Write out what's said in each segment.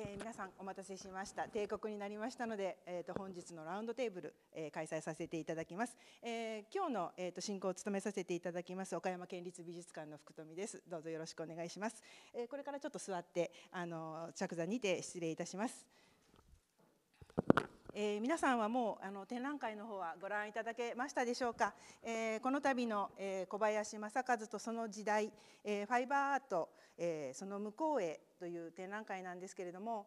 えー、皆さんお待たせしました定刻になりましたので、えーと、本日のラウンドテーブル、えー、開催させていただきます、えー、今日の、えーと、と進行を務めさせていただきます岡山県立美術館の福富ですどうぞよろしくお願いします、えこれからちょっと座ってあの着座にて失礼いたしますえー、皆さんはもうあの展覧会の方はご覧いただけましたでしょうか、えー、この度の、えー、小林正和とその時代、えー、ファイバーアート、えー、その向こうへという展覧会なんですけれども、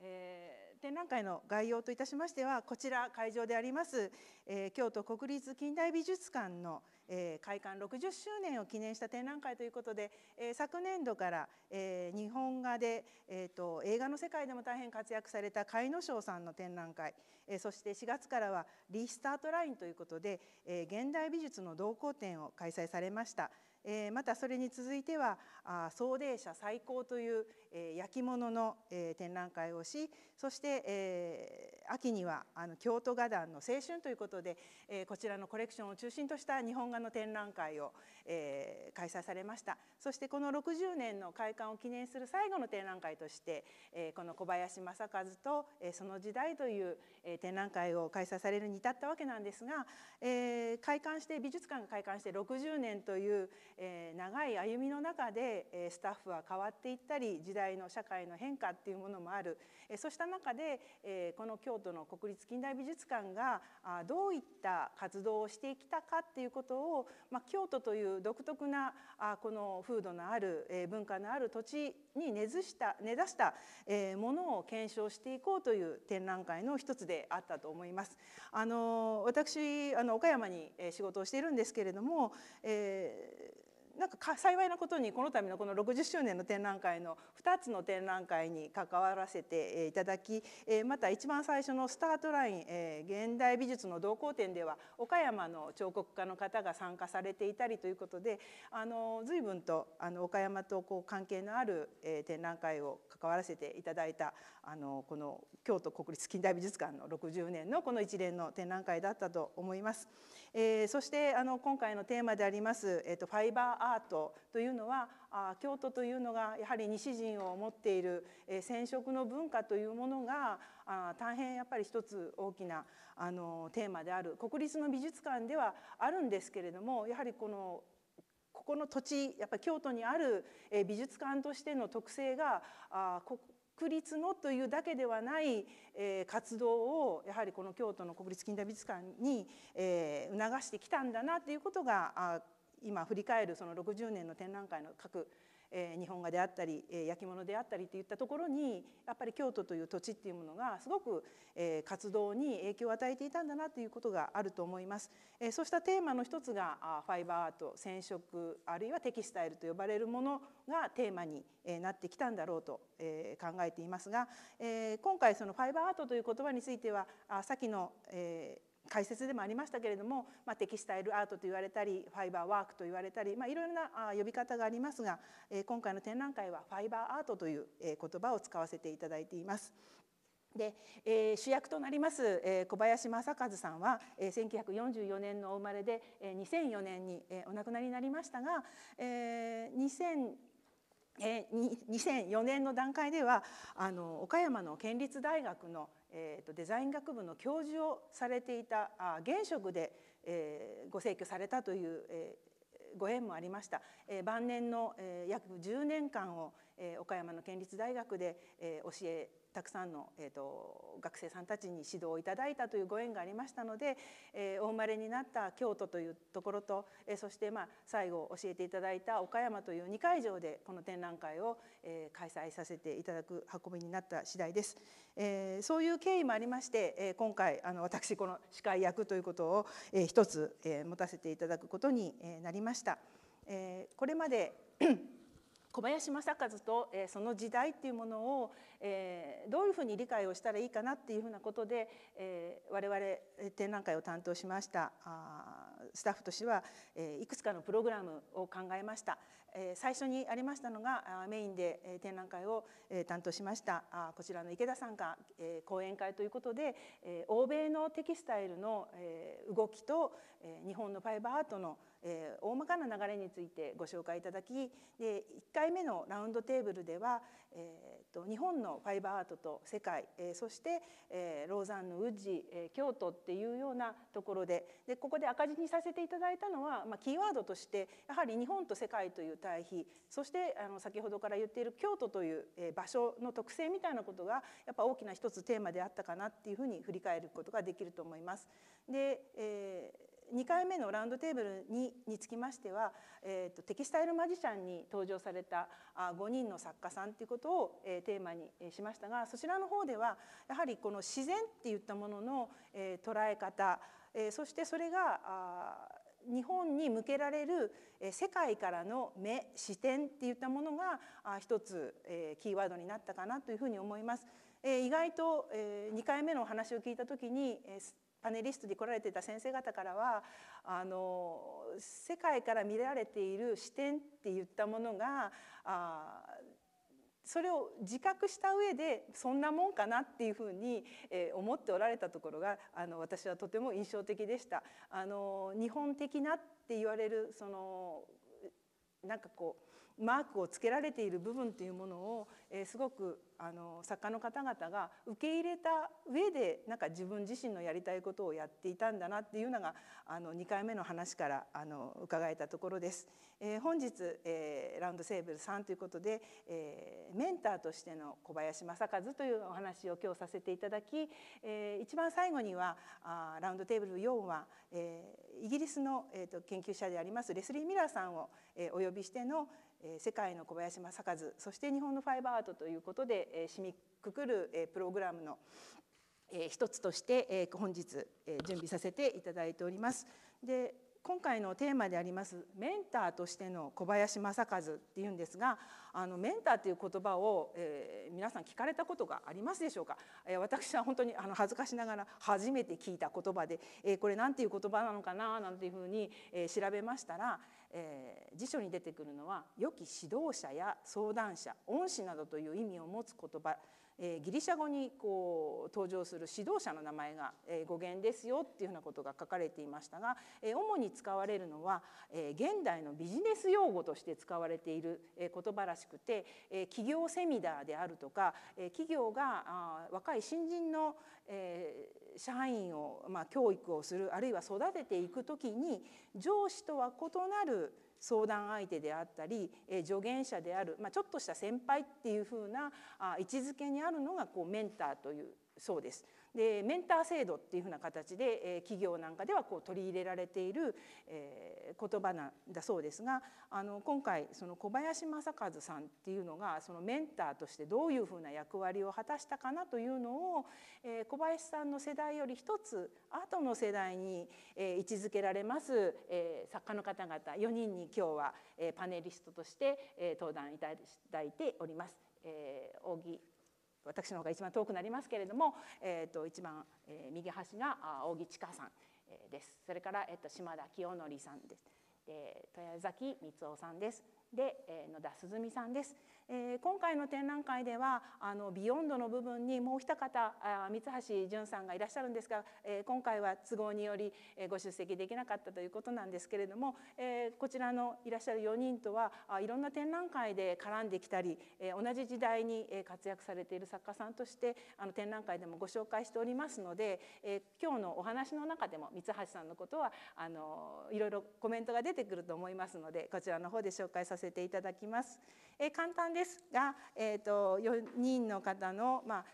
えー展覧会の概要といたしましてはこちら会場であります、えー、京都国立近代美術館の、えー、開館60周年を記念した展覧会ということで、えー、昨年度から、えー、日本画で、えーと、映画の世界でも大変活躍された甲野章さんの展覧会、えー、そして4月からは「リスタートライン」ということで、えー、現代美術の同好展を開催されました。えまたそれに続いては「送迎者最高」という、え焼き物の、え展覧会をしそして、え秋にはあの京都画壇の青春ということで、えこちらのコレクションを中心とした日本画の展覧会を、え開催されましたそしてこの60年の開館を記念する最後の展覧会として、えこの小林正和と、えその時代という、え展覧会を開催されるに至ったわけなんですが、え開館して美術館が開館して60年という、え長い歩みの中で、えスタッフは変わっていったり時代代の社会の変化っていうものもあるそうした中でこの京都の国立近代美術館がどういった活動をしてきたかっていうことを、まあ、京都という独特なこの風土のある文化のある土地に根ざした根ざしたものを検証していこうという展覧会の一つであったと思います。あの私あの岡山に仕事をしているんですけれども、えーなんか幸いなことにこの度のこの60周年の展覧会の2つの展覧会に関わらせていただきまた一番最初のスタートライン現代美術の同好展では岡山の彫刻家の方が参加されていたりということであの随分とあの岡山とこう関係のある展覧会を関わらせていただいたあのこの京都国立近代美術館の60年のこの一連の展覧会だったと思います。えー、そしてあの今回のテーマであります、えーと、ファイバーアートというのはあ京都というのがやはり西陣を持っている、えー、染色の文化というものがあ大変やっぱり一つ大きなあのテーマである国立の美術館ではあるんですけれどもやはりこのここの土地やっぱり京都にある美術館としての特性があこ国立のというだけではない、え活動をやはりこの京都の国立近代美術館に、え促してきたんだなということが今振り返るその60年の展覧会の各え日本画であったり、え焼き物であったりっていったところにやっぱり京都という土地っていうものがすごく、え活動に影響を与えていたんだなということがあると思います。えそうしたテーマの一つがファイバーアート染色あるいはテキスタイルと呼ばれるものがテーマになってきたんだろうと考えていますが、え今回そのファイバーアートという言葉についてはさっきの、え解説でもありましたけれども、まあ、テキスタイルアートと言われたりファイバーワークと言われたり、まあ、いろいろな呼び方がありますが、えー、今回の展覧会はファイバーアートという言葉を使わせていただいています。で、えー、主役となります、えー、小林正和さんは、えー、1944年のお生まれで、えー、2004年に、えー、お亡くなりになりましたが、えー、2000えー、2004年の段階ではあの岡山の県立大学の、えー、とデザイン学部の教授をされていたあ現職で、えー、ご請求されたという、えーご縁もありました、えー、晩年の、えー、約10年間を、えー、岡山の県立大学で、えー、教えたくさんの、えーと、学生さんたちに指導をいただいたというご縁がありましたので、えー、お生まれになった京都というところと、えー、そして、まあ、最後教えていただいた岡山という2会場でこの展覧会を、えー、開催させていただく運びになった次第です。えー、そういう経緯もありまして、えー、今回あの私この司会役ということを、えー、一つ、えー、持たせていただくことになりました。えー、これまで小林正和と、えその時代っていうものを、えどういうふうに理解をしたらいいかなっていうふうなことで、え我々展覧会を担当しましたあスタッフとしては、えいくつかのプログラムを考えました。最初にありましたのがメインで展覧会を担当しましたこちらの池田さんが講演会ということで欧米のテキスタイルの動きと日本のファイバーアートの大まかな流れについてご紹介いただきで1回目のラウンドテーブルではと日本のファイバーアートと世界、えー、そして、えー、ローザンヌ宇治、えー、京都っていうようなところででここで赤字にさせていただいたのは、まあ、キーワードとしてやはり日本と世界という対比そしてあの先ほどから言っている京都という、えー、場所の特性みたいなことがやっぱ大きな一つテーマであったかなっていうふうに振り返ることができると思います。で、えー2回目のラウンドテーブルににつきましては、えーと、テキスタイルマジシャンに登場されたあ5人の作家さんということを、テーマにしましたがそちらの方ではやはりこの自然っていったものの、え捉え方、えそしてそれがあ日本に向けられる世界からの目視点っていったものが一つキーワードになったかなというふうに思います。意外と2回目のお話を聞いた時にパネリストに来られてた先生方からはあの世界から見られている視点って言ったものがあそれを自覚した上でそんなもんかなっていうふうに、え思っておられたところがあの私はとても印象的でした。あの日本的なって言われるそのなんかこうマークをつけられている部分というものを、えすごくあの作家の方々が受け入れた上でなんか自分自身のやりたいことをやっていたんだなっていうのがあの2回目の話からあの伺えたところです。えー、本日、えー、ラウンドセーブルさんということで、えー、メンターとしての小林正和というお話を今日させていただき、えー、一番最後にはあラウンドテーブル4は、えー、イギリスの、えーと、と研究者でありますレスリー・ミラーさんを、えー、お呼びしての、世界の小林正和そして日本のファイバーアートということで締めくくるプログラムの一つとして本日準備させていただいております。で今回のテーマでありますメンターとしての小林正和っていうんですがあのメンターという言葉を、えー、皆さん聞かれたことがありますでしょうか、えー、私は本当にあの恥ずかしながら初めて聞いた言葉で、えー、これ何ていう言葉なのかななんていうふうに、え調べましたら、えー、辞書に出てくるのは良き指導者や相談者恩師などという意味を持つ言葉えー、ギリシャ語にこう登場する指導者の名前が、えー、語源ですよっていうふうなことが書かれていましたが、えー、主に使われるのは、えー、現代のビジネス用語として使われている、えー、言葉らしくて、えー、企業セミナーであるとか、えー、企業があ若い新人の、えー、社員を、まあ、教育をするあるいは育てていくときに上司とは異なる相談相手であったり、え助言者である、まあ、ちょっとした先輩っていうふうなあ位置づけにあるのがこうメンターというそうです。でメンター制度っていうふうな形で、えー、企業なんかではこう取り入れられている、えー、言葉なんだそうですがあの今回その小林正和さんっていうのがそのメンターとしてどういうふうな役割を果たしたかなというのを、えー、小林さんの世代より一つ後の世代に、えー、位置づけられます、えー、作家の方々4人に今日は、えー、パネリストとして、えー、登壇いただいております。えー、大木私の方が一番遠くなりますけれども、えーと、一番、えー、右端が扇千佳さん、えです。それから、えーと、島田清則さんです。で、豊崎光雄さんです。で、えー、野田涼美さんです。えー、今回の展覧会ではあのビヨンドの部分にもう一方あ三橋淳さんがいらっしゃるんですが、えー、今回は都合によりご出席できなかったということなんですけれども、えー、こちらのいらっしゃる4人とはあいろんな展覧会で絡んできたり、えー、同じ時代に活躍されている作家さんとしてあの展覧会でもご紹介しておりますので、えー、今日のお話の中でも三橋さんのことはあのいろいろコメントが出てくると思いますのでこちらの方で紹介させていただきます。えー、簡単ですが、えーと、4人の方の、まあ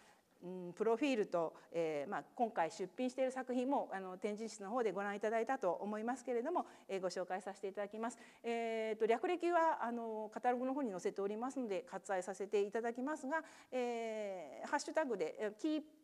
うん、プロフィールと、えーまあ、今回出品している作品もあの展示室の方でご覧いただいたと思いますけれども、えー、ご紹介させていただきます。えーと略歴はあのカタログの方に載せておりますので割愛させていただきますが、えー、ハッシュタグで「キープ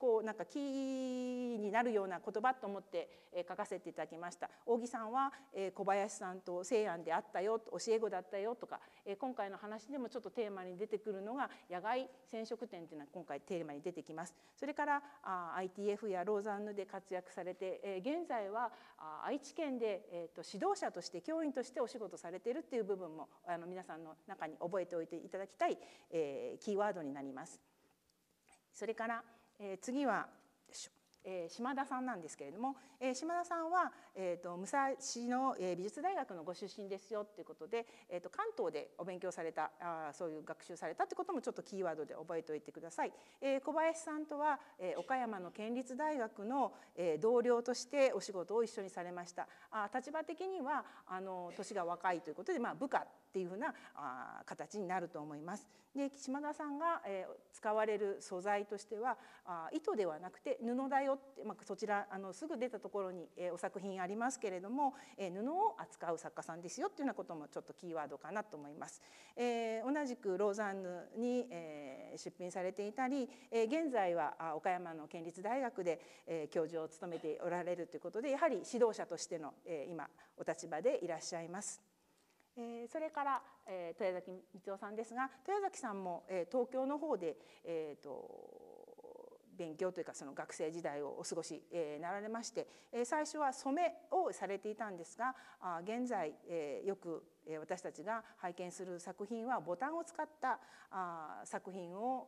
こうなんかキーになるような言葉と思って書かせていただきました大木さんは小林さんと西安であったよ教え子だったよとか今回の話でもちょっとテーマに出てくるのが野外染色店というのは今回テーマに出てきますそれから ITF やローザンヌで活躍されて現在は愛知県で指導者として教員としてお仕事されているっていう部分もあの皆さんの中に覚えておいていただきたいキーワードになります。それからえー、次は、えー、島田さんなんですけれども、えー、島田さんは、えーと、武蔵のえ美術大学のご出身ですよっていうことで、えーと、関東でお勉強されたあそういう学習されたってこともちょっとキーワードで覚えておいてください。えー、小林さんとは、えー、岡山の県立大学の、えー、同僚としてお仕事を一緒にされました。あ立場的にはあの年が若いということで、まあ、部下っていうふうなあ形になると思います。で島田さんが、えー、使われる素材としてはあ糸ではなくて布だよって、まあ、そちらあのすぐ出たところに、えー、お作品ありますけれども、えー、布を扱う作家さんですよっていうようなこともちょっとキーワードかなと思います。えー、同じくローザンヌに、えー、出品されていたり、えー、現在はあ岡山の県立大学で、えー、教授を務めておられるということでやはり指導者としての、えー、今お立場でいらっしゃいます。えー、それから、えー、豊崎光夫さんですが豊崎さんも、えー、東京の方で、えーと、と勉強というかその学生時代をお過ごし、えー、なられまして、えー、最初は染めをされていたんですがあ現在、えー、よく私たちが拝見する作品はボタンを使った作品を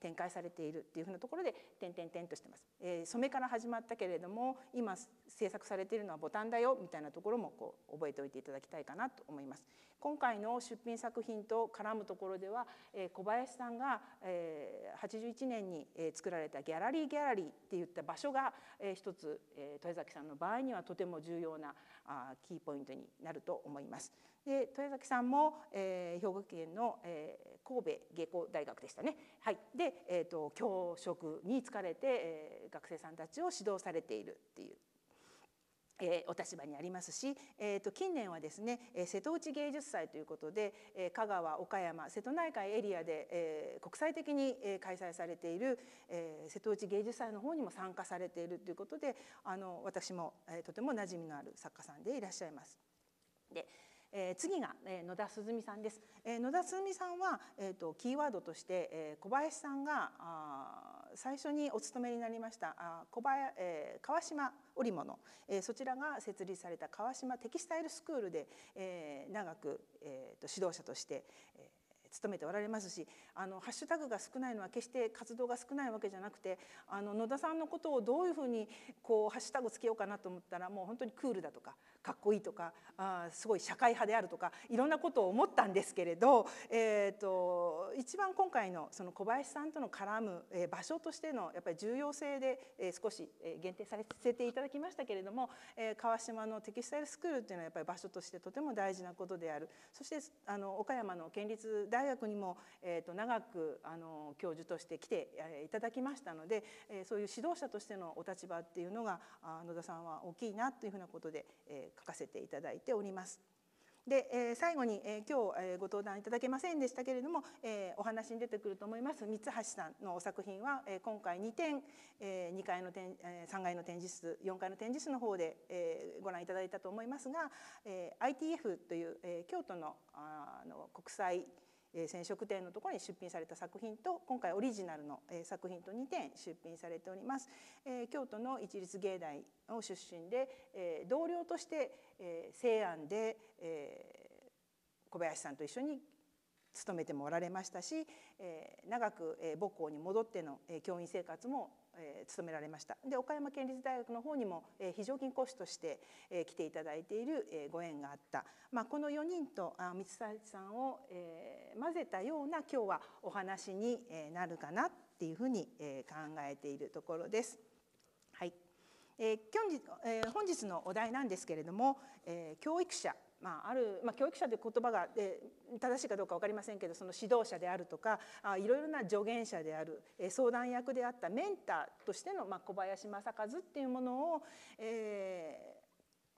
展開されているっていうふうなところで点点点としてます。染めから始まったけれども今制作されているのはボタンだよみたいなところもこう覚えておいていただきたいかなと思います。今回の出品作品と絡むところでは小林さんが81年に作られたギャラリーギャラリーって言った場所が一つ豊崎さんの場合にはとても重要なキーポイントになると思います。で豊崎さんも、えー、兵庫県の、えー、神戸芸工大学でしたね、はい、で、えーと、教職に就かれて、えー、学生さんたちを指導されているっていう。えお立場にありますし、えーと、近年はですね、え瀬戸内芸術祭ということで、え香川岡山瀬戸内海エリアで、えー、国際的に、え開催されている、えー、瀬戸内芸術祭の方にも参加されているということであの私も、えー、とても馴染みのある作家さんでいらっしゃいます。でえー、次が、えー、野田鈴美さんです、えー、野田鈴美さんは、えーと、キーワードとして、えー、小林さんがあ最初にお勤めになりましたあ小林、えー、川島織物、えー、そちらが設立された川島テキスタイルスクールで、えー、長く、えーと指導者として、えー勤めておられますしあのハッシュタグが少ないのは決して活動が少ないわけじゃなくてあの野田さんのことをどういうふうにこうハッシュタグつけようかなと思ったらもう本当にクールだとかかっこいいとかあすごい社会派であるとかいろんなことを思ったんですけれど、えーと、一番今回のその小林さんとの絡む、え場所としてのやっぱり重要性で、え少し限定させていただきましたけれども、えー、川島のテキスタイルスクールっていうのはやっぱり場所としてとても大事なことであるそしてあの岡山の県立大学にも、えーと、長くあの教授として来ていただきましたので、えー、そういう指導者としてのお立場っていうのが野田さんは大きいなというふうなことで、え書かせていただいております。で最後に今日ご登壇いただけませんでしたけれどもお話に出てくると思います三橋さんのお作品は今回2点2階の3階の展示室4階の展示室の方でご覧いただいたと思いますが ITF という京都の国際染色店のところに出品された作品と今回オリジナルの作品と2点出品されております。京都の一律芸大を出身で同僚として西安で小林さんと一緒に勤めてもおられましたし長く母校に戻っての教員生活もえ務められましたで岡山県立大学の方にも、え非常勤講師として、え来ていただいている、えご縁があった、まあ、この4人とあ三橋さんを、え混ぜたような今日はお話になるかなっていうふうに、え考えているところです。はいえ今日え本日のお題なんですけれども、え教育者まあ、ある、まあ、教育者で言葉がで正しいかどうか分かりませんけどその指導者であるとかあいろいろな助言者である、え相談役であったメンターとしての、まあ、小林正和っていうものを、え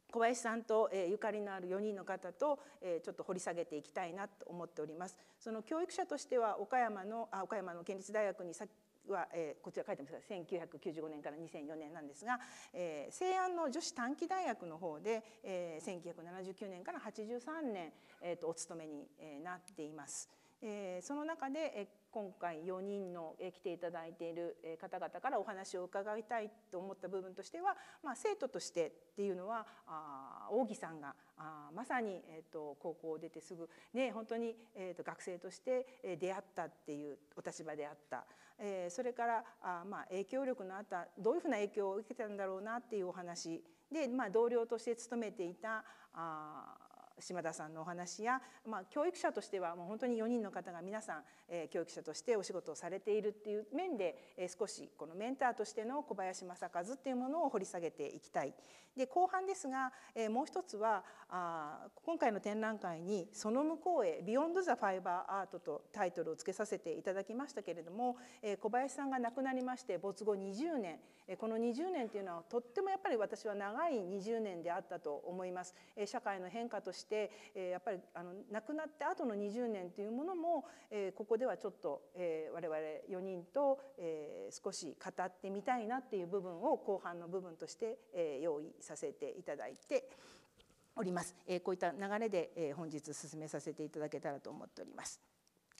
ー、小林さんと、えゆかりのある4人の方と、えちょっと掘り下げていきたいなと思っております。その教育者としては岡山のあ岡山の県立大学にさは、えー、こちら書いてますが1995年から2004年なんですが、えー、西安の女子短期大学の方で、えー、1979年から83年、えーと、お勤めになっています。えー、その中で、えー今回4人の来ていただいている方々からお話を伺いたいと思った部分としては、まあ、生徒としてっていうのは扇さんがまさに、えー、と高校を出てすぐ、ね、本当に、えー、と学生として出会ったっていうお立場であった、えー、それからあ、まあ、影響力のあったどういうふうな影響を受けたんだろうなっていうお話で、まあ、同僚として勤めていたあ島田さんのお話や、まあ、教育者としてはもう本当に4人の方が皆さん、えー、教育者としてお仕事をされているっていう面で、えー、少しこのメンターとしての小林正和っていうものを掘り下げていきたいで後半ですが、えー、もう一つはあ今回の展覧会に「その向こうへビヨンド・ザ・ファイバー・アート」とタイトルをつけさせていただきましたけれども、えー、小林さんが亡くなりまして没後20年、えー、この20年というのはとってもやっぱり私は長い20年であったと思います。えー、社会の変化として、えー、やっぱりあの亡くなって後の20年というものも、えー、ここではちょっと、えー、我々4人と、えー、少し語ってみたいなっていう部分を後半の部分として、えー、用意させていただいております。えこういった流れで、え本日進めさせていただけたらと思っております。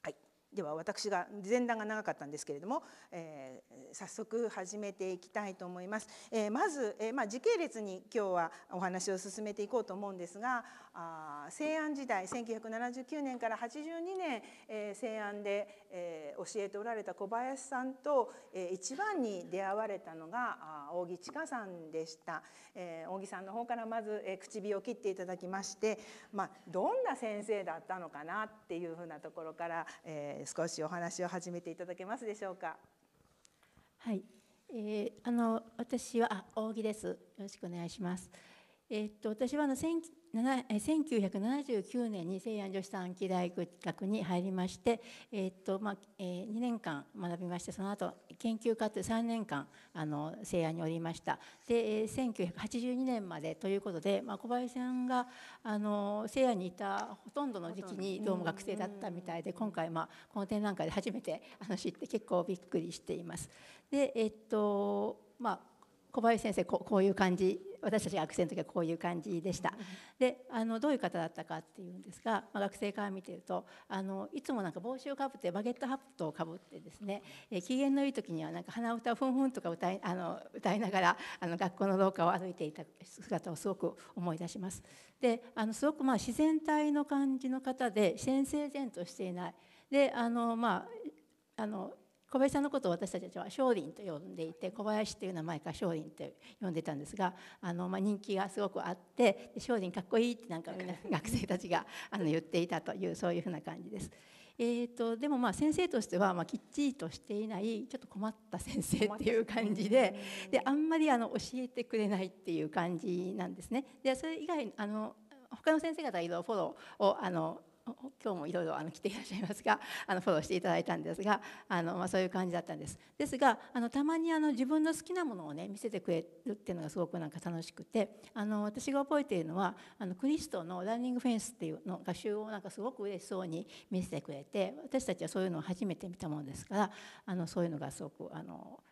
はい、では私が前段が長かったんですけれども、えー、早速始めていきたいと思います。えー、まず、えー、まあ、時系列に今日はお話を進めていこうと思うんですがあ西安時代1979年から82年、え西安で、えー、教えておられた小林さんと、えー、一番に出会われたのがあ扇千佳さんでした、えー、木さんの方からまず、えー、唇を切っていただきまして、まあ、どんな先生だったのかなっていうふうなところから、えー、少しお話を始めていただけますでしょうか。はい、えー、あの私はあ扇です。よろしくお願いします。えっと、私はあの1979年に西安女子短期大学に入りまして、えっとまあえー、2年間学びましてその後研究家という3年間あの西安におりましたで1982年までということで、まあ、小林さんがあの西安にいたほとんどの時期にどうも学生だったみたいで今回、まあ、この展覧会で初めてあの知って結構びっくりしています。でえっとまあ小林先生こういう感じ私たちが学生の時はこういう感じでした。であのどういう方だったかっていうんですが、まあ、学生から見てるとあのいつもなんか帽子をかぶってバゲットハットをかぶってですね、え機嫌のいい時にはなんか鼻歌をふんふんとか歌いあの歌いながらあの学校の廊下を歩いていた姿をすごく思い出します。であのすごくまあ自然体の感じの方で先生然としていない。であのまああの小林さんのことを私たちは松林と呼んでいて小林っていうのは前から松林って呼んでたんですがあの、まあ、人気がすごくあって松林かっこいいってなんかみんな学生たちが あの言っていたというそういうふうな感じです。えーと、とでもまあ先生としてはまあきっちりとしていないちょっと困った先生っていう感じでであんまりあの教えてくれないっていう感じなんですね。でそれ以外あの他の先生方いろいろフォローをあの今日もいろいろあの来ていらっしゃいますが あのフォローしていただいたんですがあの、まあ、そういう感じだったんですですがあのたまにあの自分の好きなものをね見せてくれるっていうのがすごくなんか楽しくてあの私が覚えているのはあのクリストの「ランニングフェンス」っていうの画集をなんかすごく嬉しそうに見せてくれて私たちはそういうのを初めて見たものですからあのそういうのがすごくあの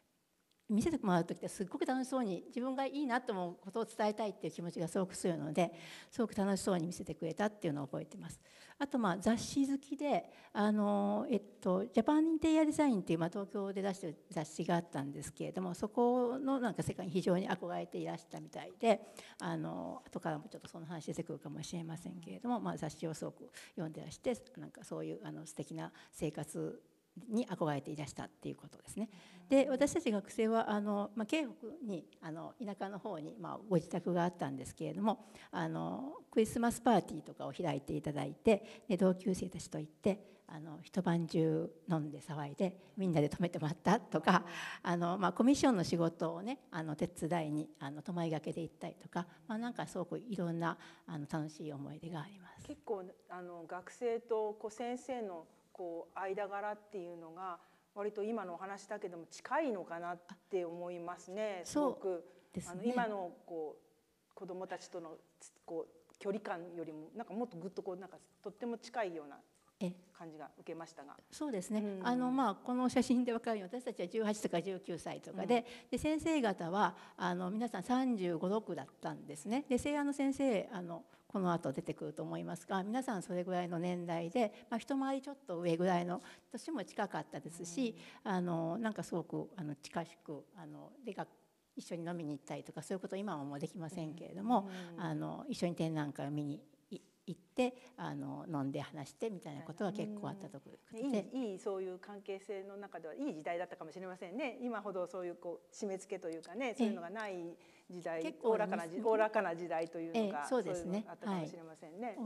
見せてもらう時ってすっごく楽しそうに自分がいいなと思うことを伝えたいっていう気持ちがすごく強いのですごく楽しそうに見せてくれたっていうのを覚えてます。あとまあ雑誌好きであの、えっと、ジャパンインテリアデザインっていう、まあ、東京で出してる雑誌があったんですけれどもそこのなんか世界に非常に憧れていらしたみたいであの後からもちょっとその話出てくるかもしれませんけれども、まあ、雑誌をすごく読んでらしてなんかそういうあの素敵な生活に憧れていらしたっていうことですね。で私たち学生はあの、まあ、京北にあの田舎の方に、まあ、ご自宅があったんですけれどもあのクリスマスパーティーとかを開いていただいてで同級生たちと行ってあの一晩中飲んで騒いでみんなで泊めてもらったとかあの、まあ、コミッションの仕事をねあの手伝いにあの泊まりがけで行ったりとか、まあ、なんかすごくいろんなあの楽しい思い出があります。結構あの学生とこう先生のこう間柄っていうのが割と今のお話だけでも近いのかなって思いますね。すごく、ね、あの今のこう子どもたちとのこう距離感よりもなんかもっとぐっとこうなんかとっても近いような感じが受けましたがそうですね、うん、あのまあ、この写真で分かるように私たちは18とか19歳とかでうん、で先生方はあの皆さん3 5 6だったんですねで西安の先生あのこの後出てくると思いますが皆さんそれぐらいの年代で、まあ、一回りちょっと上ぐらいの年も近かったですし、うん、あのなんかすごくあの近しくあので学一緒に飲みに行ったりとかそういうこと今はもうできませんけれども、うん、あの一緒に展覧会を見に行ってあの飲んで話してみたいなことは結構あったところで、うん、いいそういう関係性の中ではいい時代だったかもしれませんね今ほどそういうこう締め付けというかねそういうのがない。えー時代、ね、おおらかなおおらかな時代というのが、そうですねあったかもしれませんね。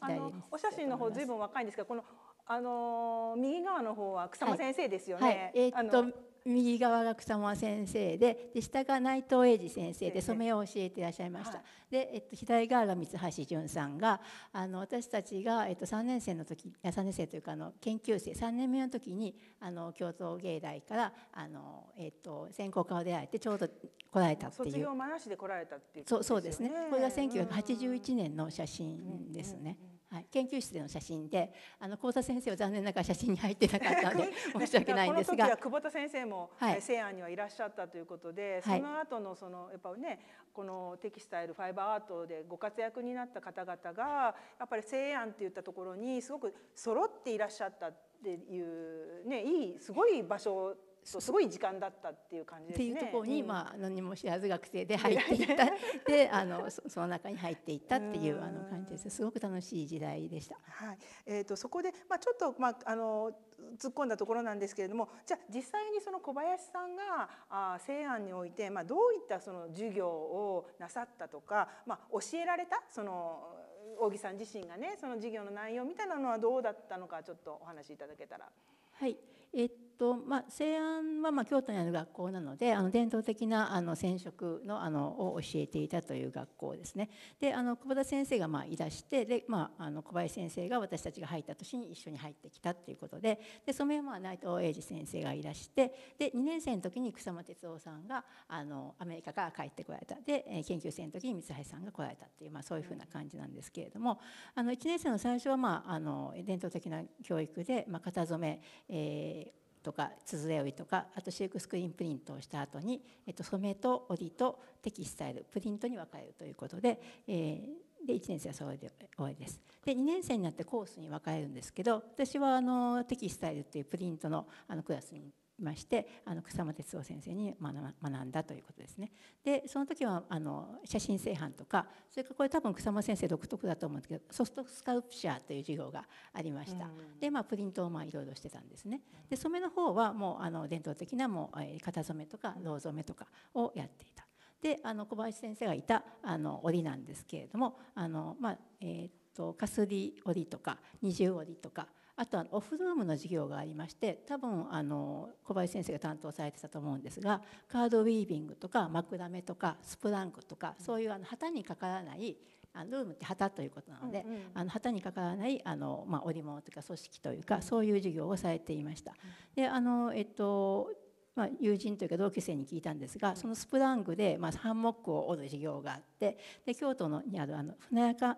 はい、あのお写真の方ずいぶん若いんですがこのあの右側の方は草間先生ですよね。はい、えー、っと右側が草間先生でで下が内藤英二先生で染めを教えていらっしゃいました、はい、で、えっと、左側が三橋淳さんがあの私たちが、えっと、3年生の時3年生というかあの研究生3年目の時にあの京都芸大からあの、えっと、専攻科を出会えてちょうど来られたっていう卒業前足で来られたっていう、ね、そうそうですねこれが1981年の写真ですね。うんうんうんはい、研究室での写真で、あの高田先生は残念ながら写真に入ってなかったので 申し訳ないんですが、この時は久保田先生も、はい、西安にはいらっしゃったということで、はい、その後のそのやっぱね、このテキスタイルファイバーアートでご活躍になった方々が、やっぱり西安っていったところにすごく揃っていらっしゃったっていうね、いいすごい場所。そうすごい時間だったっていう感じですね。っていうところに、まあ、何も知らず学生で入っていった であのその中に入っていったっていうあの感じですすごく楽しい時代でした。はいえーと、そこで、まあ、ちょっと、まあ、あの突っ込んだところなんですけれどもじゃあ実際にその小林さんがあ西安において、まあ、どういったその授業をなさったとか、まあ、教えられたその大木さん自身がねその授業の内容みたいなのはどうだったのかちょっとお話しいただけたら。はいえっとまあ、西安はまあ京都にある学校なのであの伝統的なあの染色のあのを教えていたという学校ですねであの久保田先生がまあいらしてで、まあ、あの小林先生が私たちが入った年に一緒に入ってきたっていうことでで染山は内藤英二先生がいらしてで2年生の時に草間哲夫さんがあのアメリカから帰ってこられたで研究生の時に三橋さんが来られたっていう、まあ、そういうふうな感じなんですけれどもあの1年生の最初は、まあ、あの伝統的な教育で、まあ、型染め、えーとかづり織りとかあとシルクスクリーンプリントをした後に、えっと、染めと織りとテキスタイルプリントに分かれるということで、えー、で1年生はそれで終わりです。で2年生になってコースに分かれるんですけど私はあのテキスタイルっていうプリントのあのクラスにましてあの草間哲夫先生に学んだということですね。でその時はあの写真製版とかそれからこれ多分草間先生独特だと思うんですけどソフトスカルプチャーという授業がありました。でまあプリントをまあいろいろしてたんですね。で染めの方はもうあの伝統的なもう型染めとかロー染めとかをやっていた。であの小林先生がいたあの織なんですけれどもあのまあえっ、ー、とかすり織とか二重織とかあとはオフルームの授業がありまして多分あの小林先生が担当されてたと思うんですがカードウィービングとか枕目とかスプランクとかそういうあの旗にかからないあのルームって旗ということなので、うんうん、あの旗にかからないあの、まあ、織物というか組織というかそういう授業をされていました。であのえっとまあ、友人というか同級生に聞いたんですがそのスプラングで、まあ、ハンモックを織る授業があってで京都のにあるあの船船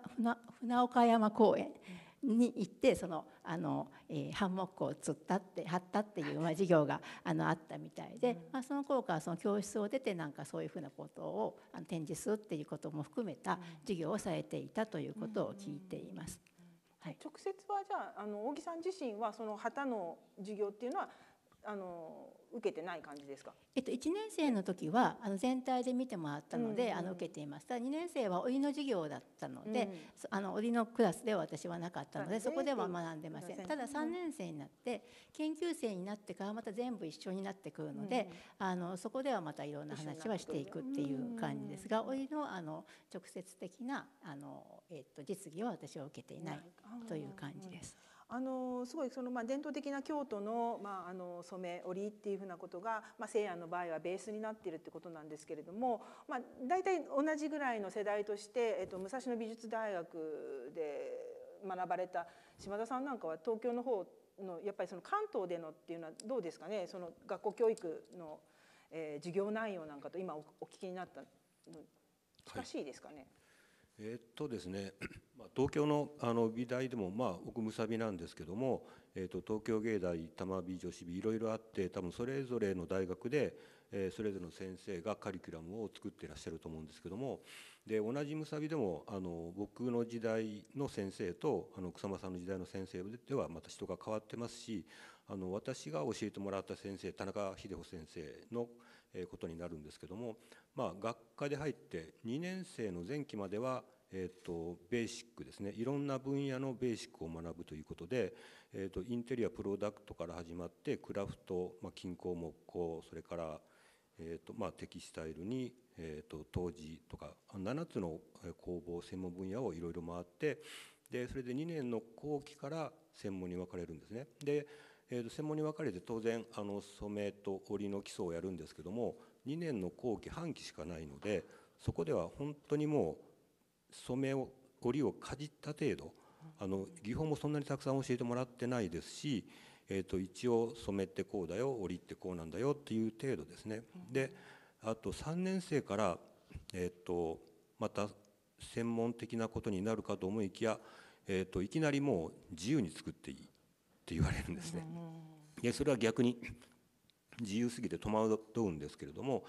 船岡山公園に行ってそのあの、えー、ハンモックを釣ったって張ったっていう、まあ、授業があのあったみたいで、まあ、その効果らその教室を出てなんかそういうふうなことをあの展示するっていうことも含めた授業をされていたということを聞いています。はい、直接はじゃああの大木さん自身はその旗の授業っていうのはあの受けてない感じですか、えっと、1年生の時はあの全体で見てもらったので、うんうん、あの受けていました2年生は折の授業だったので、うん、あの折のクラスでは私はなかったので、そこでは学んでません、ただ3年生になって研究生になってからまた全部一緒になってくるので、うんあのそこではまたいろんな話はしていくっていう感じですが、ううん、のあの直接的なあの、えっと、実技は私は受けていないという感じです。うんうんあのすごいその、まあ、伝統的な京都の,、まあ、あの染め織っていうふうなことが、まあ、西安の場合はベースになっているってことなんですけれども、まあ、大体同じぐらいの世代として、えっと、武蔵野美術大学で学ばれた島田さんなんかは東京の方のやっぱりその関東でのっていうのはどうですかねその学校教育の、え授業内容なんかと今お聞きになったの近しいですかね、はいえっとですね、ま東京のあの美大でも、まあ、奥むさびなんですけども、えっと、東京芸大多摩美女子美いろいろあって多分それぞれの大学で、えー、それぞれの先生がカリキュラムを作っていらっしゃると思うんですけどもで同じむさびでもあの僕の時代の先生とあの草間さんの時代の先生ではまた人が変わってますしあの私が教えてもらった先生田中秀穂先生のことになるんですけども、まあ、学科で入って2年生の前期まではえーと、ベーシックですねいろんな分野のベーシックを学ぶということで、えーと、インテリアプロダクトから始まってクラフト、まあ、金工木工それから、えーとまあ、テキスタイルに、えーと、と陶磁とか7つの工房専門分野をいろいろ回ってでそれで2年の後期から専門に分かれるんですね。でえー、と専門に分かれて当然あの染めと織りの基礎をやるんですけども2年の後期半期しかないのでそこでは本当にもう染めを織りをかじった程度あの技法もそんなにたくさん教えてもらってないですし、えー、と一応染めってこうだよ織りってこうなんだよっていう程度ですね。であと3年生から、えー、とまた専門的なことになるかと思いきや、えー、といきなりもう自由に作っていい言われるんですね。でそれは逆に 自由すぎて戸惑うんですけれども、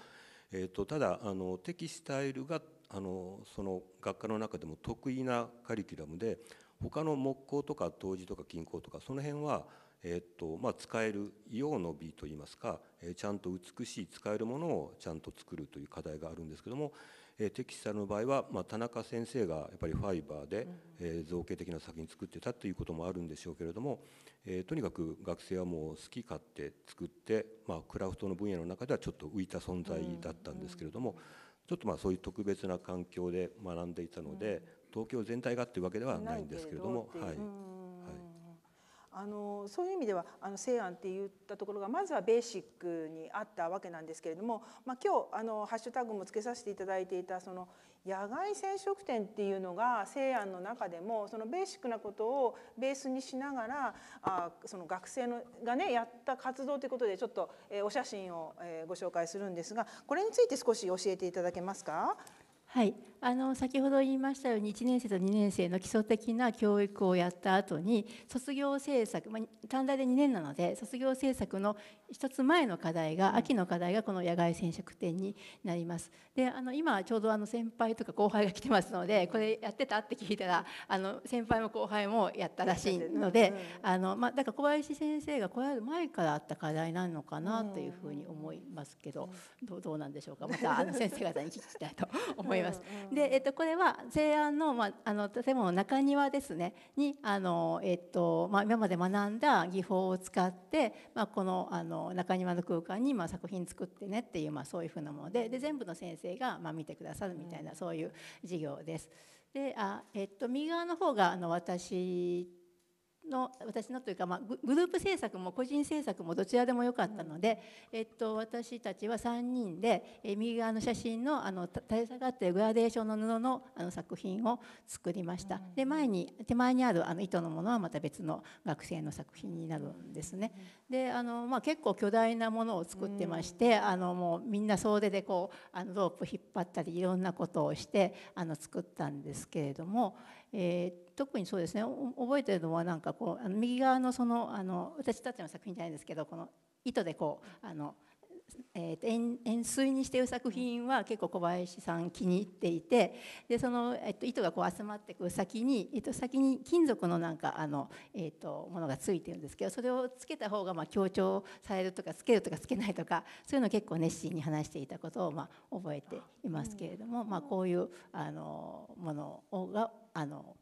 えーと、とただあのテキスタイルがあのその学科の中でも得意なカリキュラムで他の木工とか陶磁とか金工とかその辺は、えーとまあ、使える用の美といいますか、えー、ちゃんと美しい使えるものをちゃんと作るという課題があるんですけども、えー、テキスルの場合は、まあ、田中先生がやっぱりファイバーで、えー、造形的な作品作ってたということもあるんでしょうけれども、えー、とにかく学生はもう好き勝手作って、まあ、クラフトの分野の中ではちょっと浮いた存在だったんですけれども、ちょっとまあそういう特別な環境で学んでいたので、東京全体がっていうわけではないんですけれども。はいあのそういう意味ではあの西安って言ったところがまずはベーシックにあったわけなんですけれども、まあ、今日あのハッシュタグもつけさせていただいていたその野外染色店っていうのが西安の中でもそのベーシックなことをベースにしながらあその学生のがねやった活動ということでちょっと、えー、お写真を、えー、ご紹介するんですがこれについて少し教えていただけますか。はいあの先ほど言いましたように1年生と2年生の基礎的な教育をやった後に卒業政策、まあ、短大で2年なので卒業政策の1つ前の課題が秋の課題がこの野外染色展になります。であの今ちょうどあの先輩とか後輩が来てますのでこれやってたって聞いたらあの先輩も後輩もやったらしいので、あのまあ、だから小林先生が来られる前からあった課題なのかなというふうに思いますけど、どうなんでしょうかまたあの先生方に聞きたいと思います。で、えっと、これは西安の,、まあ、あの建物の中庭ですねにあの、えっとまあ、今まで学んだ技法を使って、まあ、このあの中庭の空間に、まあ、作品作ってねっていう、まあ、そういうふうなものでで全部の先生が、まあ、見てくださるみたいな、そういう授業です。であえっと、右側の方があの私の私のというか、まあ、グループ制作も個人制作もどちらでもよかったので、えっと、私たちは3人で、え右側の写真のあの垂れ下がってグラデーションの布のあの作品を作りました、で前に手前にあるあの糸のものはまた別の学生の作品になるんですね、であの、まあ、結構巨大なものを作ってまして、あのもうみんな総出でこうあのロープ引っ張ったりいろんなことをしてあの作ったんですけれども、えー、特にそうですね覚えてるのはなんかこうあの右側のそのあの私たちの作品じゃないですけどこの糸でこうあの、えー、円錐にしている作品は結構小林さん気に入っていてでその、えっと、糸がこう集まってくる先に、えっと、先に金属のなんかあの、えっと、ものがついてるんですけどそれをつけた方がまあ強調されるとかつけるとかつけないとかそういうの結構熱心に話していたことをまあ覚えていますけれども、まあ、こういうあのものがあの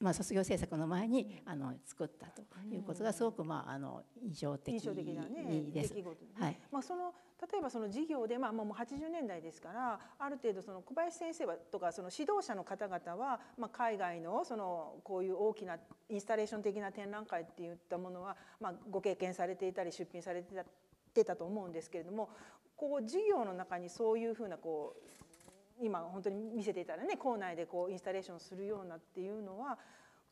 まあ、卒業制作の前にあの作ったということがすごく、まあ、あの印象的です。まあ、その例えばその授業で、まあ、もう80年代ですからある程度その小林先生はとかその指導者の方々は、まあ、海外のそのこういう大きなインスタレーション的な展覧会っていったものは、まあ、ご経験されていたり出品されてたと思うんですけれどもこう授業の中にそういうふうなこう今本当に見せていたらね校内でこうインスタレーションするようなっていうのは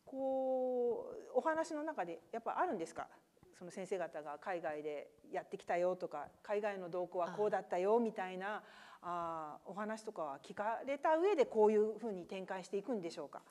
こうお話の中でやっぱあるんですかその先生方が海外でやってきたよとか海外の動向はこうだったよみたいなあお話とかは聞かれた上でこういうふうに展開していくんでしょうか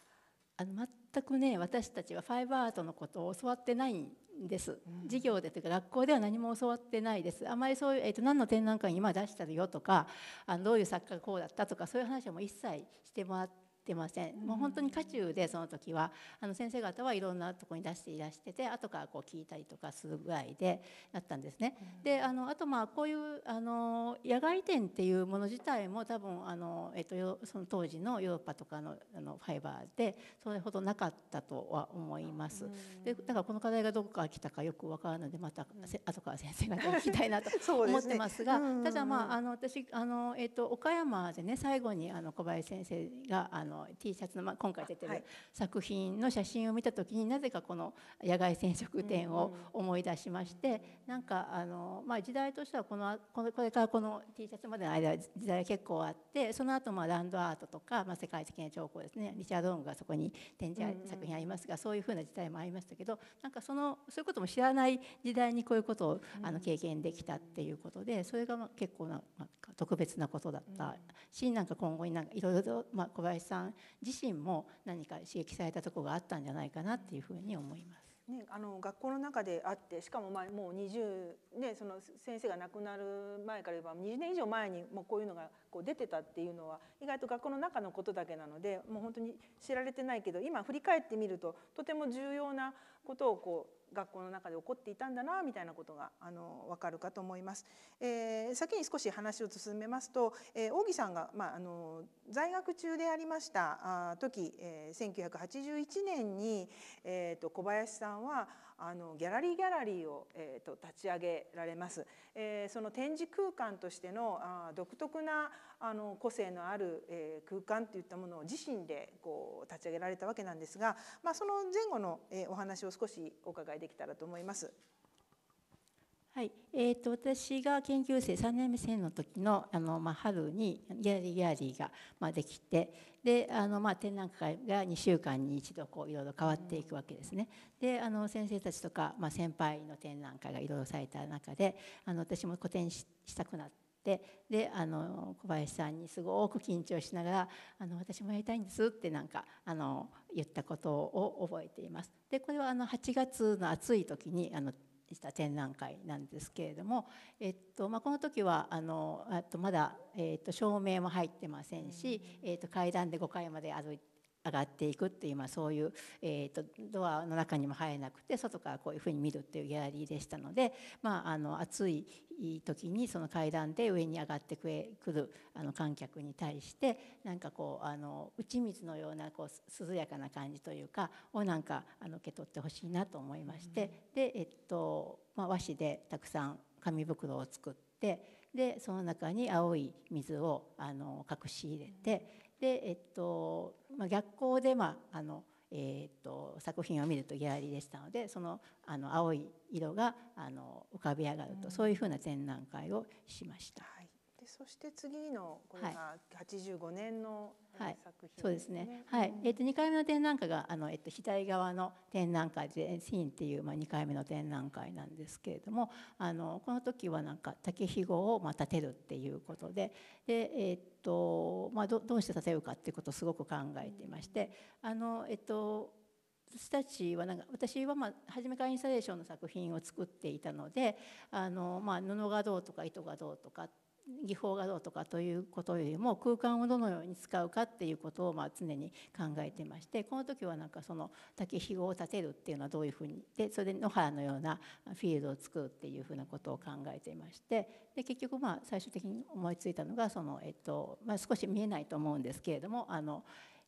あの全くね私たちはファイブアートのことを教わってないんです、授業でというか学校では何も教わってないですあまりそういう、えーと、何の展覧会に今出したよとかあのどういう作家がこうだったとかそういう話はもう一切してもらっっません、もう本当に渦中でその時はあの先生方はいろんなとこに出していらしてて後からこう聞いたりとかするぐらいであったんですね。うん、であのあとまあこういうあの野外展っていうもの自体も多分あの、えっと、その当時のヨーロッパとかのあのファイバーでそれほどなかったとは思います。うん、でだからこの課題がどこから来たかよくわからないのでまた、うん、後から先生方に聞きたいなと 思ってますがただまああの私あの、えっと、岡山でね最後にあの小林先生があのの T シャツの、まあ、今回出てる作品の写真を見た時になぜかこの野外染色展を思い出しまして、なんかあの、まあ、時代としてはこのこれからこの T シャツまでの間時代が結構あってその後まあランドアートとか、まあ、世界的な兆候ですねリチャード・ロングがそこに展示作品ありますが、そういうふうな時代もありましたけどなんかそのそういうことも知らない時代にこういうことをあの経験できたっていうことでそれがまあ結構な、まあ、特別なことだったし、なんか今後にいろいろと、まあ、小林さんん自身も何か刺激されたとこがあったんじゃないかなっていうふうに思います。ね、あの学校の中であってしかもまあもう20、ね、その先生が亡くなる前から言えば20年以上前にもうこういうのがこう出てたっていうのは意外と学校の中のことだけなのでもう本当に知られてないけど今振り返ってみるととても重要なことをこう学校の中で起こっていたんだなみたいなことがあのわかるかと思います。えー、先に少し話を進めますと、えー、木さんが、まあ、あの在学中でありましたあ時、えー、1981年に、えーと小林さんはあのギャラリーギャラリーを、えーと、立ち上げられます、えー、その展示空間としてのあ独特なあの個性のある、えー、空間といったものを自身でこう立ち上げられたわけなんですが、まあ、その前後の、えー、お話を少しお伺いできたらと思います。はいえーと、私が研究生3年目生の時のあの、まあ、春にギャラリーギャラリーが、まあ、できてであの、まあ、展覧会が2週間に一度こういろいろ変わっていくわけですね。であの先生たちとか、まあ、先輩の展覧会がいろいろされた中であの私も個展したくなって。であの小林さんにすごく緊張しながら「あの私もやりたいんです」ってなんかあの言ったことを覚えています。でこれはあの8月の暑い時にあのした展覧会なんですけれども、えっとまあ、この時はあのあとまだ、えっと、照明も入ってませんし、えっと、階段で5階まで歩いて。上がっていくっていう、まあ、そういう、えーと、ドアの中にも入れなくて外からこういうふうに見るっていうギャラリーでしたので、まあ、あの暑い時にその階段で上に上がってくるあの観客に対してなんかこうあの打ち水のようなこう涼やかな感じというかをなんかあの受け取ってほしいなと思いまして、うん、で、えっとまあ、和紙でたくさん紙袋を作ってでその中に青い水をあの隠し入れて。で、えっとまあ、逆光で、まああのえー、っと作品を見るとギャラリーでしたのでそのあの青い色があの浮かび上がると、うん、そういうふうな展覧会をしました。はいそして次のこれが85年の作品、ねはい、そうですね。はい。えっ、ー、と2回目の展覧会があのえっ、ー、と左側の展覧会でシーンっていうまあ2回目の展覧会なんですけれども、あのこの時はなんか竹ひごをまあ立てるっていうことで、でえっ、ー、とまあどどうして立てるかっていうことをすごく考えていまして、あのえっと。私たちはなんか私はまあ初めからインスタレーションの作品を作っていたのであのまあ布画像とか糸画像とかっ技法がどうとかということよりも空間をどのように使うかっていうことをまあ常に考えてましてこの時はなんかその竹ひごを立てるっていうのはどういうふうにでそれで野原のようなフィールドを作るっていうふうなことを考えていましてで結局まあ最終的に思いついたのがその、えっとまあ、少し見えないと思うんですけれどもあの、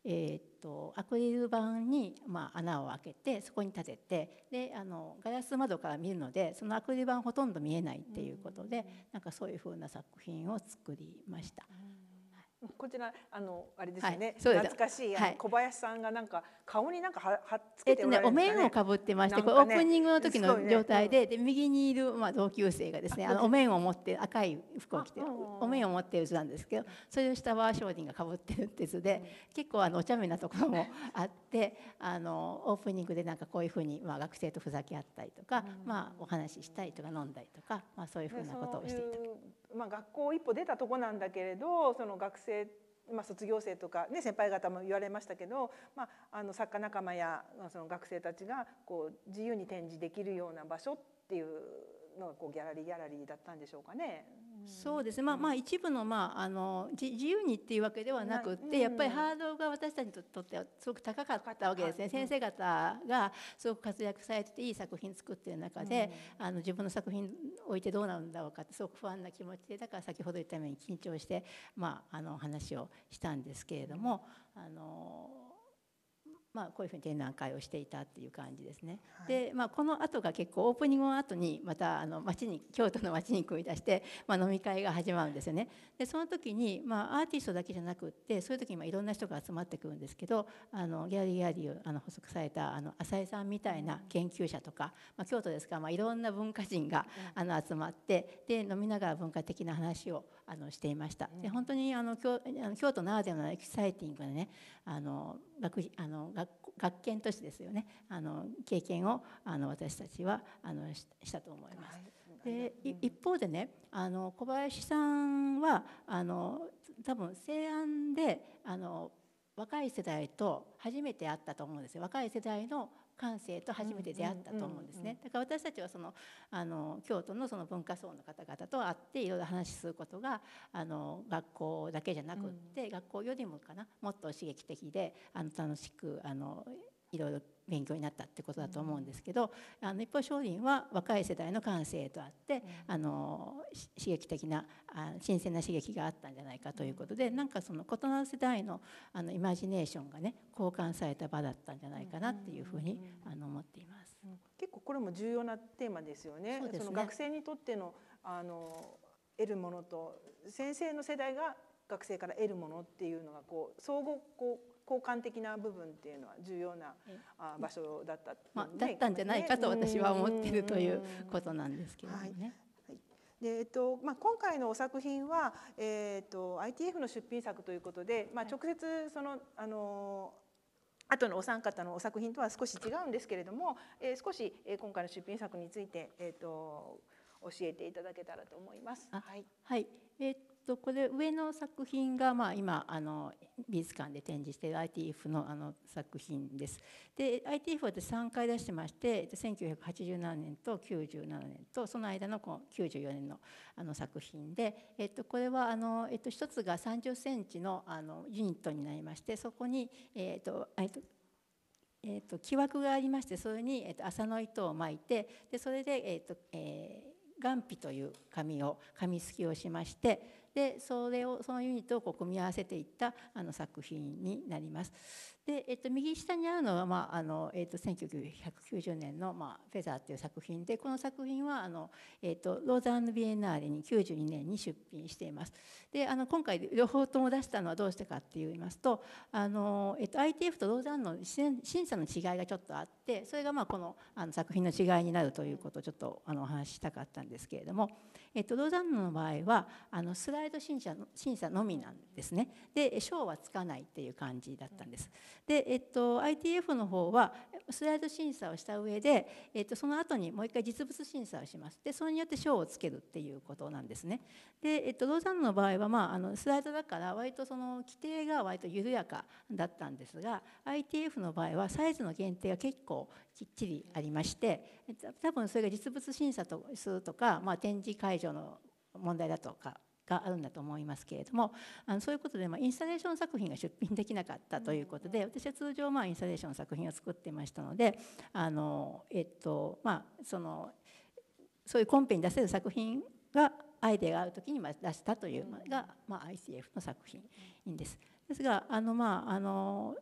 えー、とアクリル板に、まあ、穴を開けてそこに立ててであのガラス窓から見るのでそのアクリル板ほとんど見えないっていうことで、うん、なんかそういうふうな作品を作りました。こちらあのあれですね、はい、懐かしい、はい、小林さんがなんか顔になんかははっつけてられるんですか、ね、えっとねお面をかぶってまして、ね、これオープニングの時の状態で、ねで右にいるまあ同級生がですねあのお面を持って赤い服を着てお面を持ってる図なんですけどそれを下は商人がかぶってるって図で、うん、結構あのお茶目なところもあってあのオープニングでなんかこういうふうにまあ学生とふざけ合ったりとか、うん、まあお話ししたりとか飲んだりとかまあそういうふうなことをしていた。まあ学校一歩出たとこなんだけれどその学生生まあ、卒業生とか、ね、先輩方も言われましたけど、まあ、あの作家仲間やその学生たちがこう自由に展示できるような場所っていうのこうギャラリーギャラリーだったんでしょうかね。そうですね、まあ、まあ一部の,、まあ、あの自由にっていうわけではなくて、やっぱりハードルが私たちにとってはすごく高かったわけですね、先生方がすごく活躍されてていい作品作ってる中で、あの自分の作品置いてどうなるんだろうかってすごく不安な気持ちでだから先ほど言ったように緊張して、まあ、あの話をしたんですけれども。あのまあ、こういうふうに展覧会をしていたっていう感じですね。はい、で、まあ、この後が結構オープニングの後にまたあの町に京都の町に繰り出して、まあ、飲み会が始まるんですよね。でその時に、まあ、アーティストだけじゃなくってそういう時に、まあ、いろんな人が集まってくるんですけどあのギャリー・ギャリーあの補足されたあの浅井さんみたいな研究者とか、まあ、京都ですから、まあ、いろんな文化人があの集まってで飲みながら文化的な話をあのしていました。で本当にあの京京都ならではのエキサイティングなねあの学あの学学研都市ですよねあの経験をあの私たちはあのしたと思います。で一方でねあの小林さんはあの多分西安であの若い世代と初めて会ったと思うんですよ若い世代の感性と初めて出会ったと思うんですね。だから私たちはそのあの京都のその文化層の方々と会っていろいろ話することがあの学校だけじゃなくって、学校よりもかなもっと刺激的であの楽しくあのいろいろ勉強になったってことだと思うんですけど、あの一方商人は若い世代の感性とあって、あの刺激的なあ新鮮な刺激があったんじゃないかということで、うなんかその異なる世代のあのイマジネーションがね交換された場だったんじゃないかなっていうふうに、あの思っています。結構これも重要なテーマですよね。そ、ね、の学生にとってのあの得るものと先生の世代が学生から得るものっていうのがこう相互こう交換的な部分っていうのは重要な場所だったね、まあ、だったんじゃないかと私は思ってるということなんですけどもね。でえっとまあ、今回のお作品は、えー、っと ITF の出品作ということで、まあ、直接その、あの後のお三方のお作品とは少し違うんですけれども、えー、少し今回の出品作について、えーと、と教えていただけたらと思います。はい、はい、えっ、とこれ上の作品がまあ今あの美術館で展示している ITF のあの作品です。で ITF は私3回出してまして1987年と97年とその間のこの94年のあの作品で、えっと、これはあの、えっと、1つが3 0センチのあのユニットになりましてそこに、えっと、えっとえー、と木枠がありましてそれに、えと麻の糸を巻いてでそれで、えーとえー、岩皮という紙を紙すきをしましてでそれをそのユニットをこう組み合わせていったあの作品になります。で、えっと、右下にあるのは、まああのえっと、1990年の、まあ「フェザー」という作品でこの作品はあの、えっと、ローザンヌ・ビエナーレに92年に出品しています。であの今回両方とも出したのはどうしてかって言いますとあの、えっと、ITF とローザンヌの審査の違いがちょっとあってそれがまあこのあの作品の違いになるということをちょっとあのお話ししたかったんですけれども。えっと、ローザンヌの場合はあのスライド審査の審査のみなんですねで賞はつかないっていう感じだったんです。で、えっと、ITF の方はスライド審査をした上で、えっと、その後にもう一回実物審査をしますでそれによって賞をつけるっていうことなんですね。で、えっと、ローザンヌの場合は、まあ、あのスライドだから割とその規定が割と緩やかだったんですが ITF の場合はサイズの限定が結構きっちりありまして多分それが実物審査とするとか、まあ、展示会場の問題だとかがあるんだと思いますけれどもあのそういうことで、まあ、インスタレーション作品が出品できなかったということで、うん、私は通常、まあ、インスタレーション作品を作ってましたのであの、えっとまあ、そのそういうコンペに出せる作品がアイデアがある時にま出したというのが、まあ、ICF の作品です。ですがあの、まああの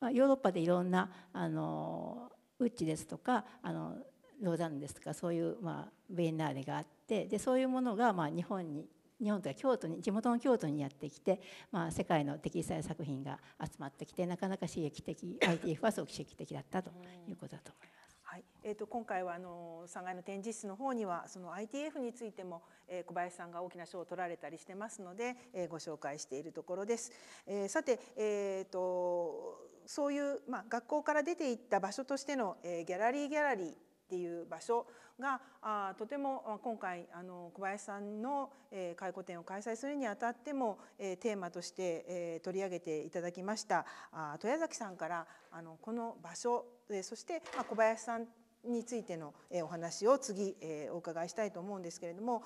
まあ、ヨーロッパでいろんなあのウッチですとかあのローザンヌですとかそういう、まあ、ベンナーレがあってでそういうものが、まあ、日本に日本というか京都に地元の京都にやってきて、まあ、世界のテキイ作品が集まってきてなかなか刺激的 ITF はすごく刺激的だったということだと思います。はいえーと、と今回はあの3階の展示室の方にはその ITF についても、えー、小林さんが大きな賞を取られたりしてますので、えー、ご紹介しているところです。えー、さて、えーとそういう、まあ、学校から出ていった場所としての、えー、ギャラリーギャラリーっていう場所があとても今回あの小林さんの、えー、回顧展を開催するにあたっても、えー、テーマとして、えー、取り上げていただきましたあ戸谷崎さんからあのこの場所でそして、まあ、小林さんについてのお話を次お伺いしたいと思うんですけれども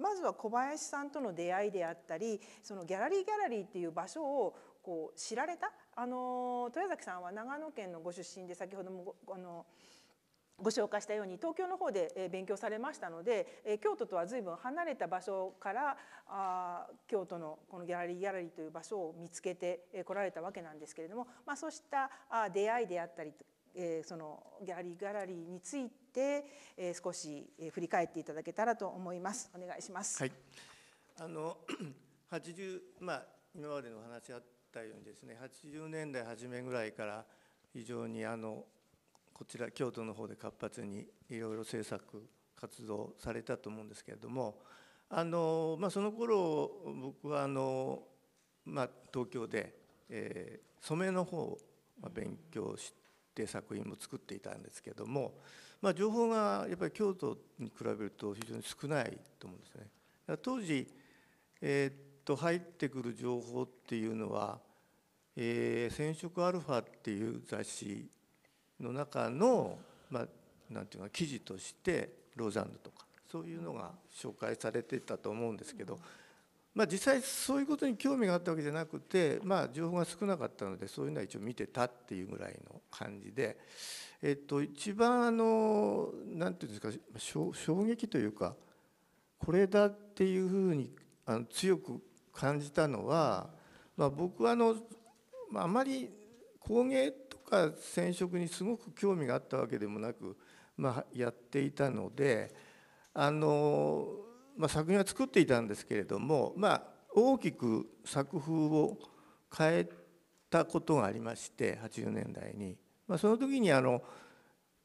まずは小林さんとの出会いであったりそのギャラリーギャラリーっていう場所をこう知られたあの豊崎さんは長野県のご出身で先ほどもあのご紹介したように東京の方で勉強されましたので京都とは随分離れた場所からあ京都のこのギャラリーギャラリーという場所を見つけてこられたわけなんですけれども、まあ、そうした出会いであったりそのギャラリーギャラリーについて少し振り返っていただけたらと思います。お願いします、はい、あの80、まあ、今までの話あっったようにですね80年代初めぐらいから非常にあのこちら京都の方で活発にいろいろ政策活動されたと思うんですけれどもあの、まあ、その頃僕はあの、まあ、東京で、えー、染めの方を勉強して作品も作っていたんですけども、まあ、情報がやっぱり京都に比べると非常に少ないと思うんですね。当時、えー、っと入ってくる情報っていうのはえー、染色アルファっていう雑誌の中の、まあ、なんていうか記事としてロザンヌとかそういうのが紹介されてたと思うんですけど、まあ、実際そういうことに興味があったわけじゃなくて、まあ、情報が少なかったのでそういうのは一応見てたっていうぐらいの感じで、えっと、一番あのなんていうんですか衝撃というかこれだっていうふうにあの強く感じたのは、まあ、僕はあのあまり工芸とか染色にすごく興味があったわけでもなく、まあ、やっていたのであの、まあ、作品は作っていたんですけれども、まあ、大きく作風を変えたことがありまして80年代に、まあ、その時にあの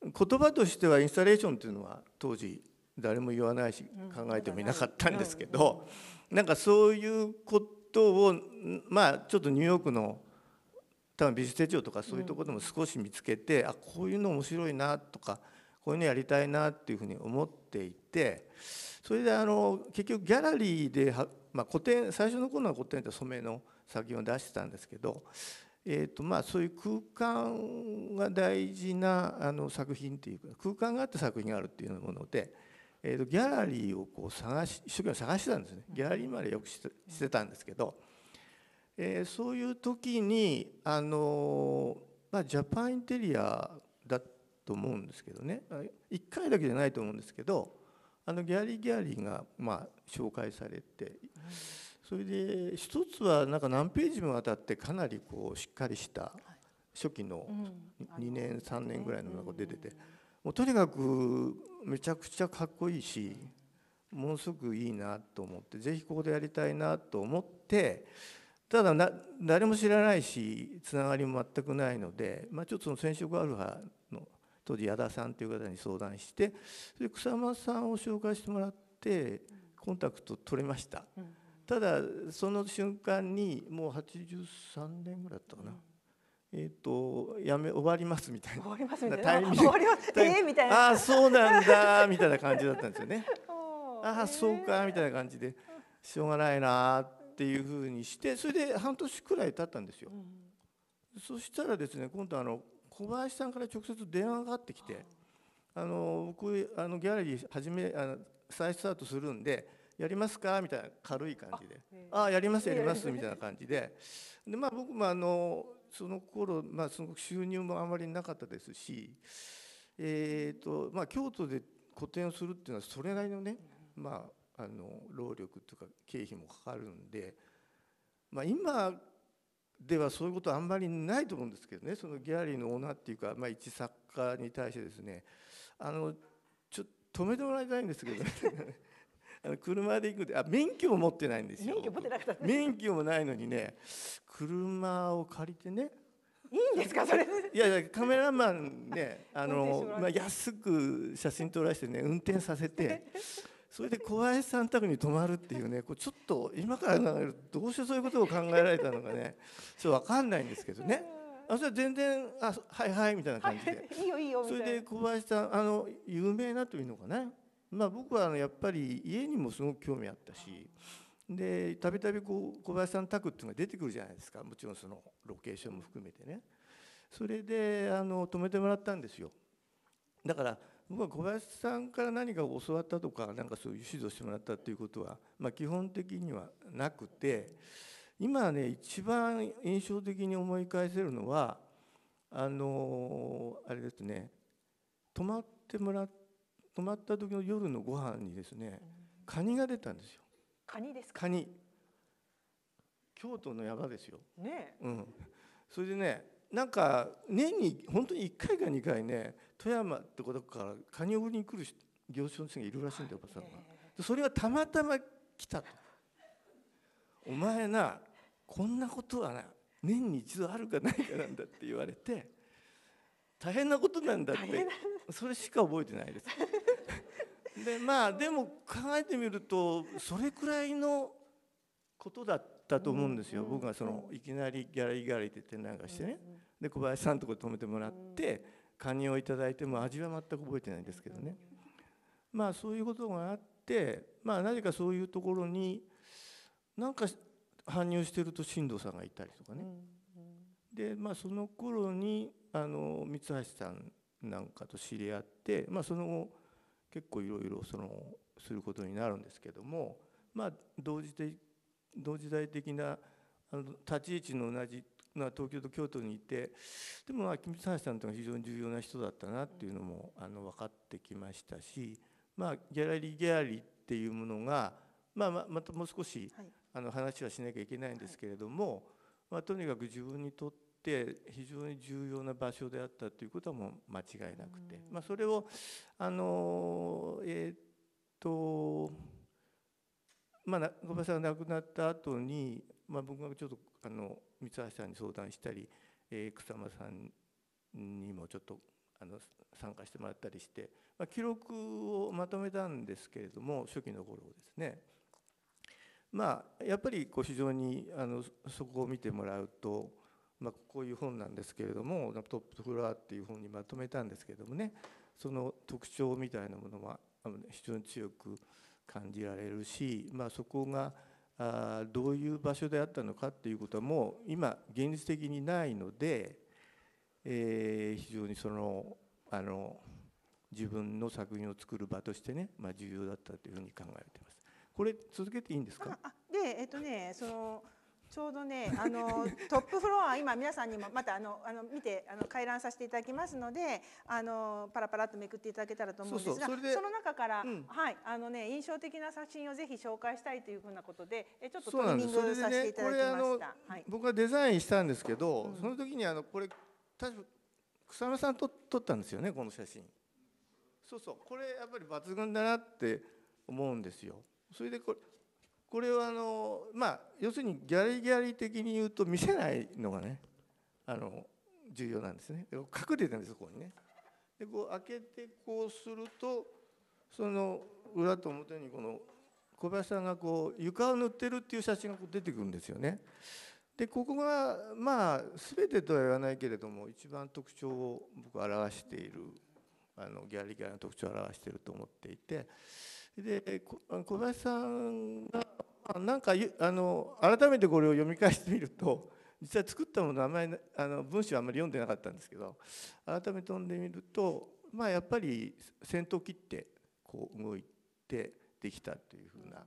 言葉としてはインスタレーションというのは当時誰も言わないし考えてもいなかったんですけどなんかそういうことをまあちょっとニューヨークの多分美術手帳とかそういうとこでも少し見つけて、うん、あこういうの面白いなとかこういうのやりたいなっていうふうに思っていてそれであの結局ギャラリーで、まあ、古典最初の頃の古典って染めの作品を出してたんですけど、えーとまあ、そういう空間が大事なあの作品っていうか空間があった作品があるっていうもので。えーと、とギャラリーをこう探し一生懸命探してたんですねギャラリーまでよくしてたんですけどえー、そういう時にあの、まあ、ジャパンインテリアだと思うんですけどね1回だけじゃないと思うんですけどあのギャリー・ギャリーが、まあ、紹介されて、それで一つはなんか何ページもわたってかなりこうしっかりした初期の2年3年ぐらいの中出ててもうとにかくめちゃくちゃかっこいいしものすごくいいなと思ってぜひここでやりたいなと思って。ただな誰も知らないしつながりも全くないので、まあ、ちょっとその染色アルファの当時矢田さんという方に相談してそれ草間さんを紹介してもらってコンタクト取れました、うん、ただその瞬間にもう83年ぐらいだったかな、うん、えっ、ー、とやめ終わりますみたいな終わりますみたいなタイミング終わりますええー、みたいなああそうなんだみたいな感じだったんですよね ああそうかみたいな感じでしょうがないなってっていうふうにしてそれで半年くらい経ったんですよ、うん、そしたらですね今度あの小林さんから直接電話がかかってきて、あの僕あのギャラリー始めあの再スタートするんでやりますかみたいな軽い感じで「ああやりますやります」みたいな感じでで、まあ、僕もあのその頃、まあ、その収入もあまりなかったですし、えーとまあ、京都で個展をするっていうのはそれなりのね、まあ、あの労力とか経費もかかるんで、まあ、今ではそういうことはあんまりないと思うんですけどねそのギャラリーのオーナーっていうか、まあ、一作家に対してですねあのちょっと止めてもらいたいんですけど、ね、あの車で行くであ免許を持ってないんですよ免許持ってなかった免許もないのにね車を借りてねいいんですかそれいやいやカメラマンねあの、まあ、安く写真撮らせてね運転させてそれで小林さん宅に泊まるっていうねこうちょっと今から考えるとどうしてそういうことを考えられたのかね ちょっと分かんないんですけどね。あそれは全然あはいはいみたいな感じで、いいよいいよそれで小林さんあの有名なというのかな、まあ、僕はあのやっぱり家にもすごく興味あったしでたびたびこう小林さん宅っていうのが出てくるじゃないですかもちろんそのロケーションも含めてねそれであの泊めてもらったんですよだから僕は小林さんから何か教わったとか何かそういう指導してもらったっていうことは、まあ、基本的にはなくて今ね一番印象的に思い返せるのはあのあれですね泊まってもらっ泊まった時の夜のご飯にですねカニが出たんですよ。カニですか。カニ。京都の山ですよ。ね。うん。それでね、なんか年に本当に1回か2回ね富山ってことからカニを売りに来る業種の人がいるらしいんだよおばさんが。それはたまたま来たと。お前なこんなことはな年に一度あるかないかなんだって言われて大変なことなんだってそれしか覚えてないです。でまあでも考えてみるとそれくらいのことだったと思うんですよ、僕がそのいきなりギャラリーギャラリーって展覧会してね、で小林さんとこ泊めてもらって。カニをいただいても味は全く覚えてないんですけどねまあそういうことがあってまあなぜかそういうところになんか搬入してると進藤さんがいたりとかね、でまあその頃にあの三橋さんなんかと知り合って、まあ、その後結構いろいろそのすることになるんですけども、まあ、同時的同時代的なあの立ち位置の同じまあ、東京と京都にいてでも君津橋さんというのは非常に重要な人だったなっていうのもあの分かってきましたし、まあ、ギャラリーギャラリーっていうものが、まあ、またもう少し、あの話はしなきゃいけないんですけれども、まあ、とにかく自分にとって非常に重要な場所であったということはもう間違いなくて、まあ、それをあのえー、っとまあ小林さんが亡くなった後にまあ僕がちょっとあの三橋さんに相談したり、えー、草間さんにもちょっとあの参加してもらったりして、まあ、記録をまとめたんですけれども初期の頃ですねまあやっぱりこう非常にあのそこを見てもらうと、まあ、こういう本なんですけれども「トップフロア」っていう本にまとめたんですけれどもねその特徴みたいなものは非常に強く感じられるし、まあ、そこがあどういう場所であったのかっていうことはもう今現実的にないので、えー、非常にそのあの自分の作品を作る場としてね、まあ、重要だったというふうに考えています。これ続けていいんですかでえっとねそのちょうどねあの トップフロア今皆さんにもまたあのあの見てあの回覧させていただきますのであのパラパラっとめくっていただけたらと思うんですがその中から、うん、はいあのね印象的な写真をぜひ紹介したいというふうなことでえちょっとトリミングさせていただきました、ねはい、僕はデザインしたんですけど、うん、その時にあのこれ確か草野さんと撮ったんですよねこの写真そうそうこれやっぱり抜群だなって思うんですよそれでこれこれはあの、まあ、要するにギャリギャリ的に言うと見せないのがねあの重要なんですね隠れてるんですここにね。でこう開けてこうするとその裏と表にこの小林さんがこう床を塗ってるっていう写真がこう出てくるんですよね。でここがまあ全てとは言わないけれども一番特徴を僕表しているあのギャリギャリの特徴を表していると思っていてで小林さんがなんかあの改めてこれを読み返してみると 実は作ったものあまりあの文章はあまり読んでなかったんですけど改めて読んでみるとまあやっぱり先頭切ってこう動いてできたというふうな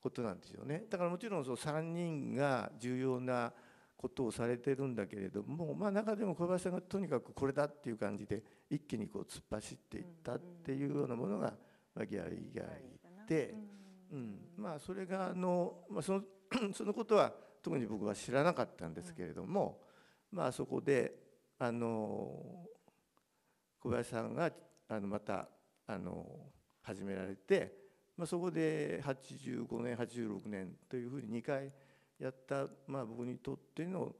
ことなんですよね。だからもちろんその3人が重要なことをされてるんだけれども、まあ、中でも小林さんがとにかくこれだっていう感じで一気にこう突っ走っていったっていうようなものが、まあ、ギャリギャリで。うんまあ、それがあの、まあ、その そのことは特に僕は知らなかったんですけれども、まあ、そこであの小林さんがあのまたあの始められて、まあ、そこで85年86年というふうに2回やった、まあ、僕にとっての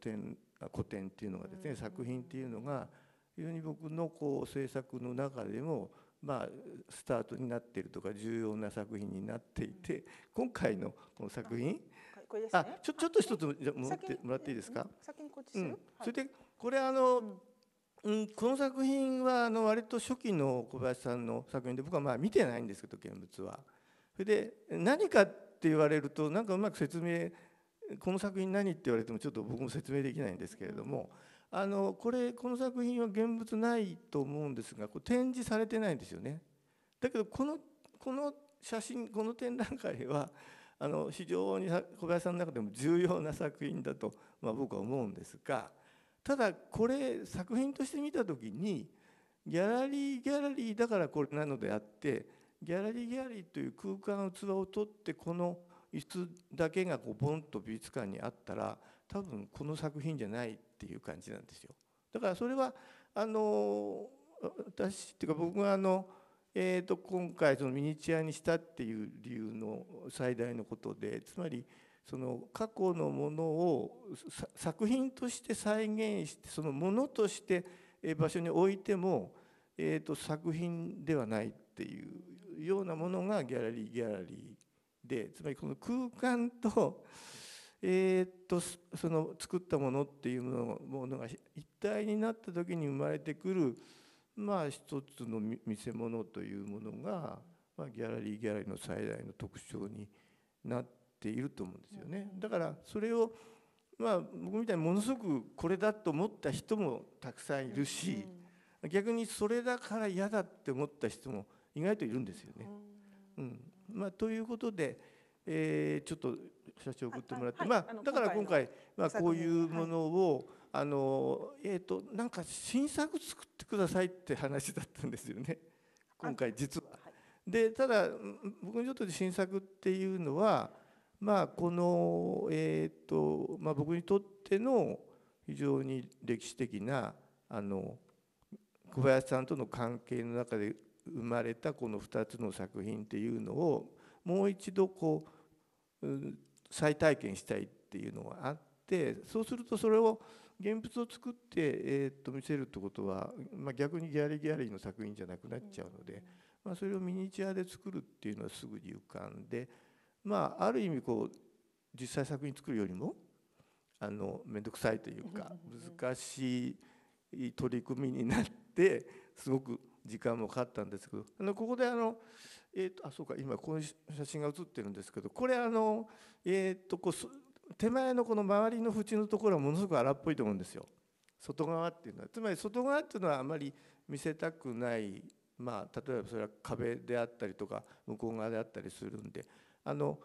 展古典っていうのがですね、作品っていうのが非常に僕のこう制作の中でもまあ、スタートになっているとか重要な作品になっていて、今回のこの作品これです、ね、あちょちょっと一つもらってもらっていいですか先にこっちうん、それでこれあの、うん、この作品はあの割と初期の小林さんの作品で僕はまあ見てないんですけど現物は。それで何かって言われるとなんかうまく説明この作品何って言われてもちょっと僕も説明できないんですけれども、うんあのこれこの作品は現物ないと思うんですがこう展示されてないんですよね。だけどこのこの写真この展覧会はあの非常に小林さんの中でも重要な作品だと、まあ、僕は思うんですがただこれ作品として見た時にギャラリーギャラリーだからこれなのであってギャラリーギャラリーという空間器を取ってこの椅子だけがこうボンと美術館にあったら多分この作品じゃないっていう感じなんですよ。だからそれはあの私っていうか僕があの、えー、と今回そのミニチュアにしたっていう理由の最大のことでつまりその過去のものを作品として再現してそのものとして場所に置いても、えー、と作品ではないっていうようなものがギャラリーギャラリーでつまりこの空間とえー、っとその作ったものっていうものが一体になった時に生まれてくるまあ一つの見せ物というものが、まあ、ギャラリーギャラリーの最大の特徴になっていると思うんですよね。だからそれをまあ僕みたいにものすごくこれだと思った人もたくさんいるし、逆にそれだから嫌だって思った人も意外といるんですよね。うんまあ、ということで、えちょっと写真を送ってもらって、まあ、だから今回、まあ、こういうものを、あのえーと、なんか新作作ってくださいって話だったんですよね今回実は。でただ僕にとって新作っていうのは、まあ、この、えーとまあ、僕にとっての非常に歴史的なあの小林さんとの関係の中で生まれたこの2つの作品っていうのをもう一度こう再体験したいっていうのがあってそうするとそれを現物を作って、えー、っと見せるってことは、まあ、逆にギャリギャリの作品じゃなくなっちゃうので、まあ、それをミニチュアで作るっていうのはすぐに浮かんで、まあ、ある意味こう実際作品作るよりもあの面倒くさいというか難しい取り組みになってすごく時間もかかったんですけどあのここであのえーと、あそうか今こういう写真が写ってるんですけどこれあの、えーと、こう手前のこの周りの縁のところはものすごく荒っぽいと思うんですよ外側っていうのはつまり外側っていうのはあまり見せたくないまあ例えばそれは壁であったりとか向こう側であったりするんであの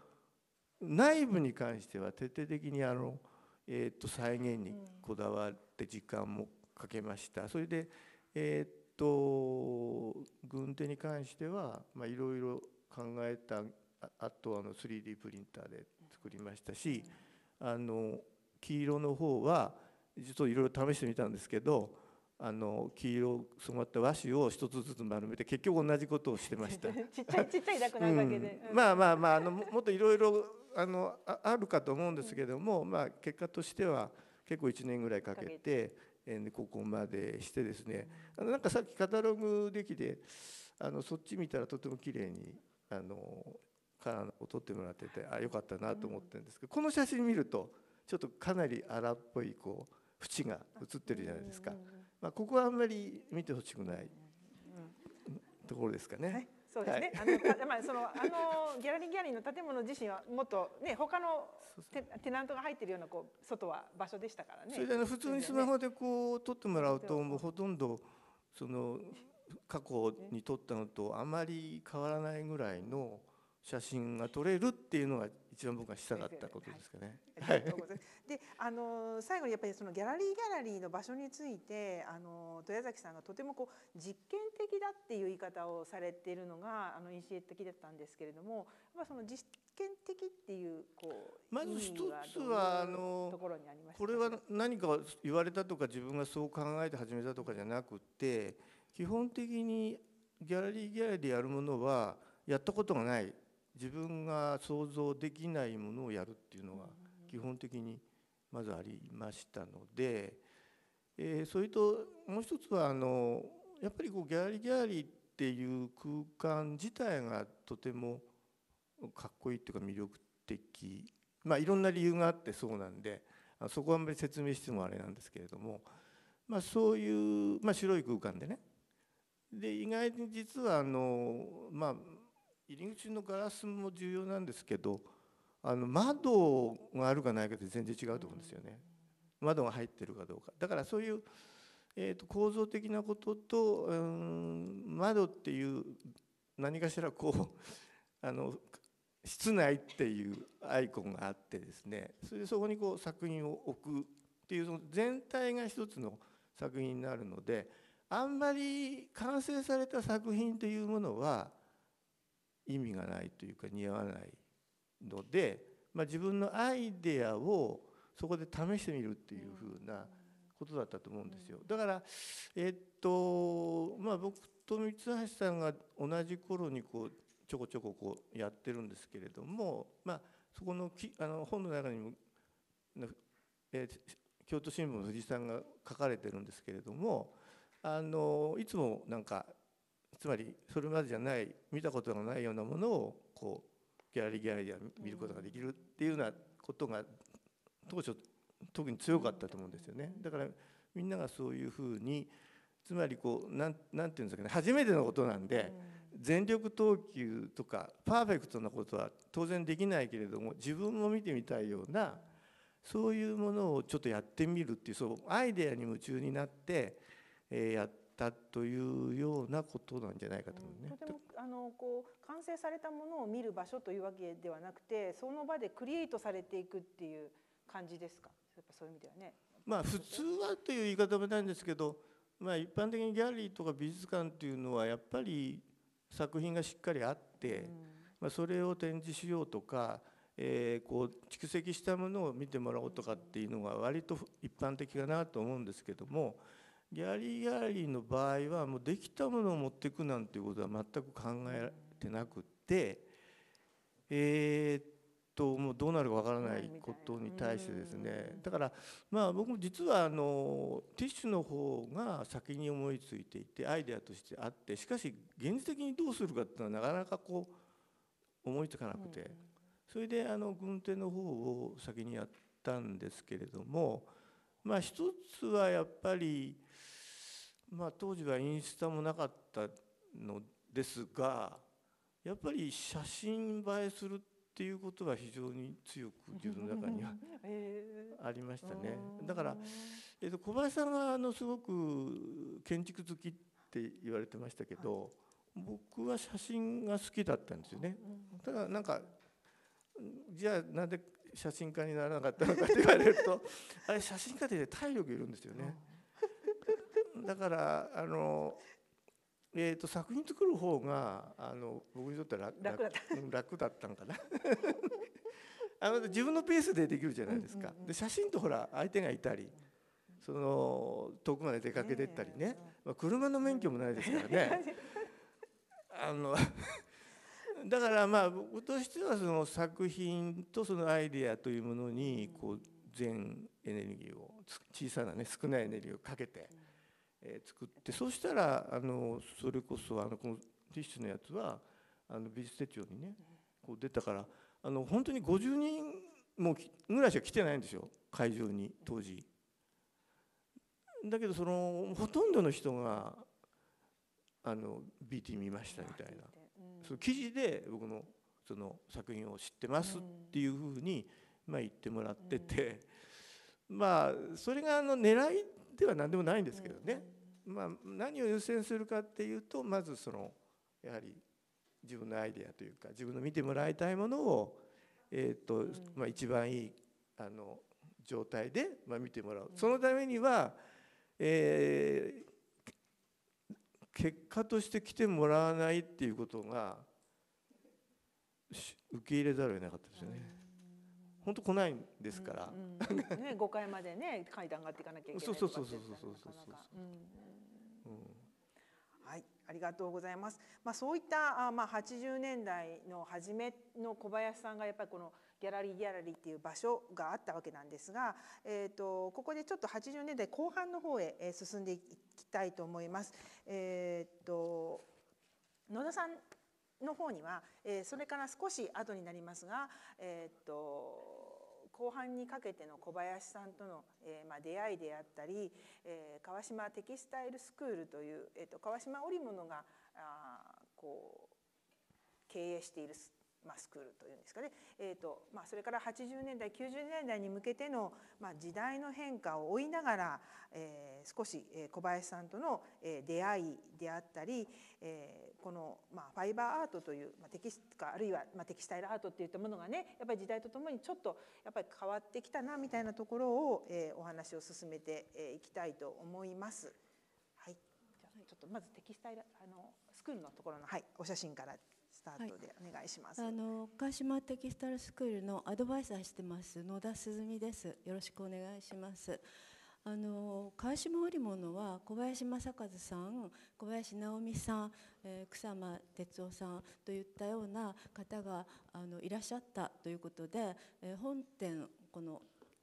内部に関しては徹底的にあの、えーと、と再現にこだわって時間もかけました。それで、えーと軍手に関してはいろいろ考えたあとあの 3D プリンターで作りましたしあの黄色の方は実はいろいろ試してみたんですけどあの黄色染まった和紙を一つずつ丸めて結局同じことをしてました ちっちゃいちっちゃいけで、うん、まあまあまああのもっといろいろあのあるかと思うんですけども、まあ、結果としては結構1年ぐらいかけて。ここまでしてですねあのなんかさっきカタログできてあのそっち見たらとても綺麗にあのカラーを撮ってもらっててあよかったなと思ってるんですけど、この写真見るとちょっとかなり荒っぽいこう縁が写ってるじゃないですか、まあ、ここはあんまり見てほしくないところですかね。はいそうですね。はい、あのまあそのあのギャラリーギャラリーの建物自身はもっとね他のテテナントが入っているようなこう外は場所でしたからね。それで普通にスマホでこう撮ってもらうともうほとんどその過去に撮ったのとあまり変わらないぐらいの写真が撮れるっていうのが一番僕がしたかったことですかね。であの最後にやっぱりそのギャラリーギャラリーの場所についてあの豊崎さんがとてもこう実験的だっていう言い方をされているのがあの印象的だったんですけれども、まあその実験的っていうこうまず一つはあのこれは何か言われたとか自分がそう考えて始めたとかじゃなくて基本的にギャラリーギャラリーやるものはやったことがない自分が想像できないものをやるっていうのが基本的にまずありましたので、えー、それともう一つはあのやっぱりこうギャラリーギャラリーっていう空間自体がとてもかっこいいっていうか魅力的まあいろんな理由があってそうなんでそこはあんまり説明してもあれなんですけれども、まあ、そういう、まあ、白い空間でねで意外に実はあのまあ入り口のガラスも重要なんですけどあの窓があるかないかで全然違うと思うんですよね、窓が入ってるかどうかだからそういう、えーと、と構造的なことと、うん、窓っていう何かしらこう あの室内っていうアイコンがあってですねそれでそこにこう作品を置くっていうその全体が一つの作品になるのであんまり完成された作品というものは意味がないというか似合わないので、まあ、自分のアイデアをそこで試してみるっていうふうなことだったと思うんですよ。だからえー、っとまあ僕と三橋さんが同じ頃にこうちょこちょここうやってるんですけれども、まあ、そこのきあの本の中にも、えー、京都新聞の藤井さんが書かれてるんですけれどもあのいつもなんかつまりそれまでじゃない見たことがないようなものをこうギャラリーギャラリーで見ることができるっていうようなことが当初特に強かったと思うんですよね。だからみんながそういうふうにつまりこうなんなんていうんですかね初めてのことなんで全力投球とかパーフェクトなことは当然できないけれども自分も見てみたいようなそういうものをちょっとやってみるっていうそうアイデアに夢中になって、えー、やってったというようなことなんじゃないかと思うね。ん、とてもあのこう完成されたものを見る場所というわけではなくてその場でクリエイトされていくっていう感じですかやっぱそういう意味ではね。まあ普通はという言い方もないんですけど、まあ、一般的にギャラリーとか美術館っていうのはやっぱり作品がしっかりあって、うん、まあ、それを展示しようとかえこう蓄積したものを見てもらおうとかっていうのが割と一般的かなと思うんですけどもギャリー・ギャラリーの場合はもうできたものを持っていくなんていうことは全く考えてなくてえっともうどうなるかわからないことに対してですねだからまあ僕も実はあのティッシュの方が先に思いついていてアイデアとしてあってしかし現実的にどうするかっていうのはなかなかこう思いつかなくてそれであの軍手の方を先にやったんですけれどもまあ一つはやっぱりまあ、当時はインスタもなかったのですがやっぱり写真映えするっていうことは非常に強く自分の中には ありましたね。だから、えー、と小林さんがあのすごく建築好きって言われてましたけど、はい、僕は写真が好きだったんですよね。ただなんかじゃあなんで写真家にならなかったのかって言われると あれ写真家って体力いるんですよね。だからあの、えーと、作品作る方があの僕にとっては楽楽だったのかな あの自分のペースでできるじゃないですか、で写真とほら相手がいたりその遠くまで出かけてったりね、まあ、車の免許もないですからね あの だからまあ僕としてはその作品とそのアイデアというものにこう全エネルギーを小さなね少ないエネルギーをかけて。えー、作ってそうしたらあのそれこそあのこのティッシュのやつはあの美術手帳にねこう出たからあの本当に50人もぐらいしか来てないんですよ会場に当時。だけどそのほとんどの人があの BT 見ましたみたいな、その記事で僕のその作品を知ってますっていうふうに、まあ、言ってもらってて、まあそれがあの狙いでは何でもないんですけどね、まあ、何を優先するかっていうとまずそのやはり自分のアイデアというか自分の見てもらいたいものを、えーとまあ、一番いいあの状態で、まあ、見てもらう、そのためには、えー、結果として来てもらわないっていうことが受け入れざるを得なかったですよね。本当来ないんですから、ね、五階までね階段上がっていかなきゃいけないそうそうそうそうそうはい、ありがとうございます。まあ、そういったあまあ八十年代の初めの小林さんがやっぱりこのギャラリーギャラリーっていう場所があったわけなんですが、えーと、ここでちょっと八十年代後半の方へ進んでいきたいと思います。えーと、野田さんの方には、えー、それから少し後になりますが、えーと、と後半にかけての小林さんとの、えーまあ、出会いであったり、えー、川島テキスタイルスクールという、えーと、川島織物があこう経営しているス,、まあ、スクールというんですかね、えーとまあ、それから80年代90年代に向けての、まあ、時代の変化を追いながら、えー、少し小林さんとの出会いであったり、えこの、まあ、ファイバーアートという、まあ、テキストかあるいは、まあ、テキスタイルアートっていったものがねやっぱり時代とともにちょっとやっぱり変わってきたなみたいなところを、えお話を進めてい、えー、きたいと思います。はい、じゃあちょっとまずテキスタイルあのスクールのところの、はい、お写真からスタートでお願いします、はい、あの鹿島テキスタイルスクールのアドバイスーしてます野田すずみですよろしくお願いしますあの川島織物は小林正和さん小林直美さん、えー、草間哲夫さんといったような方があのいらっしゃったということで、えー、本店この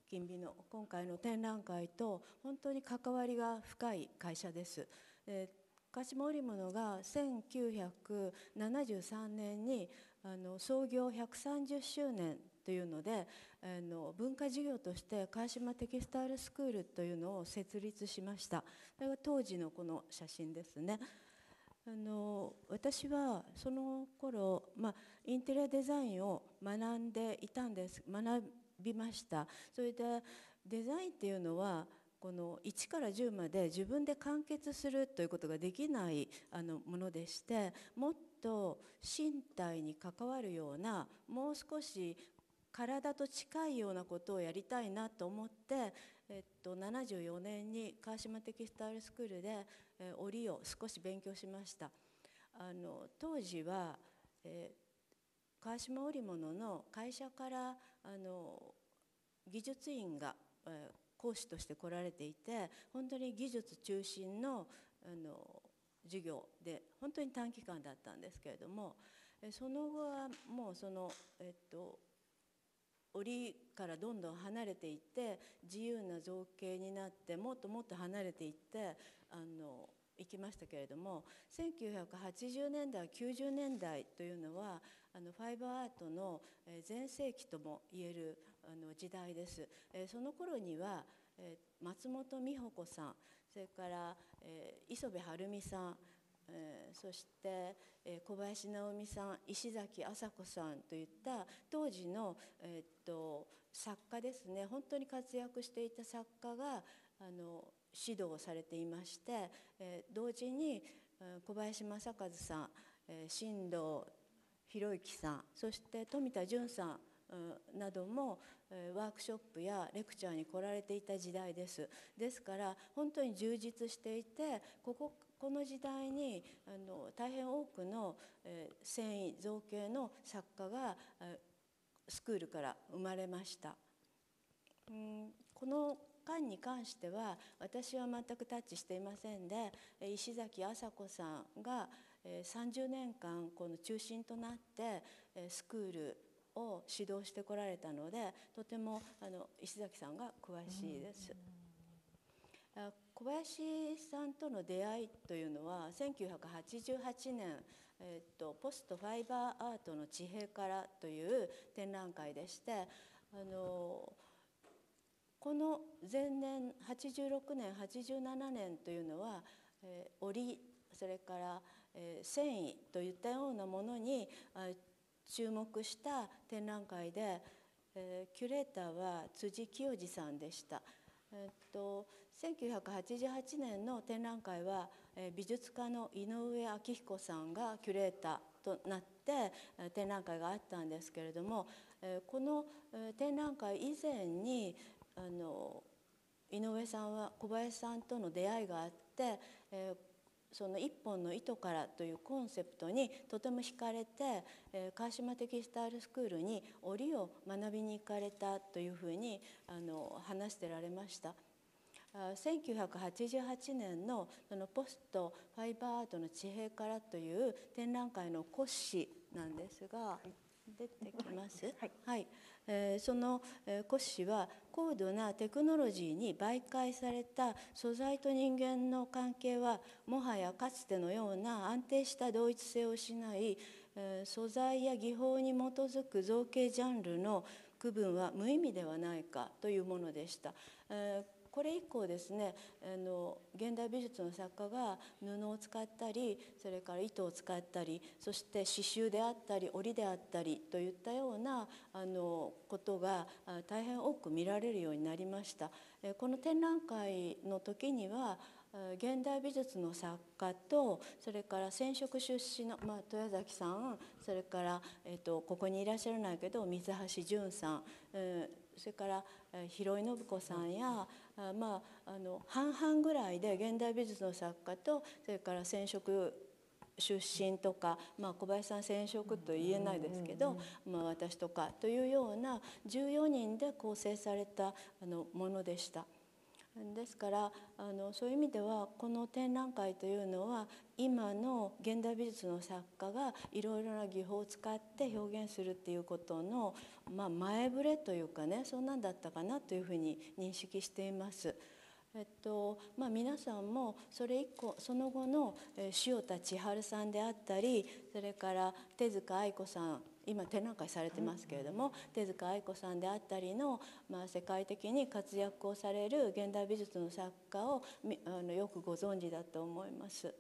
金美の今回の展覧会と本当に関わりが深い会社です。えー鹿島織物が1973年にあの創業130周年というのであの文化事業として川島テキスタイルスクールというのを設立しましたこれが当時のこの写真ですねあの私はその頃、まあ、インテリアデザインを学んでいたんです学びましたそれでデザインっていうのはこの1から10まで自分で完結するということができないあのものでしてもっと身体に関わるようなもう少し体と近いようなことをやりたいなと思って、えっと、74年に川島テキスタイルスクールで、えー、を少し勉強しましたあの当時は、えー、川島織物の会社からあの技術員が、えー、講師として来られていて本当に技術中心のあの授業で本当に短期間だったんですけれどもその後はもうその、えっと、檻からどんどん離れていって自由な造形になってもっともっと離れていってあの行きましたけれども1980年代90年代というのはあのファイバーアートの全盛期ともいえるあの時代です。その頃には松本美穂子さんそれから磯部晴美さんえそして、え小林直美さん石崎麻子さんといった当時の、えー、っと作家ですね本当に活躍していた作家があの指導されていまして、え同時に小林正和さん、え新藤博之さんそして富田淳さんなどもワークショップやレクチャーに来られていた時代ですですから本当に充実していてこここの時代にあの大変多くの、えー、繊維造形の作家が、えー、スクールから生まれました。んこの間に関しては私は全くタッチしていませんで石崎麻子さんが30年間この中心となってスクールを指導してこられたのでとてもあの石崎さんが詳しいです。うんうん小林さんとの出会いというのは1988年、えっと、ポストファイバーアートの地平からという展覧会でしてあのこの前年86年87年というのは、えー、織それから、えー、繊維といったようなものに注目した展覧会で、えー、キュレーターは辻清二さんでした。えっと1988年の展覧会は美術家の井上明彦さんがキュレーターとなって展覧会があったんですけれどもこの展覧会以前にあの井上さんは小林さんとの出会いがあってその「一本の糸から」というコンセプトにとても惹かれて、川島テキスタイルスクールに折を学びに行かれたというふうにあの話してられました。1988年のそのポストファイバーアートの地平からという展覧会の骨子なんですが。出てきます、はい、はいはいえー、その、え骨子は高度なテクノロジーに媒介された素材と人間の関係はもはやかつてのような安定した同一性を失い、え素材や技法に基づく造形ジャンルの区分は無意味ではないかというものでした。えーこれ以降ですねあの現代美術の作家が布を使ったりそれから糸を使ったりそして刺繍であったり織りであったりといったようなあのことが大変多く見られるようになりました。この展覧会の時には現代美術の作家とそれから染色出身の、まあ、豊崎さんそれから、えっと、ここにいらっしゃらないけど水橋淳さん、えーそれから広井信子さんや、まあ、あの半々ぐらいで現代美術の作家とそれから染色出身とか、まあ、小林さん染色と言えないですけど、まあ、私とかというような14人で構成されたあのものでした。ですからあのそういう意味ではこの展覧会というのは今の現代美術の作家がいろいろな技法を使って表現するっていうことの、まあ、前触れというかねそんなんだったかなというふうに認識しています。えっとまあ、皆さんもそれ以降その後の塩田千春さんであったりそれから手塚愛子さん今展覧会されてますけれども、手塚愛子さんであったりの、まあ、世界的に活躍をされる現代美術の作家をあのよくご存知だと思います。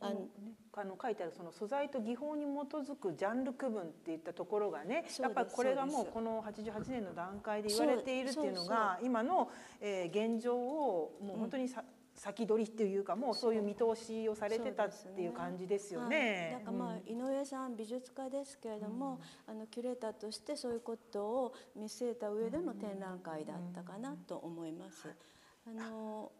あのあの書いてあるその素材と技法に基づくジャンル区分っていったところがねやっぱりこれがもうこの88年の段階で言われているっていうのが今の、えー、現状をもう本当にさ、うん先取りっていうかもうそういう見通しをされてたっていう感じですよね。ねはい、まあ、井上さん美術家ですけれども、うん、あのキュレーターとしてそういうことを見据えた上での展覧会だったかなと思います。うんうん、あの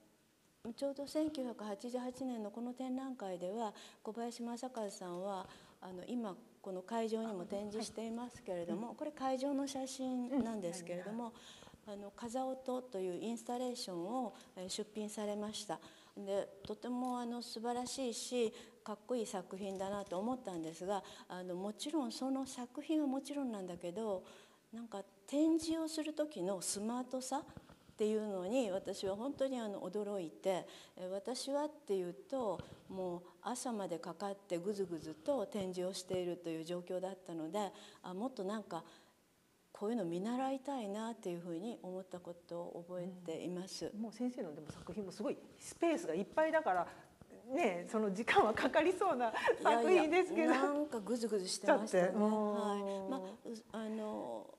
ちょうど1988年のこの展覧会では小林正和さんはあの今この会場にも展示していますけれども、はい、これ会場の写真なんですけれども「あの風音」というインスタレーションを出品されました。でとてもあの素晴らしいしかっこいい作品だなと思ったんですがあのもちろんその作品はもちろんなんだけどなんか展示をする時のスマートさっていうのに私は本当にあの驚いて「私は」っていうともう朝までかかってぐずぐずと展示をしているという状況だったのであもっとなんかこういうの見習いたいなっていうふうに思ったことを覚えています。うん、もう先生のでも作品もすごいスペースがいっぱいだからね、その時間はかかりそうな作品ですけどいなんかぐずぐずしてましたね。はい、まああの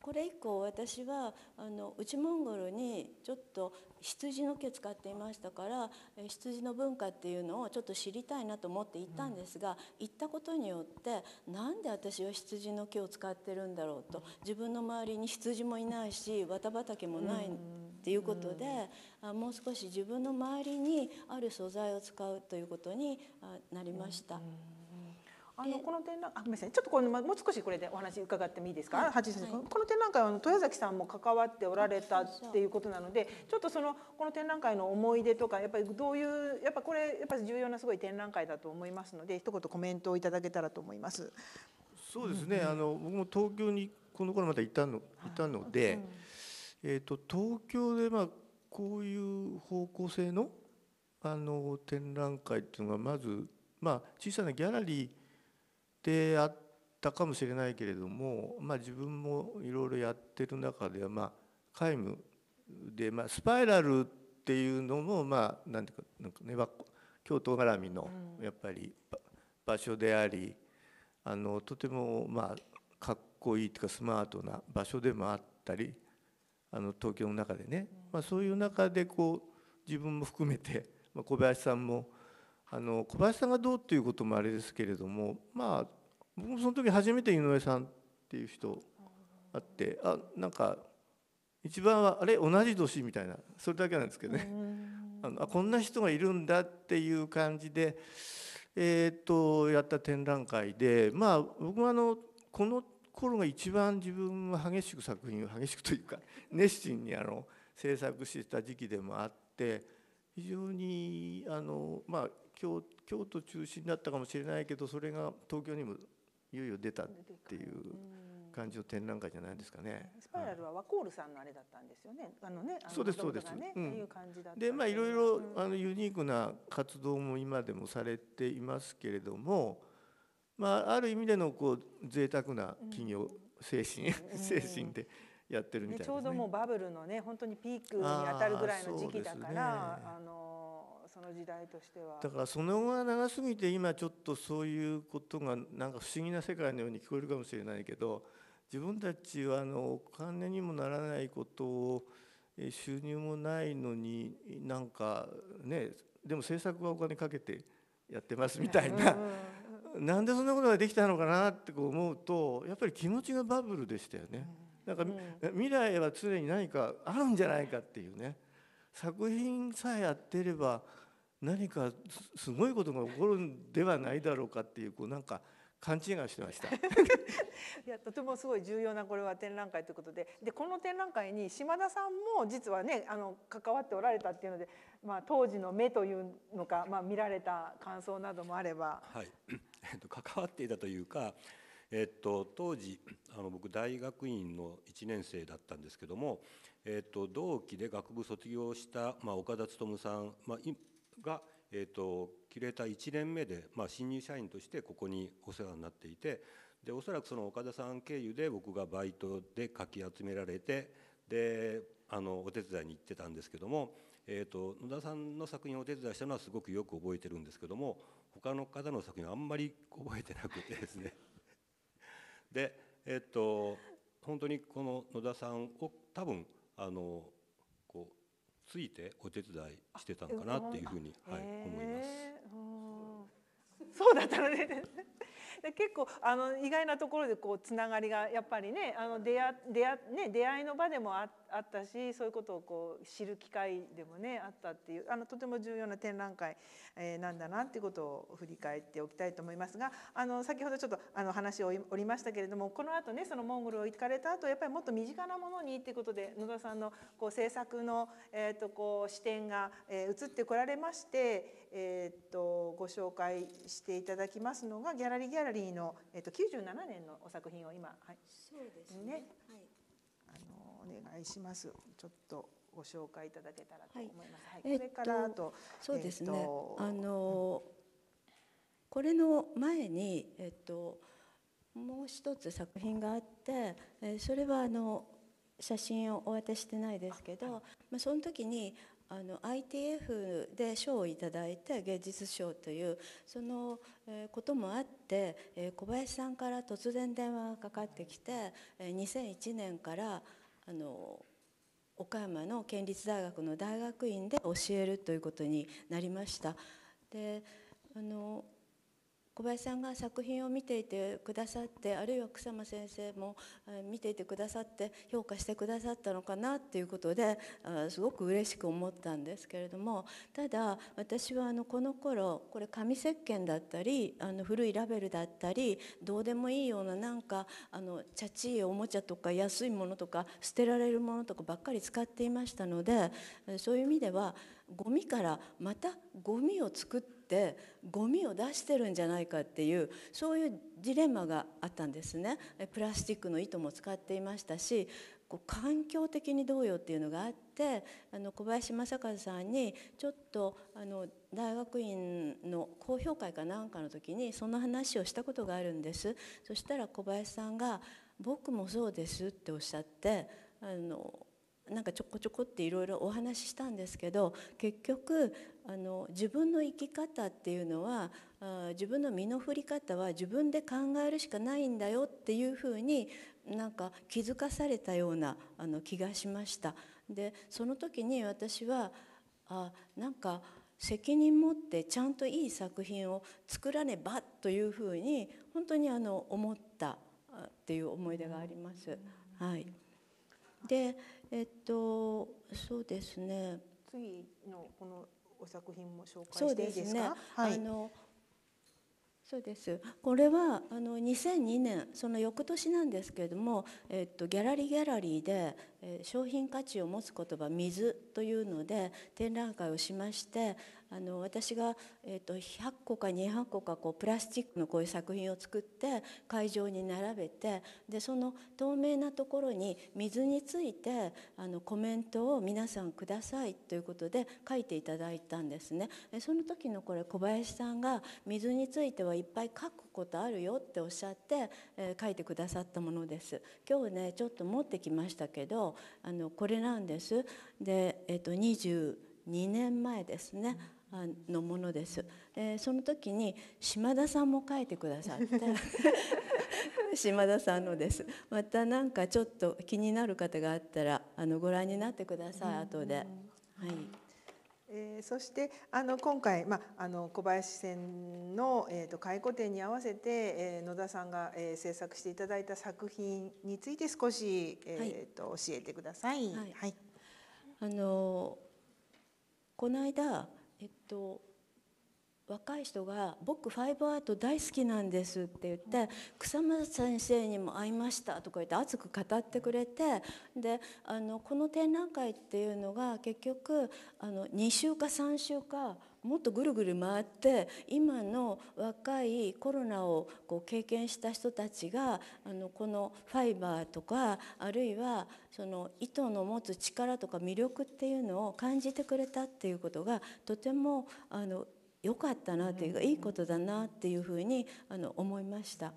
これ以降私はあの内モンゴルにちょっと羊の毛使っていましたから羊の文化っていうのをちょっと知りたいなと思って行ったんですが、行ったことによって何で私は羊の毛を使ってるんだろうと自分の周りに羊もいないし綿畑もないっていうことで、うもう少し自分の周りにある素材を使うということになりました。あのこの展覧あごめんなさいちょっとこのもう少しこれでお話伺ってもいいですか、はい、この展覧会は豊崎さんも関わっておられたっていうことなのでちょっとそのこの展覧会の思い出とかやっぱりどういうやっぱこれやっぱり重要なすごい展覧会だと思いますので一言コメントをいただけたらと思います。そうですね、うんうん、あの僕も東京にこの頃またいたのいたので、はいうん、えーと、東京でまあこういう方向性のあの展覧会っていうのがまず、まあ、小さなギャラリーであったかもしれないけれども、まあ、自分もいろいろやってる中では、まあ、皆無で、まあ、スパイラルっていうのもまあなんていうかなんかね京都絡みのやっぱり場所であり、あのとてもまあかっこいいというかスマートな場所でもあったりあの東京の中でね、まあ、そういう中でこう自分も含めて、まあ、小林さんもあの小林さんがどうっていうこともあれですけれどもまあ僕もその時初めて井上さんっていう人あってあなんか一番はあれ同じ年みたいなそれだけなんですけどね あのあこんな人がいるんだっていう感じで、えー、っとやった展覧会でまあ僕はあのこの頃が一番自分は激しく作品を激しくというか 熱心にあの制作してた時期でもあって非常にあのまあ京京都中心だったかもしれないけどそれが東京にもいよいよ出たっていう感じの展覧会じゃないですかね。スパイラルはワコールさんのあれだったんですよね。あのね、そうですそうです。ね、ういう感じだで、まあいろいろあのユニークな活動も今でもされていますけれども、まあある意味でのこう贅沢な企業精神 精神で。やってるみたい、ね、ちょうどもうバブルのね本当にピークに当たるぐらいの時期だから、ね、あのその時代としてはだからその後が長すぎて今ちょっとそういうことがなんか不思議な世界のように聞こえるかもしれないけど自分たちはあのお金にもならないことを収入もないのになんかねでも政策はお金かけてやってますみたいな、うなんでそんなことができたのかなってこう思うとやっぱり気持ちがバブルでしたよね。なんか、未来は常に何かあるんじゃないかっていうね作品さえやってれば何かすごいことが起こるんではないだろうかっていうこうなんか勘違いしてました いやとてもすごい重要なこれは展覧会ということででこの展覧会に島田さんも実はねあの関わっておられたっていうので、まあ、当時の目というのか、まあ、見られた感想などもあれば。はい、えっと、関わっていたというか、えっと、当時あの僕大学院の1年生だったんですけども、えっと、同期で学部卒業した、まあ、岡田勉さん、まあ、が、えーと、キュレーター1年目で、まあ、新入社員としてここにお世話になっていてでおそらくその岡田さん経由で僕がバイトでかき集められてであのお手伝いに行ってたんですけども、えーと、野田さんの作品をお手伝いしたのはすごくよく覚えてるんですけども他の方の作品はあんまり覚えてなくてですねでえっ、と本当にこの野田さんを多分あのついてお手伝いしてたんかなっていうふうに、はい、思います。そうだったのね で結構あの意外なところでこうつながりがやっぱりねあの出会出会,、ね、出会いの場でもあったしそういうことをこう知る機会でもねあったっていうあのとても重要な展覧会、えー、なんだなっていうことを振り返っておきたいと思いますがあの先ほどちょっとあの話をおりましたけれどもこの後ねそのモンゴルを行かれた後やっぱりもっと身近なものにっていうことで野田さんのこう制作の、えー、とこう視点が、えー、移ってこられまして。えー、っとご紹介していただきますのがギャラリーギャラリーの、えー、っと97年のお作品を今、はい、そうですね、ね、はい、あのお願いします。ちょっとご紹介いただけたらと思います。はい、はい、これからあと、えー、そうですね。えー、あの、これの前にえー、っともう一つ作品があって、えー、それはあの写真をお渡ししてないですけど、あはい、まあ、その時にあの ITF で賞をいただいて芸術賞というそのこともあって小林さんから突然電話がかかってきて2001年からあの岡山の県立大学の大学院で教えるということになりました。であの小林さんが作品を見ていてくださってあるいは草間先生も見ていてくださって評価してくださったのかなっていうことですごく嬉しく思ったんですけれどもただ私はあのこの頃これ紙石鹸だったりあの古いラベルだったりどうでもいいようななんかあのチャチいおもちゃとか安いものとか捨てられるものとかばっかり使っていましたのでそういう意味ではゴミからまたゴミを作っててゴミを出してるんじゃないかっていうそういうジレンマがあったんですねプラスチックの糸も使っていましたしこう環境的にどうよっていうのがあってあの小林正和さんにちょっとあの大学院の公評会かなんかの時にそんな話をしたことがあるんですそしたら小林さんが「僕もそうです」っておっしゃってあのなんかちょこちょこっていろいろお話ししたんですけど結局あの自分の生き方っていうのは自分の身の振り方は自分で考えるしかないんだよっていうふうになんか気づかされたようなあの気がしました。でその時に私はあなんか責任持ってちゃんといい作品を作らねばというふうに本当にあの思ったっていう思い出があります。はい、でえっとそうですね次のこのお作品も紹介していいですか、ねはい、あのそうですこれはあの2002年その翌年なんですけれども、えっと、ギャラリーギャラリーで、え商品価値を持つ言葉「水」というので展覧会をしましてあの私が、えーと、100個か200個かこうプラスチックのこういう作品を作って会場に並べてでその透明なところに水についてあのコメントを皆さんくださいということで書いていただいたんですね。その時のこれ小林さんが水についてはいっぱい書くことあるよっておっしゃって、えー、書いてくださったものです。今日ねちょっと持ってきましたけどあのこれなんです。で、えーと、と22年前ですね。うんのものです、えー、その時に島田さんも書いてくださって 島田さんのですまた何かちょっと気になる方があったらあのご覧になってください後で。はいえー、そしてあの今回、まあ、あの小林線の、えーと、回顧展に合わせて、えー、野田さんが、えー、制作していただいた作品について少し、えーと、はい、教えてください。はい、はい、あのこの間えっと若い人が「僕ファイブアート大好きなんです」って言って「草間先生にも会いました」とか言って熱く語ってくれてであのこの展覧会っていうのが結局あの2週か3週かもっとぐるぐる回って今の若いコロナをこう経験した人たちがあのこのファイバーとかあるいはその糸の持つ力とか魅力っていうのを感じてくれたっていうことがとてもあの良かったなというかいいことだなっていうふうにあの思いました。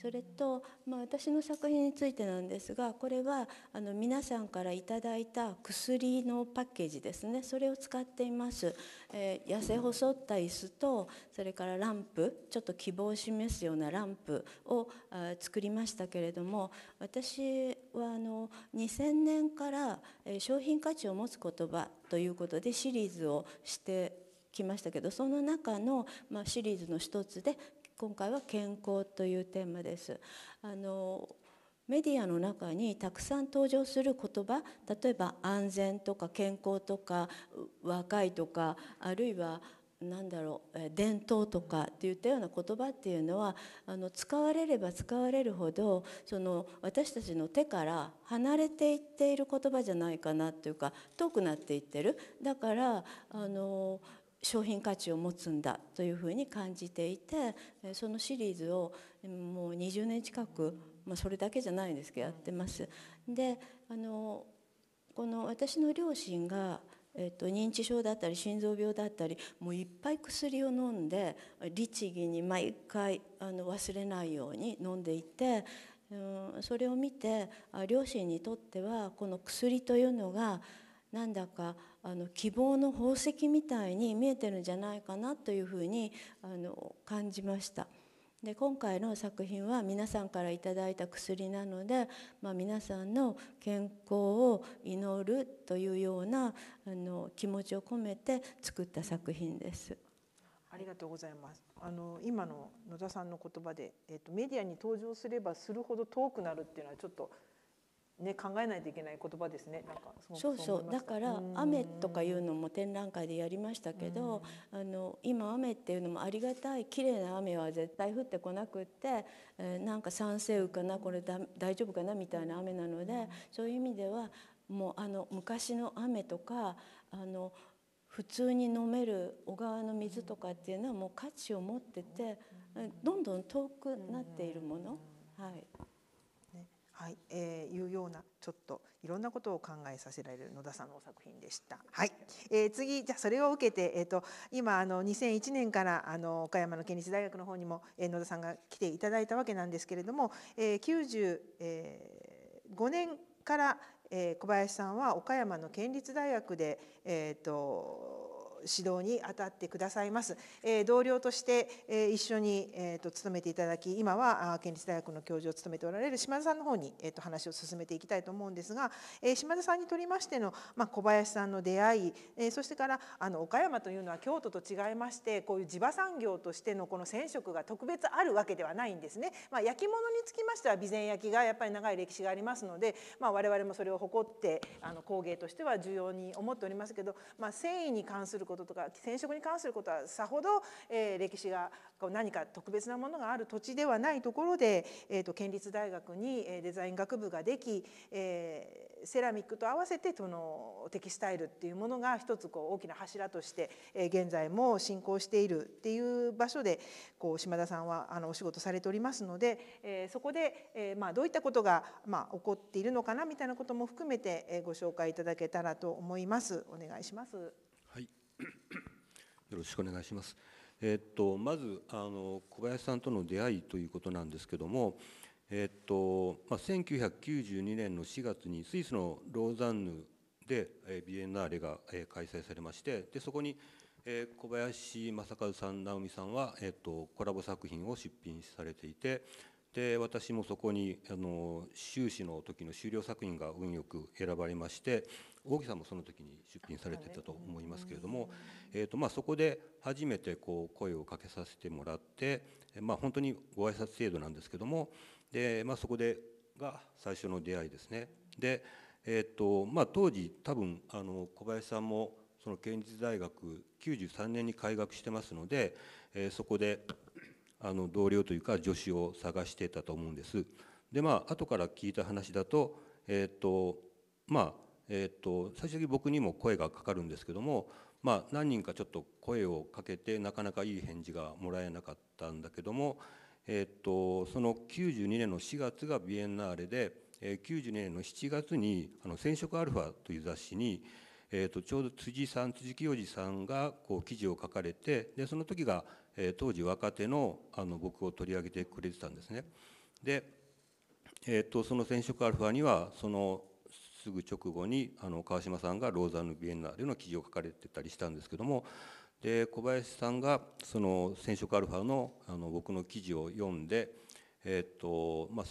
それと、まあ、私の作品についてなんですがこれはあの皆さんからいただいた薬のパッケージですねそれを使っています、えー、痩せ細った椅子とそれからランプちょっと希望を示すようなランプを作りましたけれども私はあの2000年から商品価値を持つ言葉ということでシリーズをしてきましたけどその中の、まあ、シリーズの一つで今回は健康というテーマです。あのメディアの中にたくさん登場する言葉例えば安全とか健康とか若いとかあるいは何だろう伝統とかっていったような言葉っていうのはあの使われれば使われるほどその私たちの手から離れていっている言葉じゃないかなというか遠くなっていってるだからあの商品価値を持つんだというふうに感じていてそのシリーズをもう20年近く、まあ、それだけじゃないんですけどやってます。であのこの私の両親がえっと、認知症だったり心臓病だったりもういっぱい薬を飲んで律儀に毎回あの忘れないように飲んでいて、それを見て両親にとってはこの薬というのがなんだかあの希望の宝石みたいに見えてるんじゃないかなというふうにあの感じました。で今回の作品は皆さんからいただいた薬なので、まあ、皆さんの健康を祈るというようなあの気持ちを込めて作った作品です。ありがとうございます。あの今の野田さんの言葉で、えっとメディアに登場すればするほど遠くなるっていうのはちょっとね、考えないといけない言葉ですね。なんかそうそうだから雨とかいうのも展覧会でやりましたけど、あの今雨っていうのもありがたい綺麗な雨は絶対降ってこなくって、えー、なんか酸性雨かなこれだ大丈夫かなみたいな雨なので、そういう意味ではもうあの昔の雨とかあの普通に飲める小川の水とかっていうのはもう価値を持ってて、どんどん遠くなっているもの。はいはいえー、いうようなちょっといろんなことを考えさせられる野田さんの作品でした。はいえー、次じゃそれを受けて、えーと、今あの2001年からあの岡山の県立大学の方にも、えー、野田さんが来ていただいたわけなんですけれども、えー、95年から、えー、小林さんは岡山の県立大学で、えーと指導に当たってくださいます。えー、同僚として、えー、一緒に、えーと、勤めていただき今は県立大学の教授を務めておられる島田さんの方に、えーと、話を進めていきたいと思うんですが、えー、島田さんにとりましての、まあ、小林さんの出会い、えー、そしてからあの岡山というのは京都と違いましてこういう地場産業としてのこの染色が特別あるわけではないんですね。まあ、焼き物につきましては備前焼がやっぱり長い歴史がありますので、まあ、我々もそれを誇ってあの工芸としては重要に思っておりますけど、まあ、繊維に関することとか染色に関することはさほど、えー、歴史が何か特別なものがある土地ではないところで、えーと、県立大学にデザイン学部ができ、えー、セラミックと合わせてそのテキスタイルっていうものが一つこう大きな柱として、えー、現在も進行しているっていう場所でこう島田さんはあのお仕事されておりますので、えー、そこで、えーまあ、どういったことが、まあ、起こっているのかなみたいなことも含めて、えご紹介いただけたらと思います。お願いします。よろしくお願いします。えっと、まずあの小林さんとの出会いということなんですけども、えっとまあ、1992年の4月にスイスのローザンヌで、ビエンナーレが、開催されましてでそこに、小林正和さん直美さんは、えっと、コラボ作品を出品されていてで私もそこにあの修士の時の修了作品が運よく選ばれまして大木さんもその時に出品されてたと思いますけれども、えとまあ、そこで初めてこう声をかけさせてもらって、まあ、本当にご挨拶程度なんですけどもで、まあ、そこでが最初の出会いですね。でえとまあ、当時多分あの小林さんもその県立大学93年に開学してますので、えそこであの同僚というか助手を探してたと思うんです。でまあ後から聞いた話だと,、えっとまあ、えー、っと最終的に僕にも声がかかるんですけども、まあ、何人かちょっと声をかけてなかなかいい返事がもらえなかったんだけども、えー、っとその92年の4月がビエンナーレで、えー、92年の7月に「あの染色アルファ」という雑誌に「えーと、ちょうど辻さん辻清治さんがこう記事を書かれてでその時が、えー、当時若手のあの僕を取り上げてくれてたんですね。で、えーとその「染色アルファ」にはそのすぐ直後にあの川島さんがローザンヌ・ビエンナーでの記事を書かれてたりしたんですけどもで小林さんがその染色アルファのあの僕の記事を読んで、えーとまあ、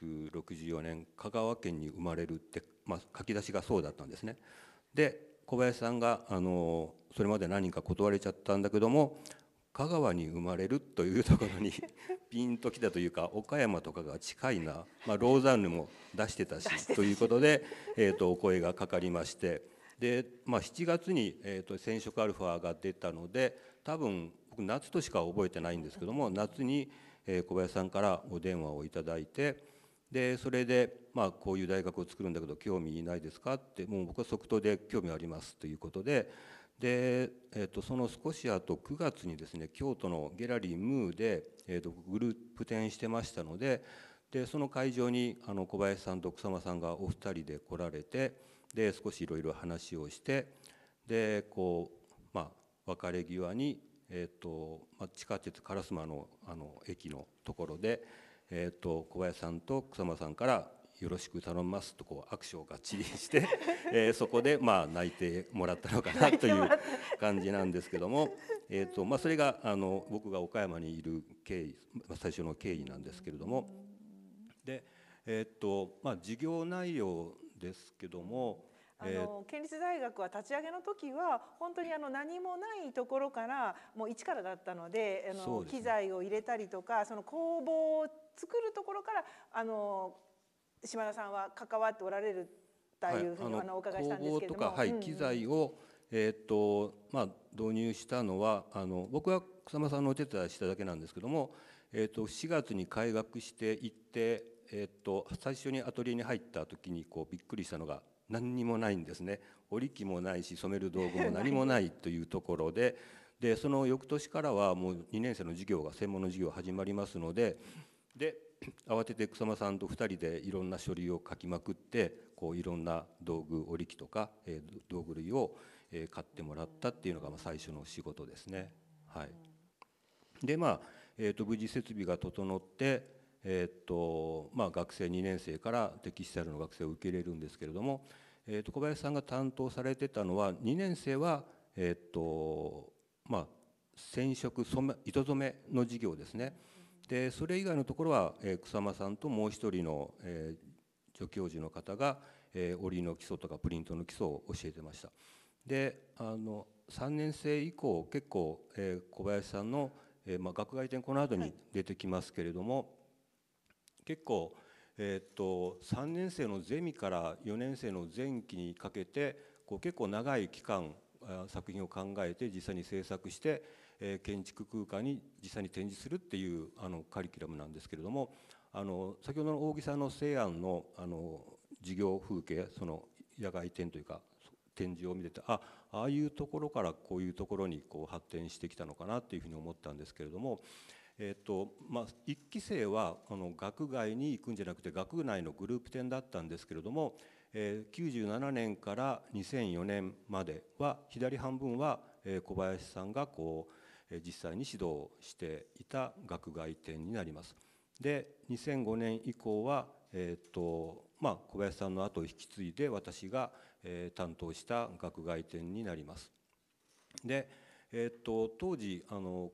1964年香川県に生まれるって、まあ、書き出しがそうだったんですね。で小林さんがあのそれまで何人か断れちゃったんだけども香川に生まれるというところに ピンときたというか岡山とかが近いな、まあ、ローザンヌも出してたしということで、えー、とお声がかかりましてで、まあ、7月に、えー、と染色アルファが出たので多分僕夏としか覚えてないんですけども夏に、小林さんからお電話をいただいて。でそれで、まあ、こういう大学を作るんだけど興味ないですかってもう僕は即答で興味ありますということでで、えーと、その少しあと9月にですね京都のギャラリームーで、えーと、グループ展してましたのででその会場にあの小林さんと草間さんがお二人で来られてで少しいろいろ話をしてでこう、まあ、別れ際に、えーとまあ、地下鉄烏丸のあの駅のところで、えーと小林さんと草間さんからよろしく頼みますとこう握手をがっちりして えそこでまあ泣いてもらったのかなという感じなんですけどもえとまそれがあの僕が岡山にいる経緯最初の経緯なんですけれどもでえっとまあ、事業内容ですけどもあの県立大学は立ち上げの時は本当にあの何もないところからもう一からだったのであの機材を入れたりとかその工房を作るところからあの島田さんは関わっておられるというふうに、はい、あのお伺いしたんですけれども。はい、機材を、えっとまあ、導入したのはあの僕は草間さんのお手伝いしただけなんですけども、えっと4月に開学して行って、えっと最初にアトリエに入った時にこうびっくりしたのが何にもないんですね織機もないし染める道具も何もないというところででその翌年からはもう2年生の授業が専門の授業始まりますのでで慌てて草間さんと2人でいろんな書類を書きまくってこういろんな道具織り機とか、えー、道具類を、えー、買ってもらったっていうのがまあ最初の仕事ですね。はい、でまあ、えーと、無事設備が整って、えーとまあ、学生2年生からテキスタイルの学生を受け入れるんですけれども、えーと、小林さんが担当されてたのは2年生は、えーとまあ、染色染糸染めの授業ですね。でそれ以外のところは、えー、草間さんともう一人の、えー、助教授の方が、えー、織の基礎とかプリントの基礎を教えてましたであの3年生以降結構、えー、小林さんの、えーまあ、学外展この後に出てきますけれども、はい、結構、えー、っと3年生のゼミから4年生の前期にかけてこう結構長い期間作品を考えて実際に制作してえ建築空間に実際に展示するっていうあのカリキュラムなんですけれどもあの先ほどの大木さんの西安のあの事業風景その野外展というか展示を見ててあああいうところからこういうところにこう発展してきたのかなっていうふうに思ったんですけれども。えっとまあ、1期生はあの学外に行くんじゃなくて学内のグループ展だったんですけれども、えー、97年から2004年までは左半分は、えー、小林さんがこう実際に指導していた学外展になります。で2005年以降は、えーとまあ、小林さんの後を引き継いで私が、えー、担当した学外展になります。で、えーと、当時あの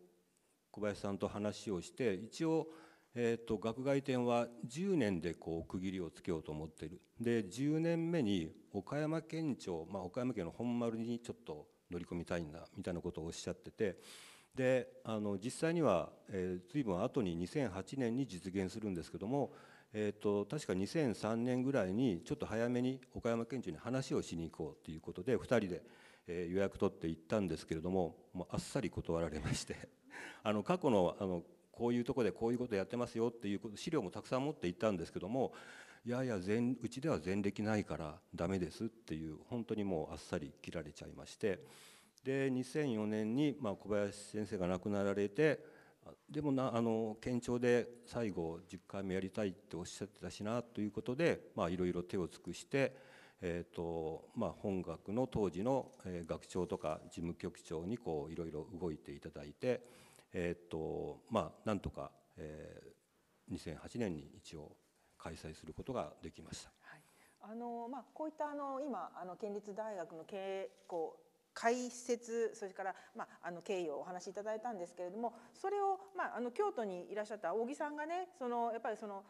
小林さんと話をして一応、えーと学外展は10年でこう区切りをつけようと思っているで10年目に岡山県庁、まあ、岡山県の本丸にちょっと乗り込みたいんだみたいなことをおっしゃってて。であの実際には、えー、随分後に2008年に実現するんですけども、えーと、確か2003年ぐらいにちょっと早めに岡山県庁に話をしに行こうということで2人で、えー、予約取って行ったんですけれどももうあっさり断られまして あの過去のあのこういうとこでこういうことやってますよっていう資料もたくさん持って行ったんですけどもいやいやうちでは前歴ないからダメですっていう本当にもうあっさり切られちゃいまして。で2004年に、まあ、小林先生が亡くなられてでもなあの県庁で最後10回目やりたいっておっしゃってたしなということでいろいろ手を尽くして、えーとまあ、本学の当時の、え学長とか事務局長にいろいろ動いていただいて、えーとまあ、なんとか、えー、2008年に一応開催することができました。はいあのまあ、こういったあの今あの県立大学の経営解説それから、まあ、あの経緯をお話しいただいたんですけれどもそれを、まあ、あの京都にいらっしゃった木さんがねそのやっぱりその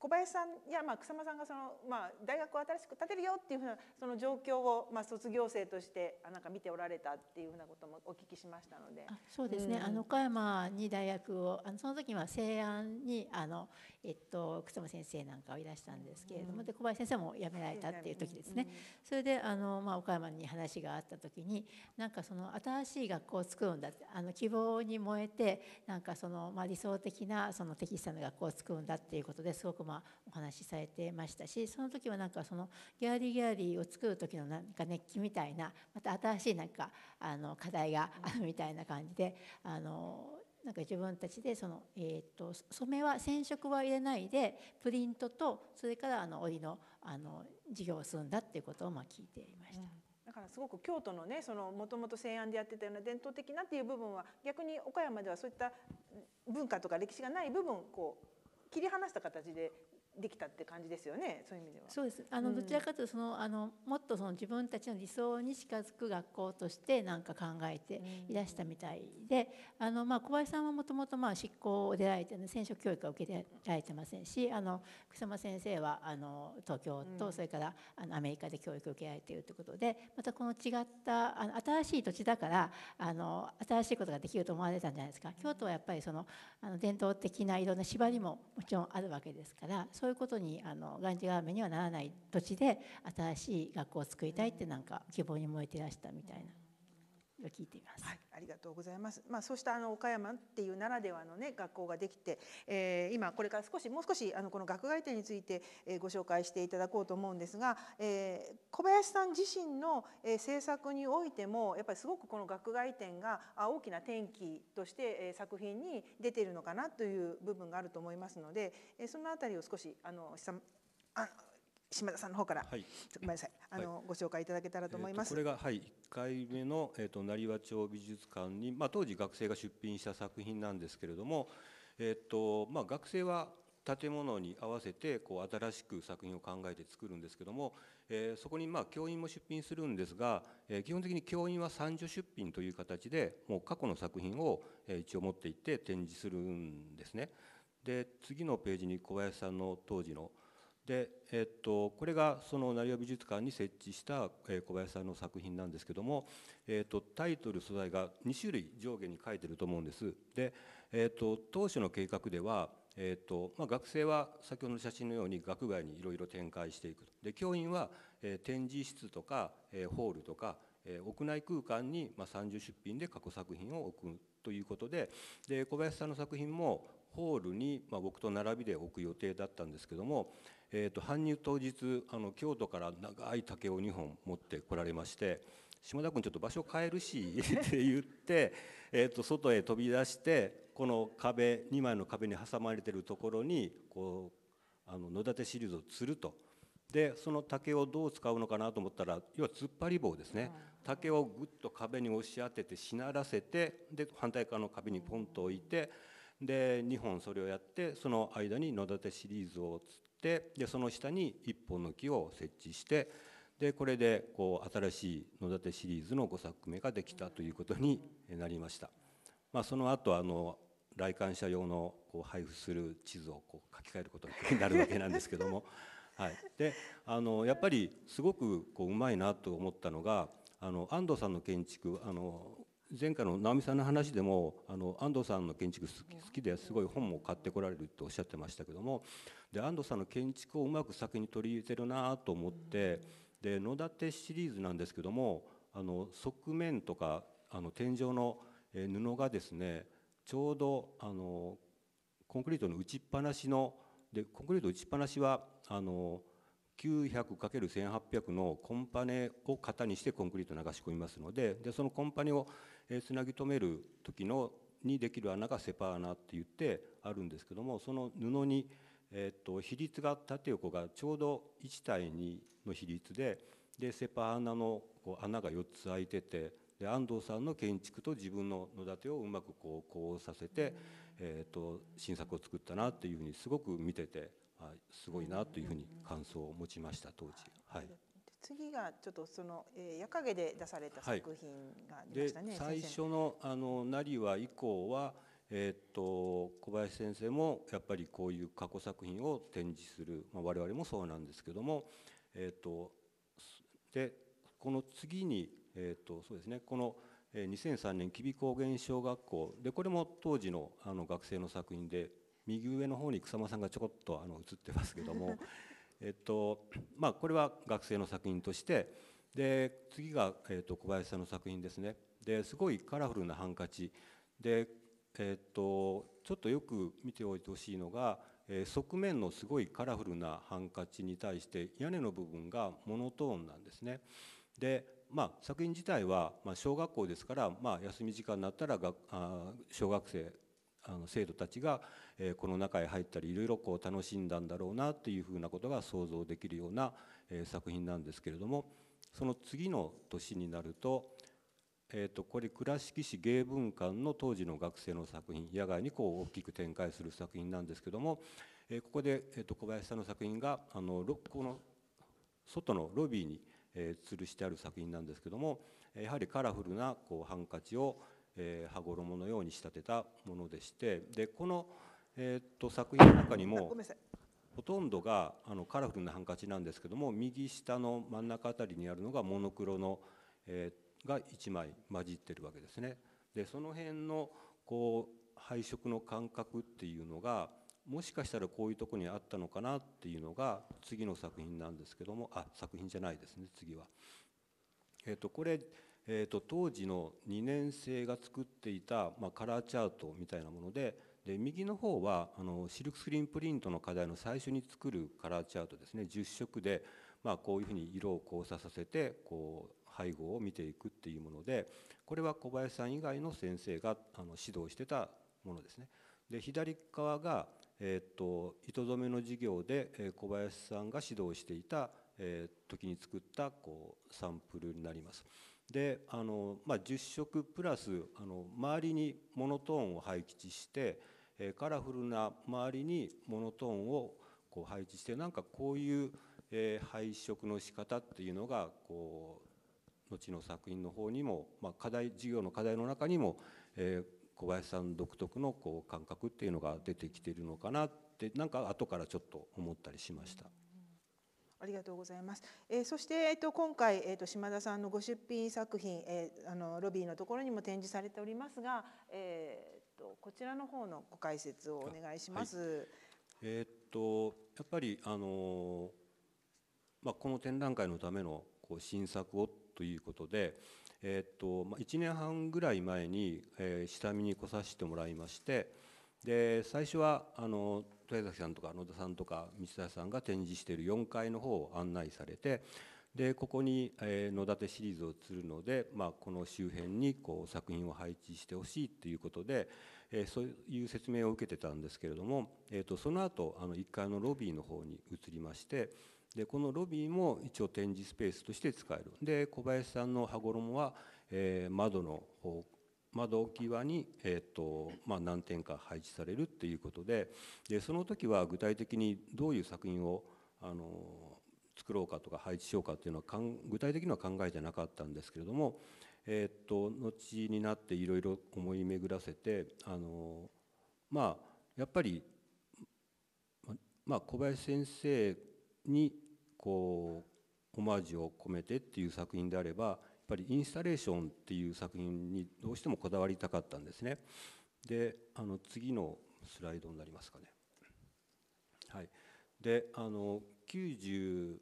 小林さんやまあ草間さんがそのまあ大学を新しく建てるよっていうふうなその状況をまあ卒業生としてなんか見ておられたっていうふうなこともお聞きしましたのでそうですね、うん、あの岡山に大学をあのその時は西安にあの、えっと、草間先生なんかをいらしたんですけれども、うん、で小林先生も辞められたっていう時ですね、うん、それであの、まあ、岡山に話があった時になんかその新しい学校を作るんだってあの希望に燃えてなんかその、まあ、理想的なそのテキストの学校を作るんだっていうことですごくまお話しされてましたしその時はなんかそのギャーリーギャーリーを作る時のなんか熱気みたいなまた新しいなんかあの課題があるみたいな感じであのなんか自分たちでその、えっと染めは染色は入れないでプリントとそれからあの織りのあの授業をするんだっていうことをまあ聞いていました。だからすごく京都のねそのもともと西安でやってたような伝統的なっていう部分は逆に岡山ではそういった文化とか歴史がない部分こう切り離した形でできたって感じですよねそういう意味では。そうですあの、どちらかというとそのあのもっとその自分たちの理想に近づく学校としてなんか考えていらしたみたいで、うん、あの、まあ、小林さんはもともと執行を出られて染色教育を受けられてませんしあの草間先生はあの東京とそれからあのアメリカで教育を受けられているということでまたこの違ったあの新しい土地だからあの新しいことができると思われたんじゃないですか。京都はやっぱりそのあの伝統的ないろんな縛りももちろんあるわけですからそういうことにあのがんじがらめにはならない土地で新しい学校を作りたいってなんか希望に燃えてらしたみたいな。聞いています、はい、ありがとうございます、まあ、そうしたあの岡山っていうならではの、ね、学校ができて、えー、今これから少しもう少しあのこの学外展について、えご紹介していただこうと思うんですが、えー、小林さん自身の、えー、制作においてもやっぱりすごくこの学外展が大きな転機として、え作品に出ているのかなという部分があると思いますので、えその辺りを少しあのあ島田さんの方から、はい、ごめんなさいあの、はい、ご紹介いただけたらと思います、これが、はい、一回目の、えーと、成和町美術館に、まあ、当時学生が出品した作品なんですけれども、えーとまあ、学生は建物に合わせてこう新しく作品を考えて作るんですけども、えー、そこにまあ教員も出品するんですが、えー、基本的に教員は三助出品という形でもう過去の作品をえ一応持っていって展示するんですね。で次のページに小林さんの当時の「で、えっと、これがその成尾美術館に設置した小林さんの作品なんですけども、えっと、タイトル素材が2種類上下に書いてると思うんです。で、えっと、当初の計画では、えとまあ、学生は先ほどの写真のように学外にいろいろ展開していくで教員は、え展示室とか、えホールとか、え屋内空間に、ま30出品で過去作品を置くということでで小林さんの作品もホールに、ま僕と並びで置く予定だったんですけども、えーと、搬入当日あの京都から長い竹を2本持ってこられまして島田君ちょっと場所変えるし って言って、えーと、外へ飛び出してこの壁2枚の壁に挟まれてるところにこうあの野立シリーズをつると。でその竹をどう使うのかなと思ったら要は突っ張り棒ですね、竹をぐっと壁に押し当ててしならせてで反対側の壁にポンと置いて、で2本それをやってその間に野立シリーズをってでその下に1本の木を設置してでこれでこう新しい野立シリーズの5作目ができたということになりました。まあ、その後あの来館者用のこう配布する地図をこう書き換えることになるわけなんですけども はい、であのやっぱりすごくこううまいなと思ったのがあの安藤さんの建築あの前回の直美さんの話でもあの安藤さんの建築好き好きですごい本も買ってこられるっておっしゃってましたけどもで安藤さんの建築をうまく先に取り入れてるなと思ってで野立シリーズなんですけどもあの側面とかあの天井の布がですねちょうどあのコンクリートの打ちっぱなしのでコンクリート打ちっぱなしはあの 900×1800 のコンパネを型にしてコンクリート流し込みますのででそのコンパネをつなぎ止める時のにできる穴がセパ穴って言ってあるんですけどもその布に、えー、と比率が縦横がちょうど1対2の比率ででセパ穴のこう穴が4つ開いててで安藤さんの建築と自分の野立てをうまくこうこうさせて、えー、と新作を作ったなっていうふうにすごく見ててい、すごいなというふうに感想を持ちました当時。はい、次がちょっとその「え夜影」で出された作品がましたね。はい、最初のあのりは」以降は、えー、っと小林先生もやっぱりこういう過去作品を展示する、まあ、我々もそうなんですけども、えー、っとでこの次に、えー、っとそうですねこの2003年吉備高原小学校でこれも当時のあの学生の作品で右上の方に草間さんがちょこっとあの映ってますけども えっとまあこれは学生の作品としてで次が、えっと、小林さんの作品ですねですごいカラフルなハンカチで、えっと、ちょっとよく見ておいてほしいのが、えー、側面のすごいカラフルなハンカチに対して屋根の部分がモノトーンなんですね。でまあ、作品自体は、まあ、小学校ですから、まあ、休み時間になったらがあ小学生あの生徒たちが、えこの中へ入ったりいろいろこう楽しんだんだろうなというふうなことが想像できるような、え作品なんですけれどもその次の年になると,、えー、とこれ倉敷市芸文館の当時の学生の作品野外にこう大きく展開する作品なんですけども、えここで、えー、と小林さんの作品があのこの外のロビーに、え吊るしてある作品なんですけどもやはりカラフルなこうハンカチをえ羽衣のように仕立てたものでしてでこの、えー、っと作品の中にもほとんどがあのカラフルなハンカチなんですけども右下の真ん中あたりにあるのがモノクロの、えー、が1枚混じってるわけですね。でその辺のこう配色の感覚っていうのがもしかしたらこういうとこにあったのかなっていうのが次の作品なんですけどもあ作品じゃないですね次は。えー、とこれえーと、当時の2年生が作っていた、まあ、カラーチャートみたいなものでで右の方はあのシルクスクリーンプリントの課題の最初に作るカラーチャートですね10色で、まあ、こういうふうに色を交差させてこう配合を見ていくっていうものでこれは小林さん以外の先生があの指導してたものですね。で左側が、えーと、糸染めの授業で、え小林さんが指導していた、えー、時に作ったこうサンプルになります。であの、まあ、10色プラスあの周りにモノトーンを配置して、えカラフルな周りにモノトーンをこう配置してなんかこういう、え配色の仕方っていうのがこう後の作品の方にも、まあ、課題授業の課題の中にも、え小林さん独特のこう感覚っていうのが出てきているのかなってなんか後からちょっと思ったりしました。ありがとうございます。えー、そして、えっ、ー、と、今回、えっ、ー、と、島田さんのご出品作品、えー、あのロビーのところにも展示されておりますが、えっとこちらの方のご解説をお願いします。はい、えっとやっぱりあのまあこの展覧会のためのこう新作をということで。えっとまあ、1年半ぐらい前に、えー、下見に来させてもらいまして、で最初はあの豊崎さんとか野田さんとか道田さんが展示している4階の方を案内されてでここに、えー、野立シリーズを釣るので、まあ、この周辺にこう作品を配置してほしいということで、えー、そういう説明を受けてたんですけれども、えーと、その後あの1階のロビーの方に移りましてでこのロビーも一応展示スペースとして使えるで小林さんの羽衣は、えー、窓の方窓際に、えーとまあ、何点か配置されるっていうことででその時は具体的にどういう作品をあの作ろうかとか配置しようかっていうのは具体的には考えてなかったんですけれども、えーと、と後になっていろいろ思い巡らせてあのまあやっぱり、まあ、小林先生にこうオマージュを込めてっていう作品であればぱりインスタレーションっていう作品にどうしてもこだわりたかったんですね。であの次のスライドになりますかね。はい、であの95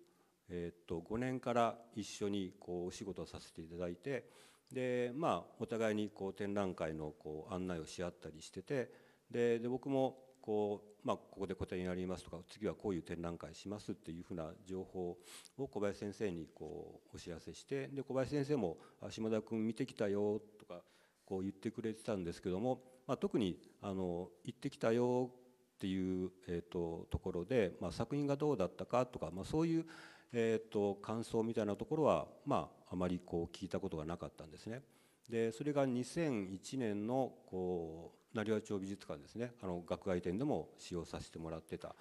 年から一緒にこうお仕事をさせていただいてで、まあ、お互いにこう展覧会のこう案内をし合ったりしててで僕もこう、まあ、ここで個展やりますとか次はこういう展覧会しますっていうふうな情報を小林先生にこうお知らせしてで小林先生も「島田君見てきたよ」とかこう言ってくれてたんですけども、まあ、特にあの「行ってきたよ」っていう、えと、ところで、まあ、作品がどうだったかとか、まあ、そういう、えと、感想みたいなところは、まあ、あまりこう聞いたことがなかったんですね。でそれが2001年のこ成和町美術館ですねあの学外展でも使用させてもらってた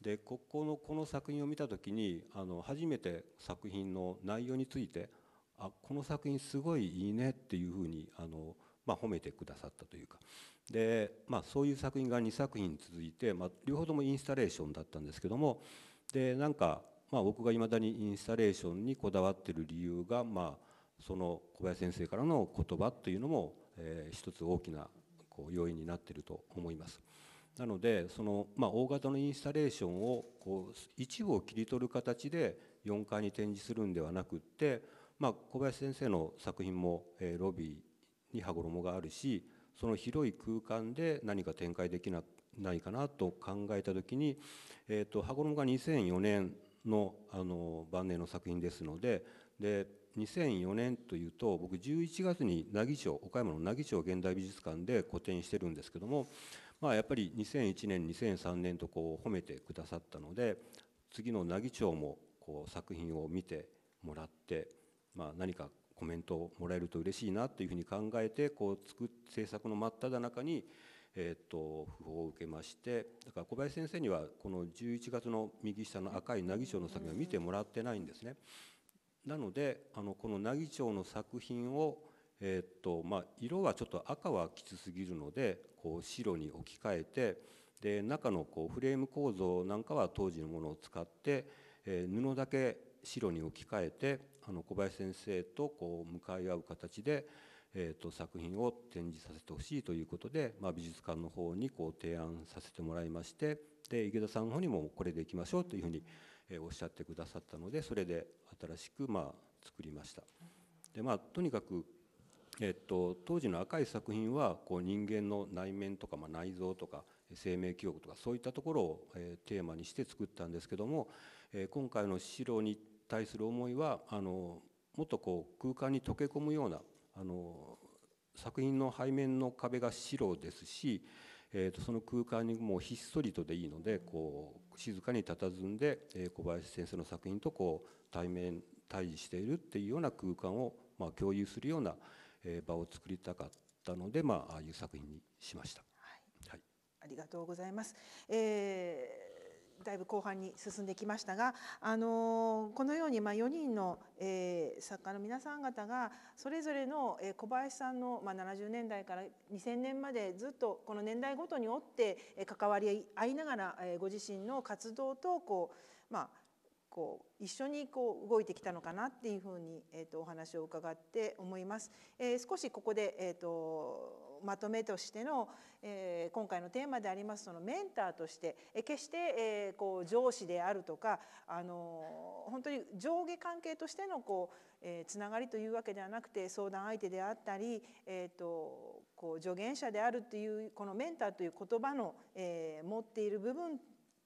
でここのこの作品を見た時にあの初めて作品の内容についてあこの作品すごいいいねっていうふうにあの、まあ、褒めてくださったというかで、まあ、そういう作品が2作品続いて、まあ、両方ともインスタレーションだったんですけどもでなんか、まあ、僕がいまだにインスタレーションにこだわってる理由が、まあ、その小林先生からの言葉というのも、えー、一つ大きなこう要因になっていると思います。なのでその、まあ、大型のインスタレーションをこう一部を切り取る形で4階に展示するんではなくって、まあ、小林先生の作品も、えロビーに羽衣があるしその広い空間で何か展開できないかなと考えた時に、えと羽衣が2004年のあの晩年の作品ですのでで2004年というと僕11月に奈義町岡山の奈義町現代美術館で個展してるんですけども、まあ、やっぱり2001年2003年とこう褒めてくださったので次の奈義町もこう作品を見てもらって、まあ、何かコメントをもらえると嬉しいなというふうに考えてこう作制作の真っ只中にえー、と訃報を受けましてだから小林先生にはこの11月の右下の赤い奈義賞の作品を見てもらってないんですね。なのであのこの奈義町の作品を、えー、っとまあ、色はちょっと赤はきつすぎるのでこう白に置き換えてで中のこうフレーム構造なんかは当時のものを使って、えー、布だけ白に置き換えてあの小林先生とこう向かい合う形で、えー、と作品を展示させてほしいということで、まあ、美術館の方にこう提案させてもらいましてで池田さんの方にもこれでいきましょうというふうにおっしゃってくださったのでそれで新しくま作りました。でまあ、とにかくえっと、当時の赤い作品はこう人間の内面とか、まあ、内臓とか生命記憶とかそういったところを、えテーマにして作ったんですけども、え今回の白に対する思いはあのもっとこう空間に溶け込むようなあの作品の背面の壁が白ですし、えーと、その空間にもうひっそりとでいいのでこう静かに佇んで、え小林先生の作品とこう対面対峙しているっていうような空間を、ま共有するような、え場を作りたかったので、まあ、ああいう作品にしました。はい、はい、ありがとうございます、えーだいぶ後半に進んできましたが、あのこのようにまあ、4人の、え作家の皆さん方がそれぞれの、え小林さんの、まあ、70年代から2000年までずっとこの年代ごとにおって、え関わり合いながら、えご自身の活動とこうまあこう一緒にこう動いてきたのかなっていうふうに、えー、とお話を伺って思います。えー、少しここで、えーとまとめとしての、えー、今回のテーマでありますそのメンターとして、えー、決して、えー、こう上司であるとか、あのー、本当に上下関係としてのこう、えー、つながりというわけではなくて相談相手であったり、えーと、こう助言者であるというこのメンターという言葉の、えー、持っている部分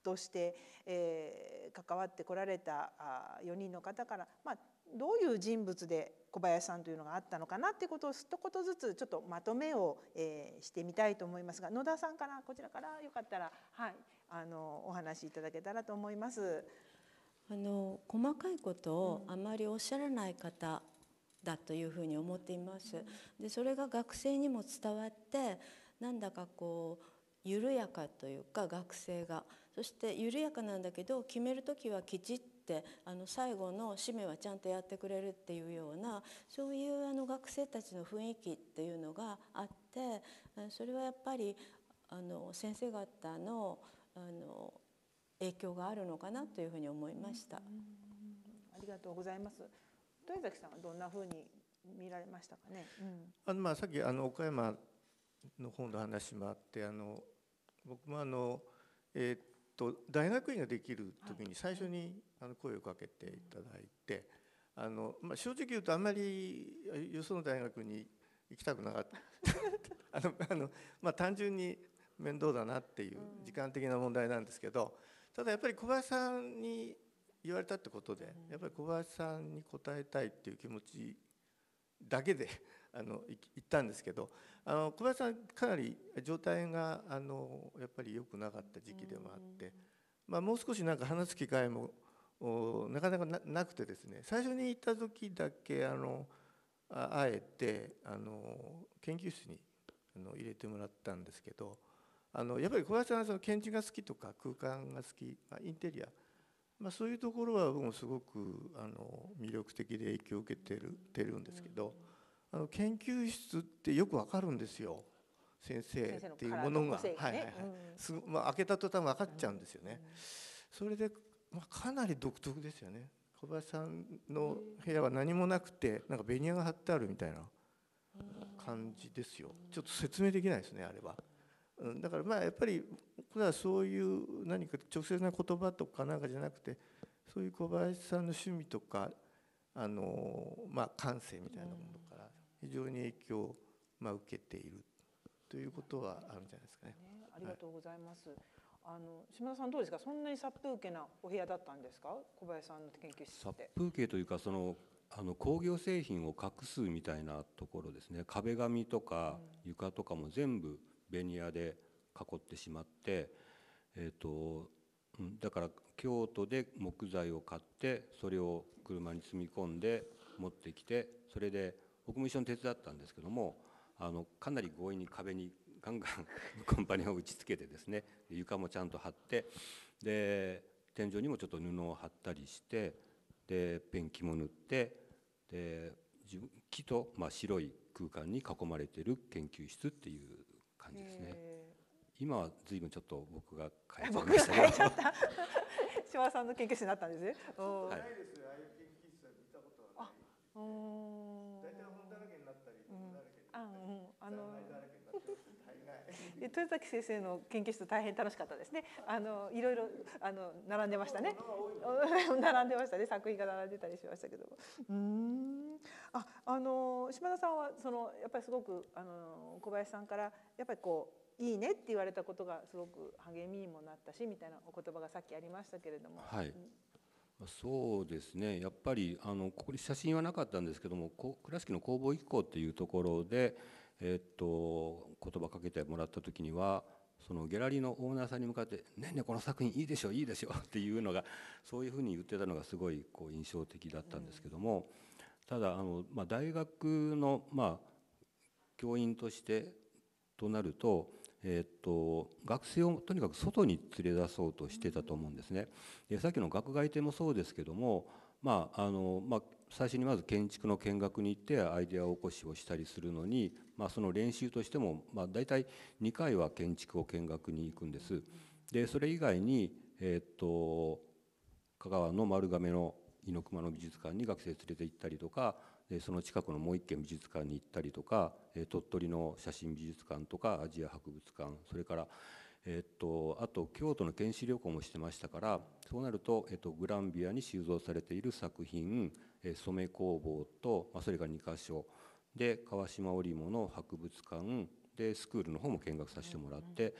として、えー、関わってこられたあ4人の方から、まあ、どういう人物で小林さんというのがあったのかなってことを一言ずつちょっとまとめを、えー、してみたいと思いますが野田さんからこちらからよかったら、はい、あのお話しいただけたらと思います。あの細かいことをあまりおっしゃらない方だというふうに思っています。でそれが学生にも伝わってなんだかこう緩やかというか学生がそして緩やかなんだけど決める時はきちっってあの最後の使命はちゃんとやってくれるっていうようなそういうあの学生たちの雰囲気っていうのがあってそれはやっぱりあの先生方のあの影響があるのかなというふうに思いました。ありがとうございます。豊崎さんはどんなふうに見られましたかね。うん、あのまあさっきあの岡山の方の話もあってあの僕もあのえー、と、大学院ができる時に最初にあの声をかけていただいてあの、まあ、正直言うとあんまりよその大学に行きたくなかった あのあの、まあ、単純に面倒だなっていう時間的な問題なんですけどただやっぱり小林さんに言われたってことでやっぱり小林さんに答えたいっていう気持ちだけであの行ったんですけどあの小林さんかなり状態があのやっぱり良くなかった時期でもあって、まあ、もう少しなんか話す機会もなかなかなくてですね最初に行った時だけあのあえてあの研究室にあの入れてもらったんですけどあのやっぱり小林さんはその建築が好きとか空間が好き、まあ、インテリア、まあ、そういうところは僕もすごくあの魅力的で影響を受けてるてるんですけど。あの研究室ってよくわかるんですよ先生っていうものが、はいはいはい、すまあ、開けた途端分かっちゃうんですよね、それで、まあ、かなり独特ですよね小林さんの部屋は何もなくてなんかベニヤが貼ってあるみたいな感じですよちょっと説明できないですねあれは。うん、だからまあやっぱり僕はそういう何か直接な言葉とかなんかじゃなくてそういう小林さんの趣味とかあのまあ感性みたいなものから非常に影響を、まあ、受けているということはあるんじゃないですかね。ねありがとうございます、はい、あの島田さんどうですかそんなに殺風景なお部屋だったんですか小林さんの研究室っ殺風景というかそのあの工業製品を隠すみたいなところですね壁紙とか床とかも全部ベニヤで囲ってしまって、えーと、とだから京都で木材を買ってそれを車に積み込んで持ってきてそれで国務省に手伝ったんですけどもあのかなり強引に壁にガンガン コンパニオンを打ちつけてですね床もちゃんと張ってで天井にもちょっと布を張ったりしてでペンキも塗ってで木と、まあ、白い空間に囲まれている研究室っていう感じですね。今は随分ちょっと僕が変えちゃいましたけど。島さんの研究室になったんですね。はい。あ、うん。あの 豊崎先生の研究室大変楽しかったですね。あのいろいろあの並んでましたね。並んでましたね。作品が並んでたりしましたけども。うんああの島田さんはそのやっぱりすごくあの小林さんからやっぱりこう。いいねって言われたことがすごく励みにもなったしみたいなお言葉がさっきありましたけれども、はい、そうですねやっぱりあのここに写真はなかったんですけども倉敷の工房一行っていうところで、えっと言葉かけてもらった時にはそのギャラリーのオーナーさんに向かって「ねえねこの作品いいでしょいいでしょ」っていうのがそういうふうに言ってたのがすごいこう印象的だったんですけども、ただあの、ま大学の、ま教員としてとなると,、えっと学生をとにかく外に連れ出そうとしてたと思うんですね。でさっきの学外展もそうですけどもまああのまあ、最初にまず建築の見学に行ってアイデア起こしをしたりするのに、まあ、その練習としても、まあ、大体2回は建築を見学に行くんです。でそれ以外に、えー、っと香川の丸亀の猪熊野美術館に学生連れて行ったりとかその近くのもう一軒美術館に行ったりとか鳥取の写真美術館とかアジア博物館それからえっと、あと京都の研修旅行もしてましたからそうなると、えっと、グランビアに収蔵されている作品染め工房と、それが2か所で川島織物博物館でスクールの方も見学させてもらって、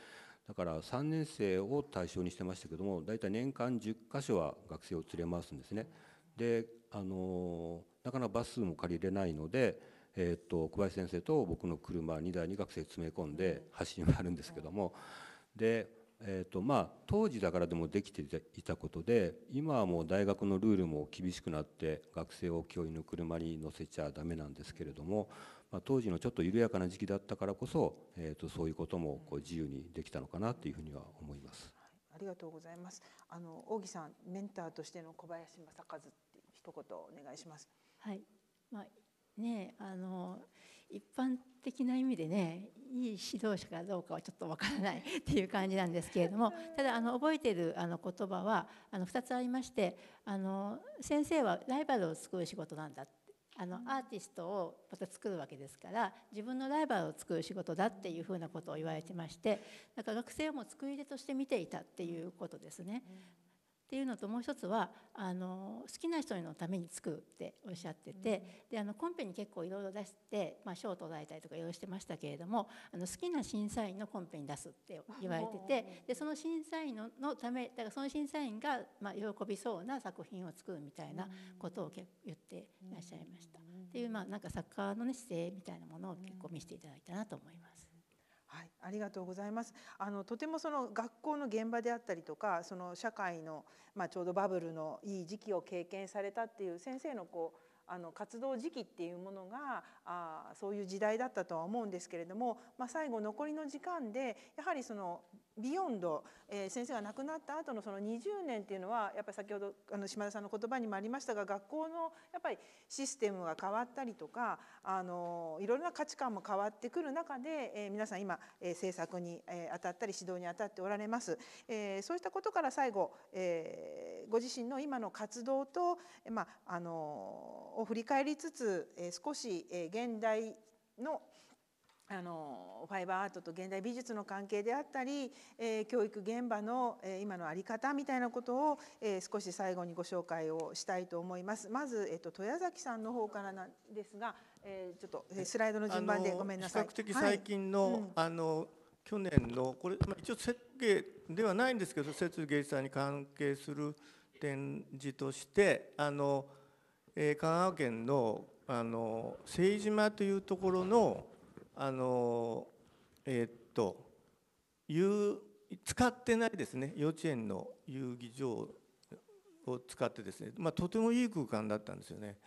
だから3年生を対象にしてましたけども大体年間10か所は学生を連れ回すんですね。であのなかなかバスも借りれないので、えー、っと小林先生と僕の車2台に学生詰め込んで走り回るんですけどもでえーとまあ、当時だからでもできていたことで今はもう大学のルールも厳しくなって学生を教員の車に乗せちゃダメなんですけれども、まあ、当時のちょっと緩やかな時期だったからこそ、えーと、そういうこともこう自由にできたのかなというふうには思います。はい、ありがとうございます。あの大木さんメンターとしての小林正和一言お願いします。はい。まあねあの。一般的な意味でねいい指導者かどうかはちょっとわからない っていう感じなんですけれどもただあの覚えてるあの言葉はあの2つありましてあの先生はライバルを作る仕事なんだあのアーティストをまた作るわけですから自分のライバルを作る仕事だっていうふうなことを言われてましてだから学生も作り手として見ていたっていうことですね。っていうのともう一つはあの好きな人のために作るっておっしゃってて、うん、であのコンペに結構いろいろ出して、まあ、賞を頂いたりとかいろいろしてましたけれどもあの好きな審査員のコンペに出すって言われててでその審査員ののためだからその審査員が、まあ、喜びそうな作品を作るみたいなことを結構言っていらっしゃいました。っていう、まあ、なんか作家の、ね、姿勢みたいなものを結構見せていただいたなと思います。はい、ありがとうございます。あのとてもその学校の現場であったりとか、その社会のまあ、ちょうどバブルのいい時期を経験されたっていう先生のこうあの活動時期っていうものがあそういう時代だったとは思うんですけれども、まあ、最後残りの時間でやはりそのビヨンド、えー、先生が亡くなった後のその20年っていうのはやっぱり先ほどあの島田さんの言葉にもありましたが学校のやっぱりシステムが変わったりとかあのいろいろな価値観も変わってくる中で、えー、皆さん今、えー、政策に、えー、当たったり指導に当たっておられます、えー、そうしたことから最後、えー、ご自身の今の活動と、まあ、あのを振り返りつつ、えー、少し、えー、現代のあのファイバーアートと現代美術の関係であったり、えー、教育現場の、えー、今の在り方みたいなことを、えー、少し最後にご紹介をしたいと思います。まず、えーと、豊崎さんの方からなんですが、えー、ちょっとえスライドの順番でごめんなさい。比較的最近の、はいうん、あの去年のこれ、まあ、一応設計ではないんですけど設芸術さんに関係する展示としてあの、えー、香川県のあの清島というところのあのえー、っと遊使ってないですね幼稚園の遊技場を使ってですね、まあ、とてもいい空間だったんですよね。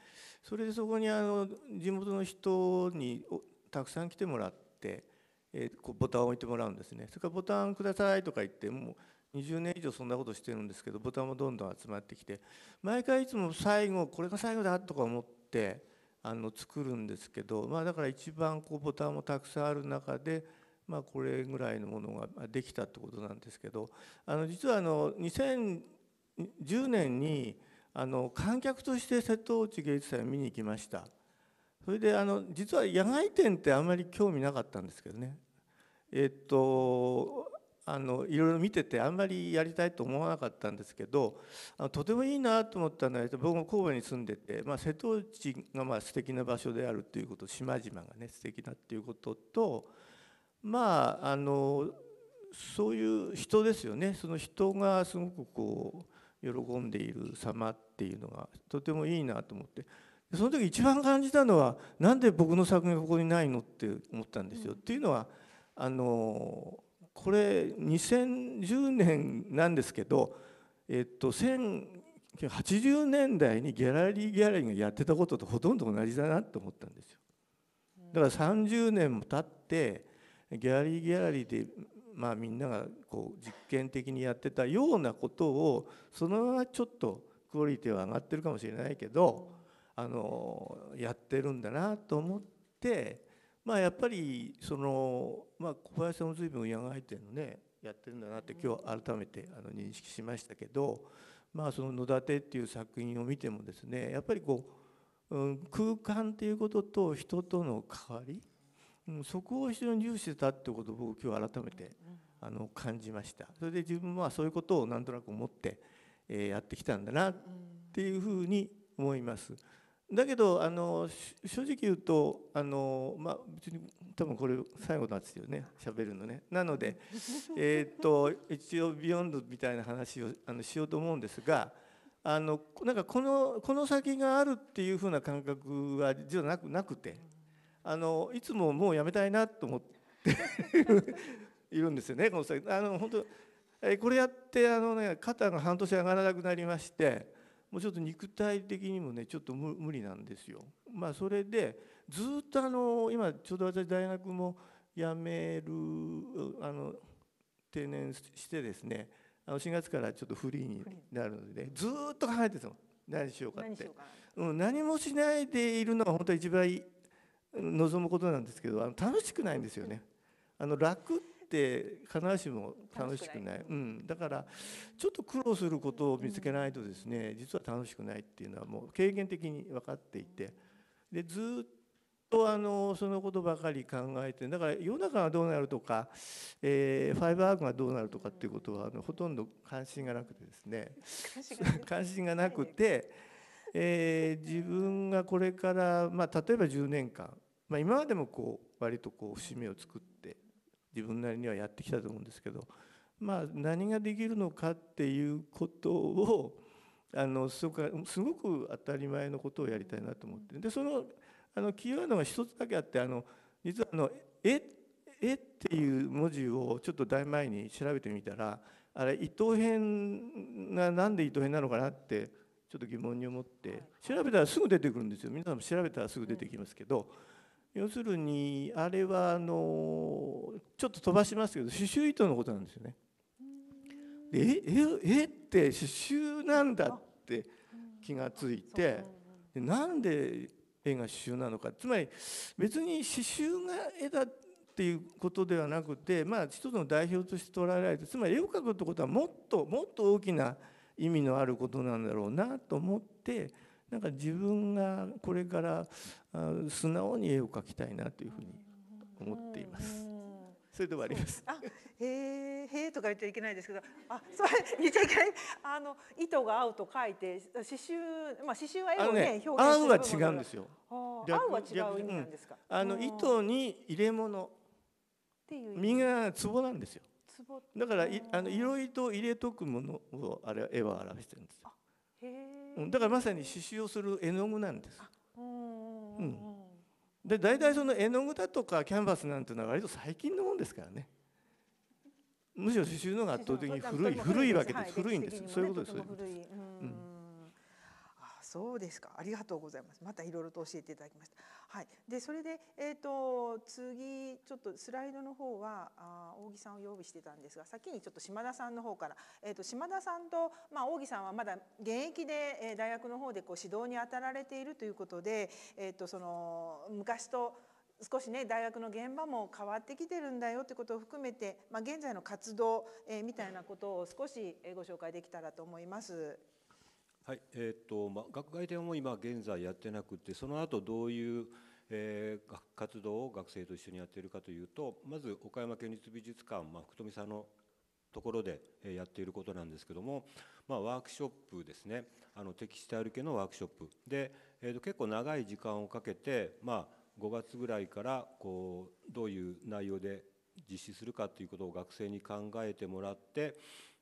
それでそこにあの地元の人にたくさん来てもらって、えー、こうボタンを置いてもらうんですねそれから「ボタンください」とか言ってもう20年以上そんなことしてるんですけどボタンもどんどん集まってきて毎回いつも最後これが最後だとか思ってあの作るんですけど、まあ、だから一番こうボタンもたくさんある中で、まあ、これぐらいのものができたってことなんですけどあの実はあの2010年にあの観客として瀬戸内芸術祭を見に行きましたそれであの実は野外展ってあまり興味なかったんですけどねえっとあのいろいろ見ててあんまりやりたいと思わなかったんですけどあのとてもいいなと思ったのは僕も神戸に住んでて、まあ、瀬戸内がまあ素敵な場所であるということ島々がね素敵だっていうこととまああのそういう人ですよねその人がすごくこう喜んでいる様っていうのがとてもいいなと思ってその時一番感じたのは何で僕の作品がここにないのって思ったんですよ。うん、っていうのはあのこれ2010年なんですけど、えっと、1980年代にギャラリーギャラリーがやってたこととほとんど同じだなと思ったんですよ。だから30年も経ってギャラリーギャラリーで、まあ、みんながこう実験的にやってたようなことをそのままちょっとクオリティは上がってるかもしれないけどあのやってるんだなと思ってまあやっぱりその、まあ、小林さんも随分野外展のねやってるんだなって今日改めてあの認識しましたけど、まあ、その「野立っていう作品を見てもですねやっぱりこう、うん、空間っていうことと人との関わり、うん、そこを非常に重視してたってことを僕今日改めてあの感じましたそれで自分はそういうことをなんとなく思って、えー、やってきたんだなっていうふうに思います。だけどあの正直言うとあの、まあ、別に多分これ最後なんですよね喋るのねなので、えっと一応「ビヨンド」みたいな話をあのしようと思うんですがあのなんかこのこの先があるっていうふうな感覚は実はなくなくてあのいつももうやめたいなと思って いるんですよねこの先あの本当これやってあの、ね、肩が半年上がらなくなりまして。もうちょっと肉体的にもねちょっと無理なんですよ。まあ、それでずっとあの今ちょうど私大学も辞めるあの定年してですねあの4月からちょっとフリーになるので、ね、ずっと考えてたの何しようかってう、うん、何もしないでいるのが本当は一番望むことなんですけどあの楽しくないんですよね。あの楽っって必ずしも楽しくない、うん、だからちょっと苦労することを見つけないとですね、うん、実は楽しくないっていうのはもう経験的に分かっていてでずっとあのそのことばかり考えてだから世の中がどうなるとか、えー、ファイブアークがどうなるとかっていうことはあのほとんど関心がなくてですね関心がなくて、えー、自分がこれから、まあ、例えば10年間、まあ、今までもこう割とこう節目を作って。自分なりにはやってきたと思うんですけど、まあ、何ができるのかっていうことをあのすごくすごく当たり前のことをやりたいなと思ってでそのあのキーワードが一つだけあってあの実はあの「え」えっていう文字をちょっと大前に調べてみたらあれ伊藤編が何で伊藤編なのかなってちょっと疑問に思って調べたらすぐ出てくるんですよ皆さんも調べたらすぐ出てきますけど。要するにあれはあのちょっと飛ばしますけど刺繍糸のことなんですよね。でえって刺繍なんだって気がついてでなんで絵が刺繍なのかつまり別に刺繍が絵だっていうことではなくてまあ一つの代表として捉えられてつまり絵を描くってことはもっともっと大きな意味のあることなんだろうなと思って。なんか自分がこれから素直に絵を描きたいなというふうに思っています。それで終わります。あ、へえへえとか言っちゃいけないですけど、あ、それ言っちゃいけない。あの糸が合うと書いて刺繍、まあ刺繍は絵をねね表現する合うは違うんですよ。合うは違う意味なんですか。うん、あの糸に入れ物っていう身が壺なんですよ。壺。だからいあのいろいろ入れとくものをあれ絵は表してるんですよ。うん、だからまさに刺繍をする絵の具なんです。うん、で大体その絵の具だとかキャンバスなんていうのは割と最近のもんですからねむしろ刺繍の方が圧倒的に古い古いわけです古いんです、そういうことです。うんそうですかありがとうございますまたいろいろと教えていただきましたはいでそれでえっ、ー、と次ちょっとスライドの方はあ大木さんを用意してたんですが先にちょっと島田さんの方からえっ、ー、と島田さんとまあ大木さんはまだ現役で、えー、大学の方でこう指導に当たられているということでえっ、とその昔と少しね大学の現場も変わってきてるんだよってことを含めて、まあ、現在の活動、えー、みたいなことを少しご紹介できたらと思います。はいえーとまあ、学外展も今現在やってなくてその後どういう、えー、活動を学生と一緒にやっているかというとまず岡山県立美術館、まあ、福富さんのところでやっていることなんですけども、まあ、ワークショップですねあのテキスタイル系のワークショップで、えー、と結構長い時間をかけて、まあ、5月ぐらいからこうどういう内容で実施するかということを学生に考えてもらって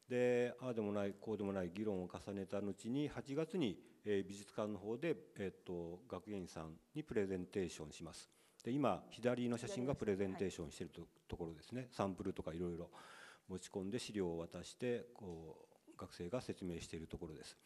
でああでもないこうでもない議論を重ねた後に8月に美術館の方で、えっと、学芸員さんにプレゼンテーションします。で今左の写真がプレゼンテーションしてると,、ところですねサンプルとかいろいろ持ち込んで資料を渡してこう学生が説明しているところです。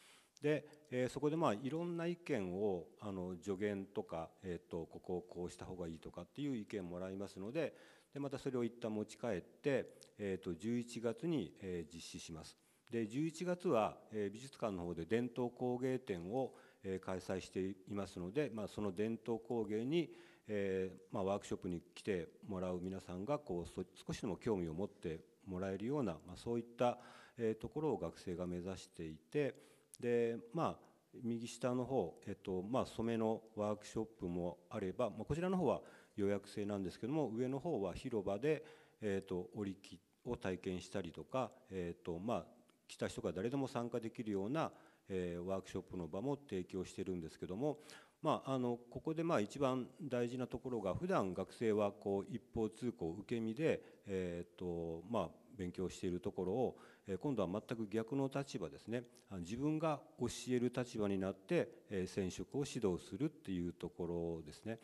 で、えー、そこでまあいろんな意見をあの助言とか、えーと、とここをこうした方がいいとかっていう意見もらいますのででまたそれを一旦持ち帰って、えー、と11月に、え実施します。で11月は、え美術館の方で伝統工芸展を、え開催していますので、まあ、その伝統工芸に、えまワークショップに来てもらう皆さんがこう少しでも興味を持ってもらえるような、まあ、そういった、えところを学生が目指していてでまあ右下の方、えっとまあ、染めのワークショップもあれば、まあ、こちらの方は予約制なんですけども上の方は広場で、えーと、織り機を体験したりとか、えーとまあ、来た人が誰でも参加できるような、えー、ワークショップの場も提供してるんですけども、まあ、あのここでまあ一番大事なところが普段学生はこう一方通行受け身で、えーとまあ、勉強しているところを、今度は全く逆の立場ですね自分が教える立場になって、染色を指導するっていうところですね。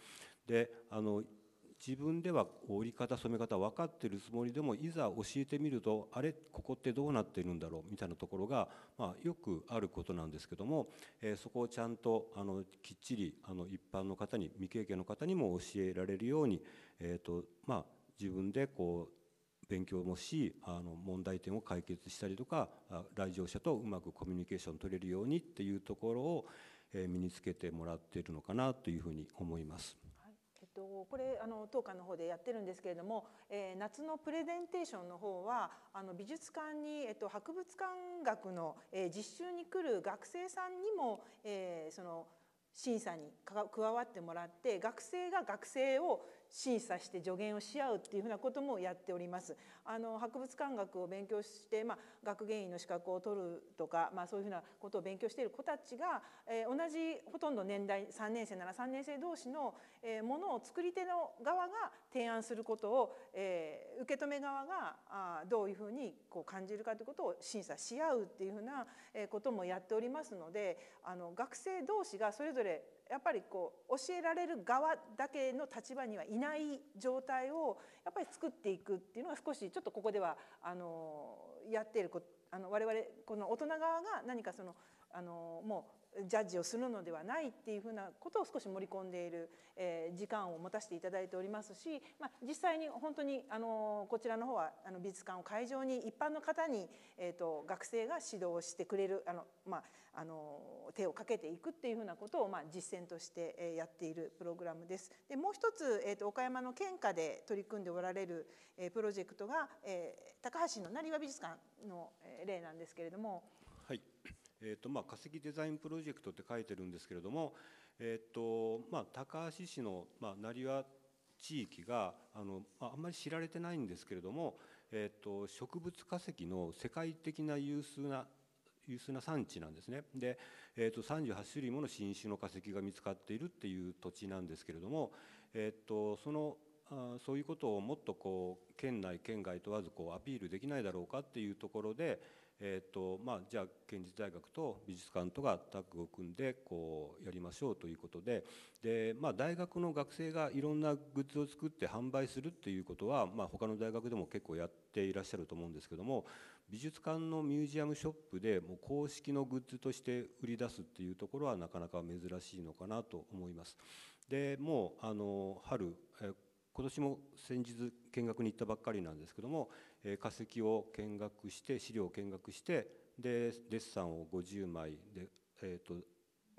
であの自分では折り方染め方分かってるつもりでもいざ教えてみるとあれここってどうなってるんだろうみたいなところが、まあ、よくあることなんですけども、えー、そこをちゃんとあのきっちりあの一般の方に未経験の方にも教えられるように、えーとまあ、自分でこう勉強もしあの問題点を解決したりとか来場者とうまくコミュニケーション取れるようにっていうところを身につけてもらっているのかなというふうに思います。とこれあの当館の方でやってるんですけれども、えー、夏のプレゼンテーションの方はあの美術館に、えっと、博物館学の、えー、実習に来る学生さんにも、えー、その審査に加わってもらって学生が学生を審査して助言をし合うっていうふうなこともやっております。あの博物館学を勉強して、まあ、学芸員の資格を取るとか、まあ、そういうふうなことを勉強している子たちが、えー、同じほとんど年代3年生なら3年生同士の、えー、ものを作り手の側が提案することを、えー、受け止め側があどういうふうにこう感じるかということを審査し合うっていうふうなこともやっておりますのであの学生同士がそれぞれやっぱりこう教えられる側だけの立場にはいない状態をやっぱり作っていくっていうのは少しちょっとここではあのやっているあの我々この大人側が何かそのあのもうジャッジをするのではないっていうふうなことを少し盛り込んでいる、え時間を持たせていただいておりますし、まあ、実際に本当にあのこちらの方はあの美術館を会場に一般の方に、えーと、学生が指導してくれるあの、まあ、あの手をかけていくっていうふうなことを、まあ、実践としてやっているプログラムです。でもう一つ、えーと、岡山の県下で取り組んでおられる、えプロジェクトが、えー、高橋の成和美術館の例なんですけれども。えーとまあ、化石デザインプロジェクトって書いてるんですけれども、えーとまあ、高橋市の、まあ、成和地域があのあんまり知られてないんですけれども、えーと、植物化石の世界的な有数な有数な産地なんですねで、えーと、38種類もの新種の化石が見つかっているっていう土地なんですけれども、えーとそのあそういうことをもっとこう県内県外問わずこうアピールできないだろうかっていうところで、えーとまあ、じゃあ県立大学と美術館とがタッグを組んでこうやりましょうということでで、まあ、大学の学生がいろんなグッズを作って販売するっていうことは、まあ、他の大学でも結構やっていらっしゃると思うんですけども美術館のミュージアムショップでもう公式のグッズとして売り出すっていうところはなかなか珍しいのかなと思います。でもうあの春今年も先日見学に行ったばっかりなんですけども、え化石を見学して資料を見学してでデッサンを50枚で、えーと、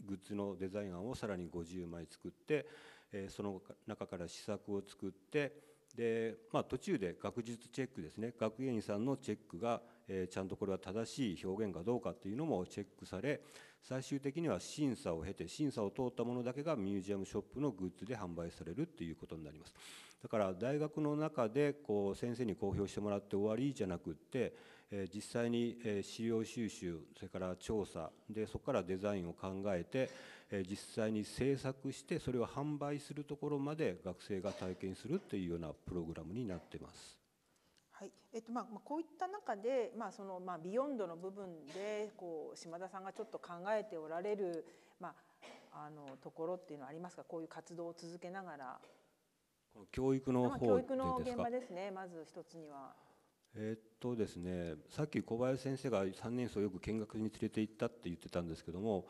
グッズのデザイン案をさらに50枚作って、えその中から試作を作ってで、まあ、途中で学術チェックですね学芸員さんのチェックがえちゃんとこれは正しい表現かどうかっていうのもチェックされ最終的には審査を経て審査を通ったものだけがミュージアムショップのグッズで販売されるということになりますだから大学の中でこう先生に公表してもらって終わりじゃなくってえ実際にえ資料収集それから調査でそこからデザインを考えてえ実際に制作してそれを販売するところまで学生が体験するっていうようなプログラムになってます。はいえっとまあ、こういった中で、まあそのまあ、ビヨンドの部分でこう島田さんがちょっと考えておられる、まあ、あのところっていうのはありますかこういう活動を続けながら。この教育の方教育の現場ですねまず一つには。えー、っとですねさっき小林先生が3年生をよく見学に連れて行ったって言ってたんですけども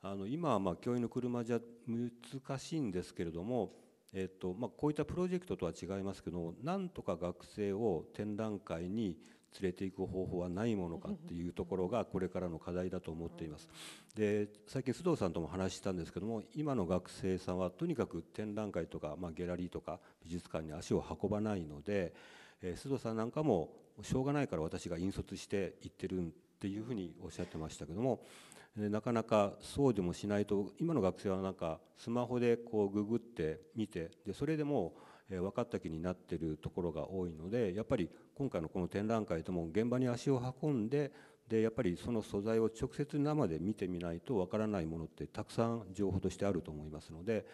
あの今はまあ教員の車じゃ難しいんですけれどもえっとまあ、こういったプロジェクトとは違いますけどなんとか学生を展覧会に連れていく方法はないものかっていうところがこれからの課題だと思っています。で最近須藤さんとも話したんですけども今の学生さんはとにかく展覧会とか、まあ、ギャラリーとか美術館に足を運ばないので、えー、須藤さんなんかもしょうがないから私が引率して行ってるっていうふうにおっしゃってましたけどもなかなかそうでもしないと今の学生はなんかスマホでこうググって見てでそれでも分かった気になってるところが多いのでやっぱり今回のこの展覧会とも現場に足を運んででやっぱりその素材を直接生で見てみないと分からないものってたくさん情報としてあると思いますので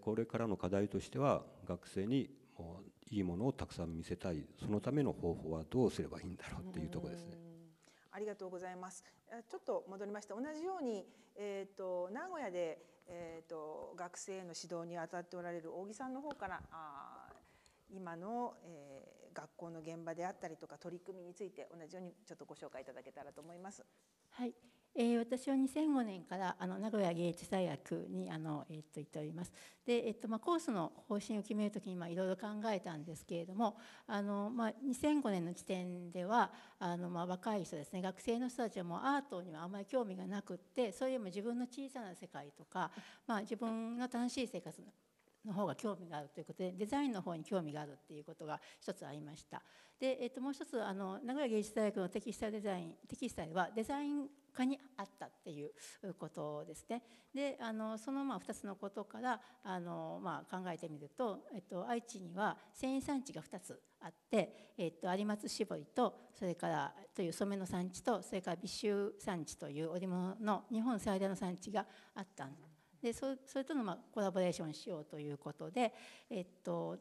これからの課題としては学生にいいものをたくさん見せたいそのための方法はどうすればいいんだろうっていうとこですね。ありがとうございます。ちょっと戻りました。同じように、えっ、ー、と名古屋でえっ、ー、と学生への指導にあたっておられる大木さんの方から、あ今の、えー、学校の現場であったりとか取り組みについて同じようにちょっとご紹介いただけたらと思います。はい。えー、私は2005年からあの名古屋芸術大学にあの、えー、っとっております。で、えっとまあ、コースの方針を決めるときにいろいろ考えたんですけれどもあの、まあ、2005年の時点ではあの、まあ、若い人ですね学生の人たちはもうアートにはあんまり興味がなくってそれよりも自分の小さな世界とか、まあ、自分の楽しい生活の方が興味があるということでデザインの方に興味があるっていうことが一つありましたで、えっと、もう一つあの名古屋芸術大学のテキスタルデザインテキスタルはデザイン家にあったっていうことですね。であのそのまあ2つのことからあの、まあ、考えてみると、えっと、愛知には繊維産地が2つあって、えっと、有松絞りとそれからという染めの産地とそれから美州産地という織物の日本最大の産地があったんです。でそれとのまコラボレーションしようということで、えっと、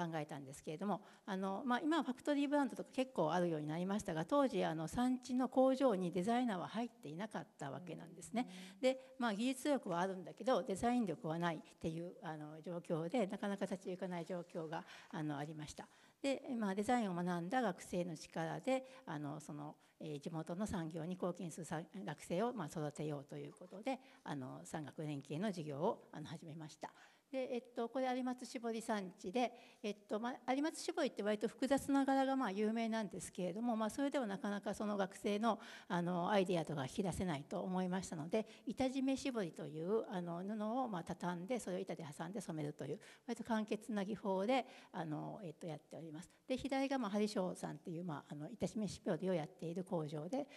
考えたんですけれどもあの、まあ、今はファクトリーブランドとか結構あるようになりましたが当時あの産地の工場にデザイナーは入っていなかったわけなんですね。で、まあ、技術力はあるんだけどデザイン力はないっていうあの状況でなかなか立ち行かない状況があのありました。で、まあ、デザインを学んだ学生の力であのその、え地元の産業に貢献する学生を、まあ、育てようということであの産学連携の授業をあの始めました。でえっと、これ有松絞り産地で、えっとまあ、有松絞りって割と複雑な柄がまあ有名なんですけれども、まあ、それではなかなかその学生のあのアイディアとか引き出せないと思いましたので板締め絞りというあの布をまあ畳んでそれを板で挟んで染めるという割と簡潔な技法であの、えっと、やっております。で左がまあ針匠さんっていう、まあ、あの板締め絞りをやっている工場で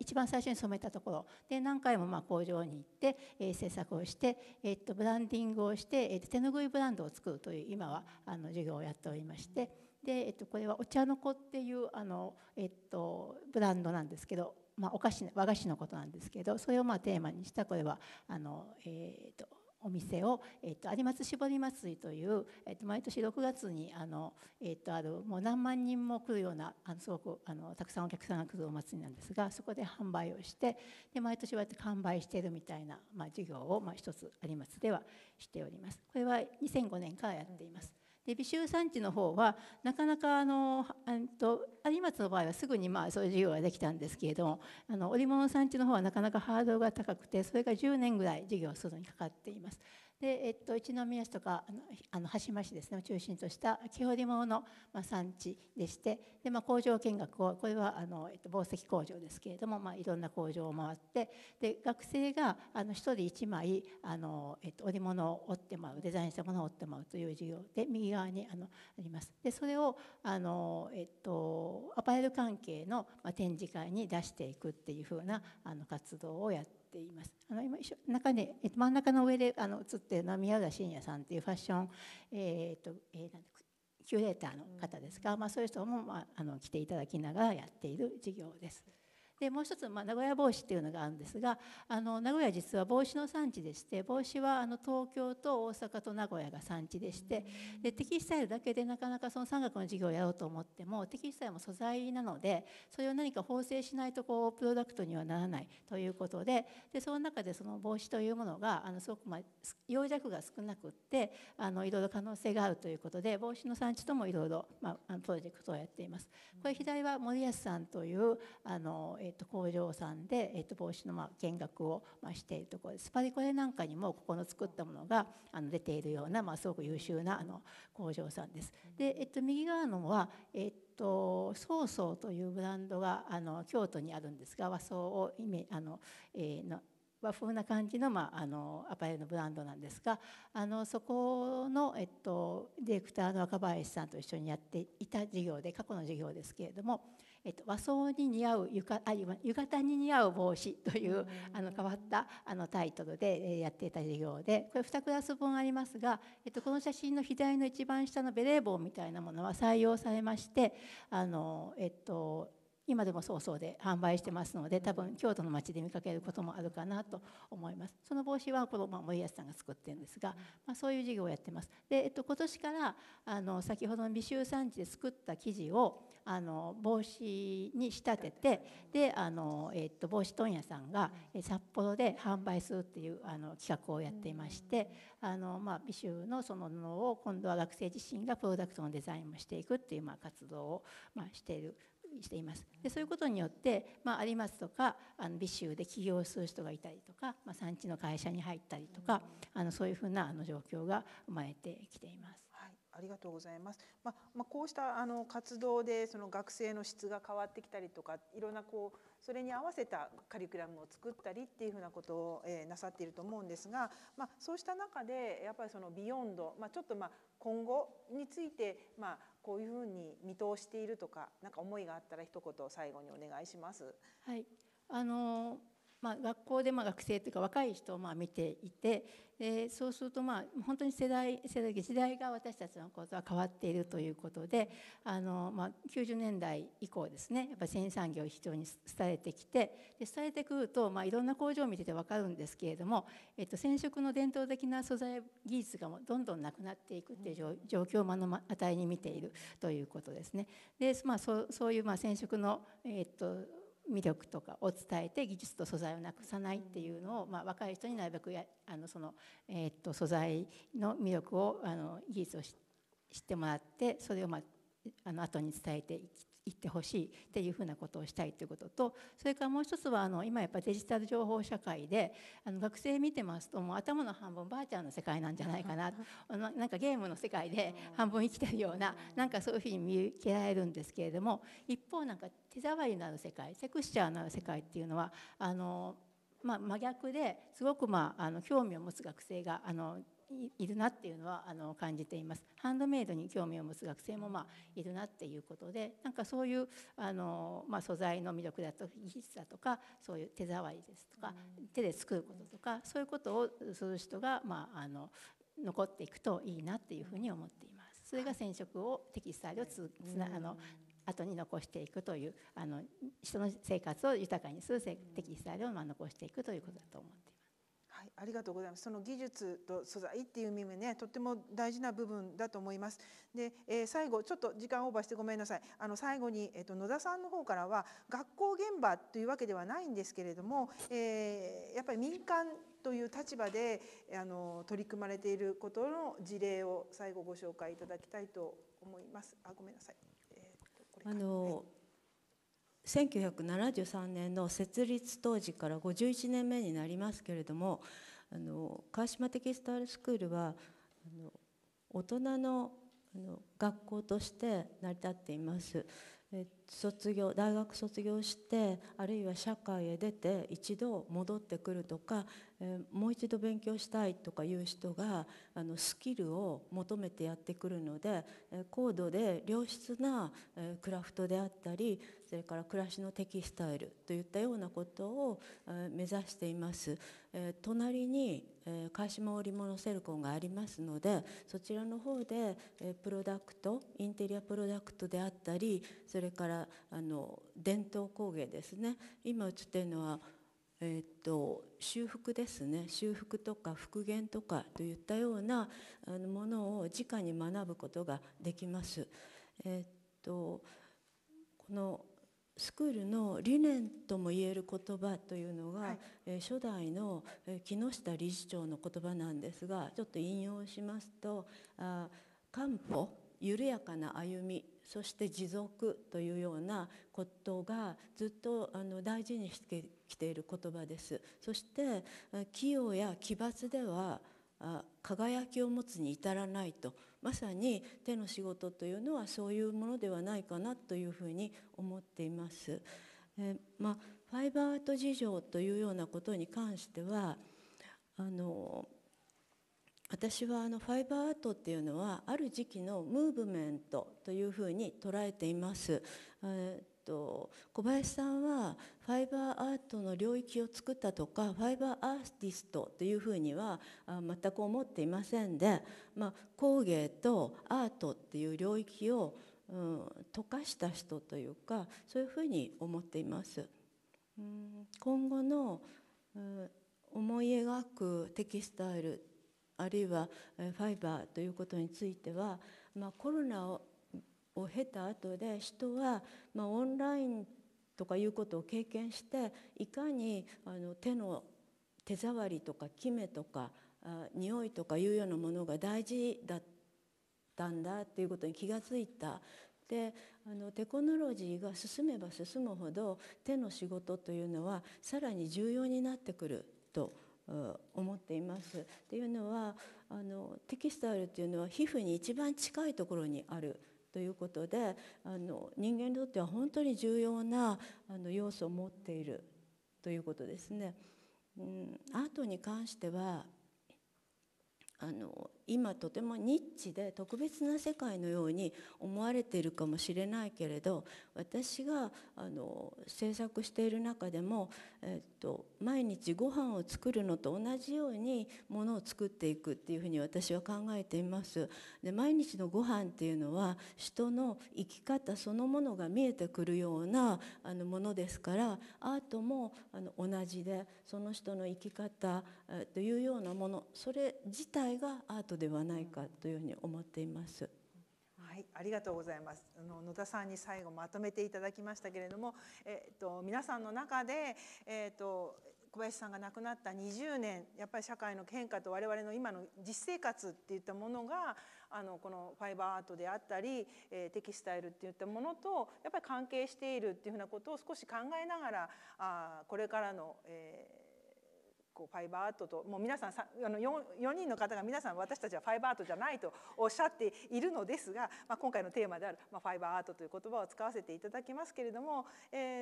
一番最初に染めたところで何回もまあ工場に行って、えー、制作をして、えっと、ブランディングをしてで、えと手ぬぐいブランドを作るという今はあの授業をやっておりましてで、えっとこれはお茶の子っていうあの、えっとブランドなんですけど、まあ、お菓子和菓子のことなんですけどそれをまあテーマにしたこれはあの、えっとお店を、えっと、有松絞り祭という、えっと、毎年6月にあの、えっと、あのもう何万人も来るようなあのすごくあのたくさんお客さんが来るお祭りなんですがそこで販売をしてで毎年は完売しているみたいな、まあ、事業を、まあ、一つ有松ではしております。これは2005年からやっています。で美臭産地の方はなかなかあのと有松の場合はすぐにまあそういう事業ができたんですけれどもあの織物産地の方はなかなかハードルが高くてそれが10年ぐらい事業するのにかかっています。で、えっと、一宮市とかあのあの橋間市ですね中心とした木彫り物の、まあ、産地でしてで、まあ、工場見学をこれはあの、えっと、紡績工場ですけれども、まあ、いろんな工場を回ってで学生があの1人1枚あの、えっと、織物を織ってまうデザインしたものを織ってまうという授業で右側にあのあります。でそれをあの、えっと、アパレル関係の、まあ、展示会に出していくっていうふうなあの活動をやってています。あの今中で、えと、真ん中の上であの写っているのは宮浦信也さんっていうファッション、えー、っとえー、なんキュレーターの方ですが、まあ、そういう人も、まあ、あの来ていただきながらやっている事業です。でもう一つ、まあ、名古屋帽子っていうのがあるんですがあの名古屋実は帽子の産地でして帽子はあの東京と大阪と名古屋が産地でしてでテキスタイルだけでなかなかその産学の授業をやろうと思ってもテキスタイルも素材なのでそれを何か縫製しないとこうプロダクトにはならないということででその中でその帽子というものがあのすごく、まあ、容弱が少なくってあのいろいろ可能性があるということで帽子の産地ともいろいろ、まプロジェクトをやっています。これ左は森保さんというあの、えーえー、と工場さんで、えー、と帽子のまあ見学をまあしているところです。パリコレなんかにもここの作ったものがあの出ているような、まあ、すごく優秀なあの工場さんです。で、えー、と右側のは、えーとソーソーというブランドがあの京都にあるんですが和装をイメあの、えー、の和風な感じの,、まあ、あのアパレルのブランドなんですがあのそこの、えっと、ディレクターの若林さんと一緒にやっていた事業で過去の事業ですけれどもえっと、和装に似合う浴あ浴衣に似合う帽子というあの変わったあのタイトルでやっていた授業でこれ2クラス分ありますが、えっと、この写真の左の一番下のベレー帽みたいなものは採用されましてあの、えっと、今でも早々で販売してますので多分京都の街で見かけることもあるかなと思いますその帽子はこの、まあ、森保さんが作ってるんですが、まあ、そういう授業をやってますで、えっと、今年からあの先ほどの美醜産地で作った生地をあの帽子に仕立ててであの、えー、っと帽子問屋さんが札幌で販売するっていうあの企画をやっていまして、あのまあ、美酒のその布を今度は学生自身がプロダクトのデザインもしていくっていう、まあ、活動を、まあ、しているしています。でそういうことによって、まあ、有松とかあの美州で起業する人がいたりとか、まあ、産地の会社に入ったりとかあのそういうふうなあの状況が生まれてきています。ありがとうございます。まあ、まあ、こうしたあの活動でその学生の質が変わってきたりとか、いろんなこうそれに合わせたカリキュラムを作ったりっていうふうなことを、えー、なさっていると思うんですが、まあ、そうした中でやっぱりそのビヨンド、まあ、ちょっとまあ今後について、まあ、こういうふうに見通しているとか、何か思いがあったら一言最後にお願いします。はい、あのまあ、学校でま学生というか若い人をま見ていてでそうするとまあ本当に世代世代時代が私たちのことは変わっているということであのま90年代以降ですねやっぱ繊維産業非常に伝えてきてで伝えてくるとまいろんな工場を見てて分かるんですけれども、えっと、染色の伝統的な素材技術がどんどんなくなっていくっていう状況を目の当たりに見ているということですね。でまあ、そういうま染色の、えっと魅力とかを伝えて技術と素材をなくさないっていうのを、まあ、若い人になるべくやあのその、えー、っと素材の魅力をあの技術を知ってもらってそれを、まあ、あの後に伝えていき行ってほしいっていうふうなことをしたいということとそれからもう一つはあの今やっぱデジタル情報社会であの学生見てますともう頭の半分バーチャルの世界なんじゃないかななんかゲームの世界で半分生きてるようななんかそういうふうに見受けられるんですけれども一方なんか手触りのある世界セクスチャーのある世界っていうのはあのまあ、真逆ですごく、まあ、あの興味を持つ学生があのいるなっていうのはあの感じていますハンドメイドに興味を持つ学生も、まあ、いるなっていうことでなんかそういうあの、まあ、素材の魅力だとか技術だとかそういう手触りですとか、うん、手で作ることとかそういうことをする人が、まあ、あの残っていくといいなっていうふうに思っています。それが染色をテキスタイルをつつなあの後に残していくというあの人の生活を豊かにするテキスタイルをまあ残していくということだと思っています。はい、ありがとうございます。その技術と素材っていう意味ね、とっても大事な部分だと思います。で、えー、最後ちょっと時間オーバーしてごめんなさい。あの最後にえっ、ー、と野田さんの方からは学校現場というわけではないんですけれども、えー、やっぱり民間という立場であの取り組まれていることの事例を最後ご紹介いただきたいと思います。あ、ごめんなさい。えー、とこれあの。はい1973年の設立当時から51年目になりますけれどもあの川島テキスタルスクールはあの大人のあの学校として成り立っています。卒業大学卒業してあるいは社会へ出て一度戻ってくるとか、えもう一度勉強したいとかいう人があのスキルを求めてやってくるので、え高度で良質な、えクラフトであったりそれから暮らしのテキスタイルといったようなことを、え目指しています。え隣にえ返しも織物セルコンがありますのでそちらの方で、えプロダクトインテリアプロダクトであったりそれからあの伝統工芸ですね今映っているのはえーと、と修復ですね修復とか復元とかといったようなものを直に学ぶことができます。えーとこのスクールの理念ともいえる言葉というのが、はい、え初代の木下理事長の言葉なんですがちょっと引用しますと「あ漢方緩やかな歩みそして持続」というようなことがずっとあの大事にしてきている言葉です。そして器用や奇抜では輝きを持つに至らないとまさに手の仕事というのはそういうものではないかなというふうに思っています。えまあ、ファイバーアート事情というようなことに関してはあの私はあのファイバーアートっていうのはある時期のムーブメントというふうに捉えています。えと小林さんはファイバーアートの領域を作ったとかファイバーアーティストというふうには全く思っていませんで、まあ、工芸とアートっていう領域を、うん、溶かした人というかそういうふうに思っています。うん、今後の、思い描くテキスタイルあるいはファイバーということについては、まあ、コロナをを経た後で人は、まあ、オンラインとかいうことを経験していかにあの手の手触りとかキメとか匂いとかいうようなものが大事だったんだっていうことに気が付いたであのテクノロジーが進めば進むほど手の仕事というのはさらに重要になってくると思っています。っていうのはあのテキスタイルというのは皮膚に一番近いところにあるということであの人間にとっては本当に重要なあの要素を持っているということですね。うん、アートに関してはあの今とてもニッチで特別な世界のように思われているかもしれないけれど私があの制作している中でもえっと、毎日ご飯を作るのと同じようにものを作っていくっていうふうに私は考えていますで毎日のご飯っていうのは人の生き方そのものが見えてくるようなあのものですからアートもあの同じでその人の生き方というようなものそれ自体がアートではないかというふうに思っています。、ありがとうございます。あの野田さんに最後まとめていただきましたけれども、えっ、と皆さんの中でえっ、と小林さんが亡くなった20年やっぱり社会の変化と我々の今の実生活っていったものがあのこのファイバーアートであったり、えー、テキスタイルっていったものとやっぱり関係しているっていうふうなことを少し考えながらあこれからの、えこうファイバーアートともう皆さんあの 4, 4人の方が皆さん私たちはファイバーアートじゃないとおっしゃっているのですが、まあ、今回のテーマである、まあ、ファイバーアートという言葉を使わせていただきますけれども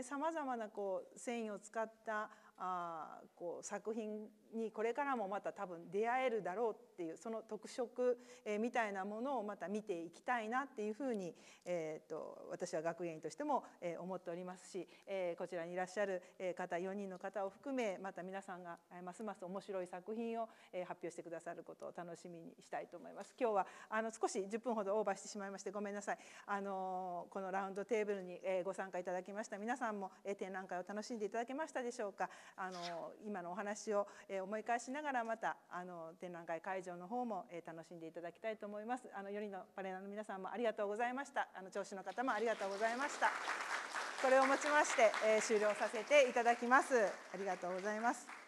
さまざまなこう繊維を使ったあこう作品にこれからもまた多分出会えるだろうっていうその特色、えー、みたいなものをまた見ていきたいなっていうふうに、えーと、私は学芸員としても、えー、思っておりますし、えー、こちらにいらっしゃる方4人の方を含めまた皆さんがますます面白い作品を、え発表してくださることを楽しみにしたいと思います。今日はあの少し10分ほどオーバーしてしまいましてごめんなさい。あのこのラウンドテーブルに、えご参加いただきました皆さんも、え展覧会を楽しんでいただけましたでしょうか。あの今のお話を思い返しながらまたあの展覧会会場の方も楽しんでいただきたいと思います。あのよりのパレナの皆さんもありがとうございました。あの聴取の方もありがとうございました。これをもちまして、え終了させていただきます。ありがとうございます。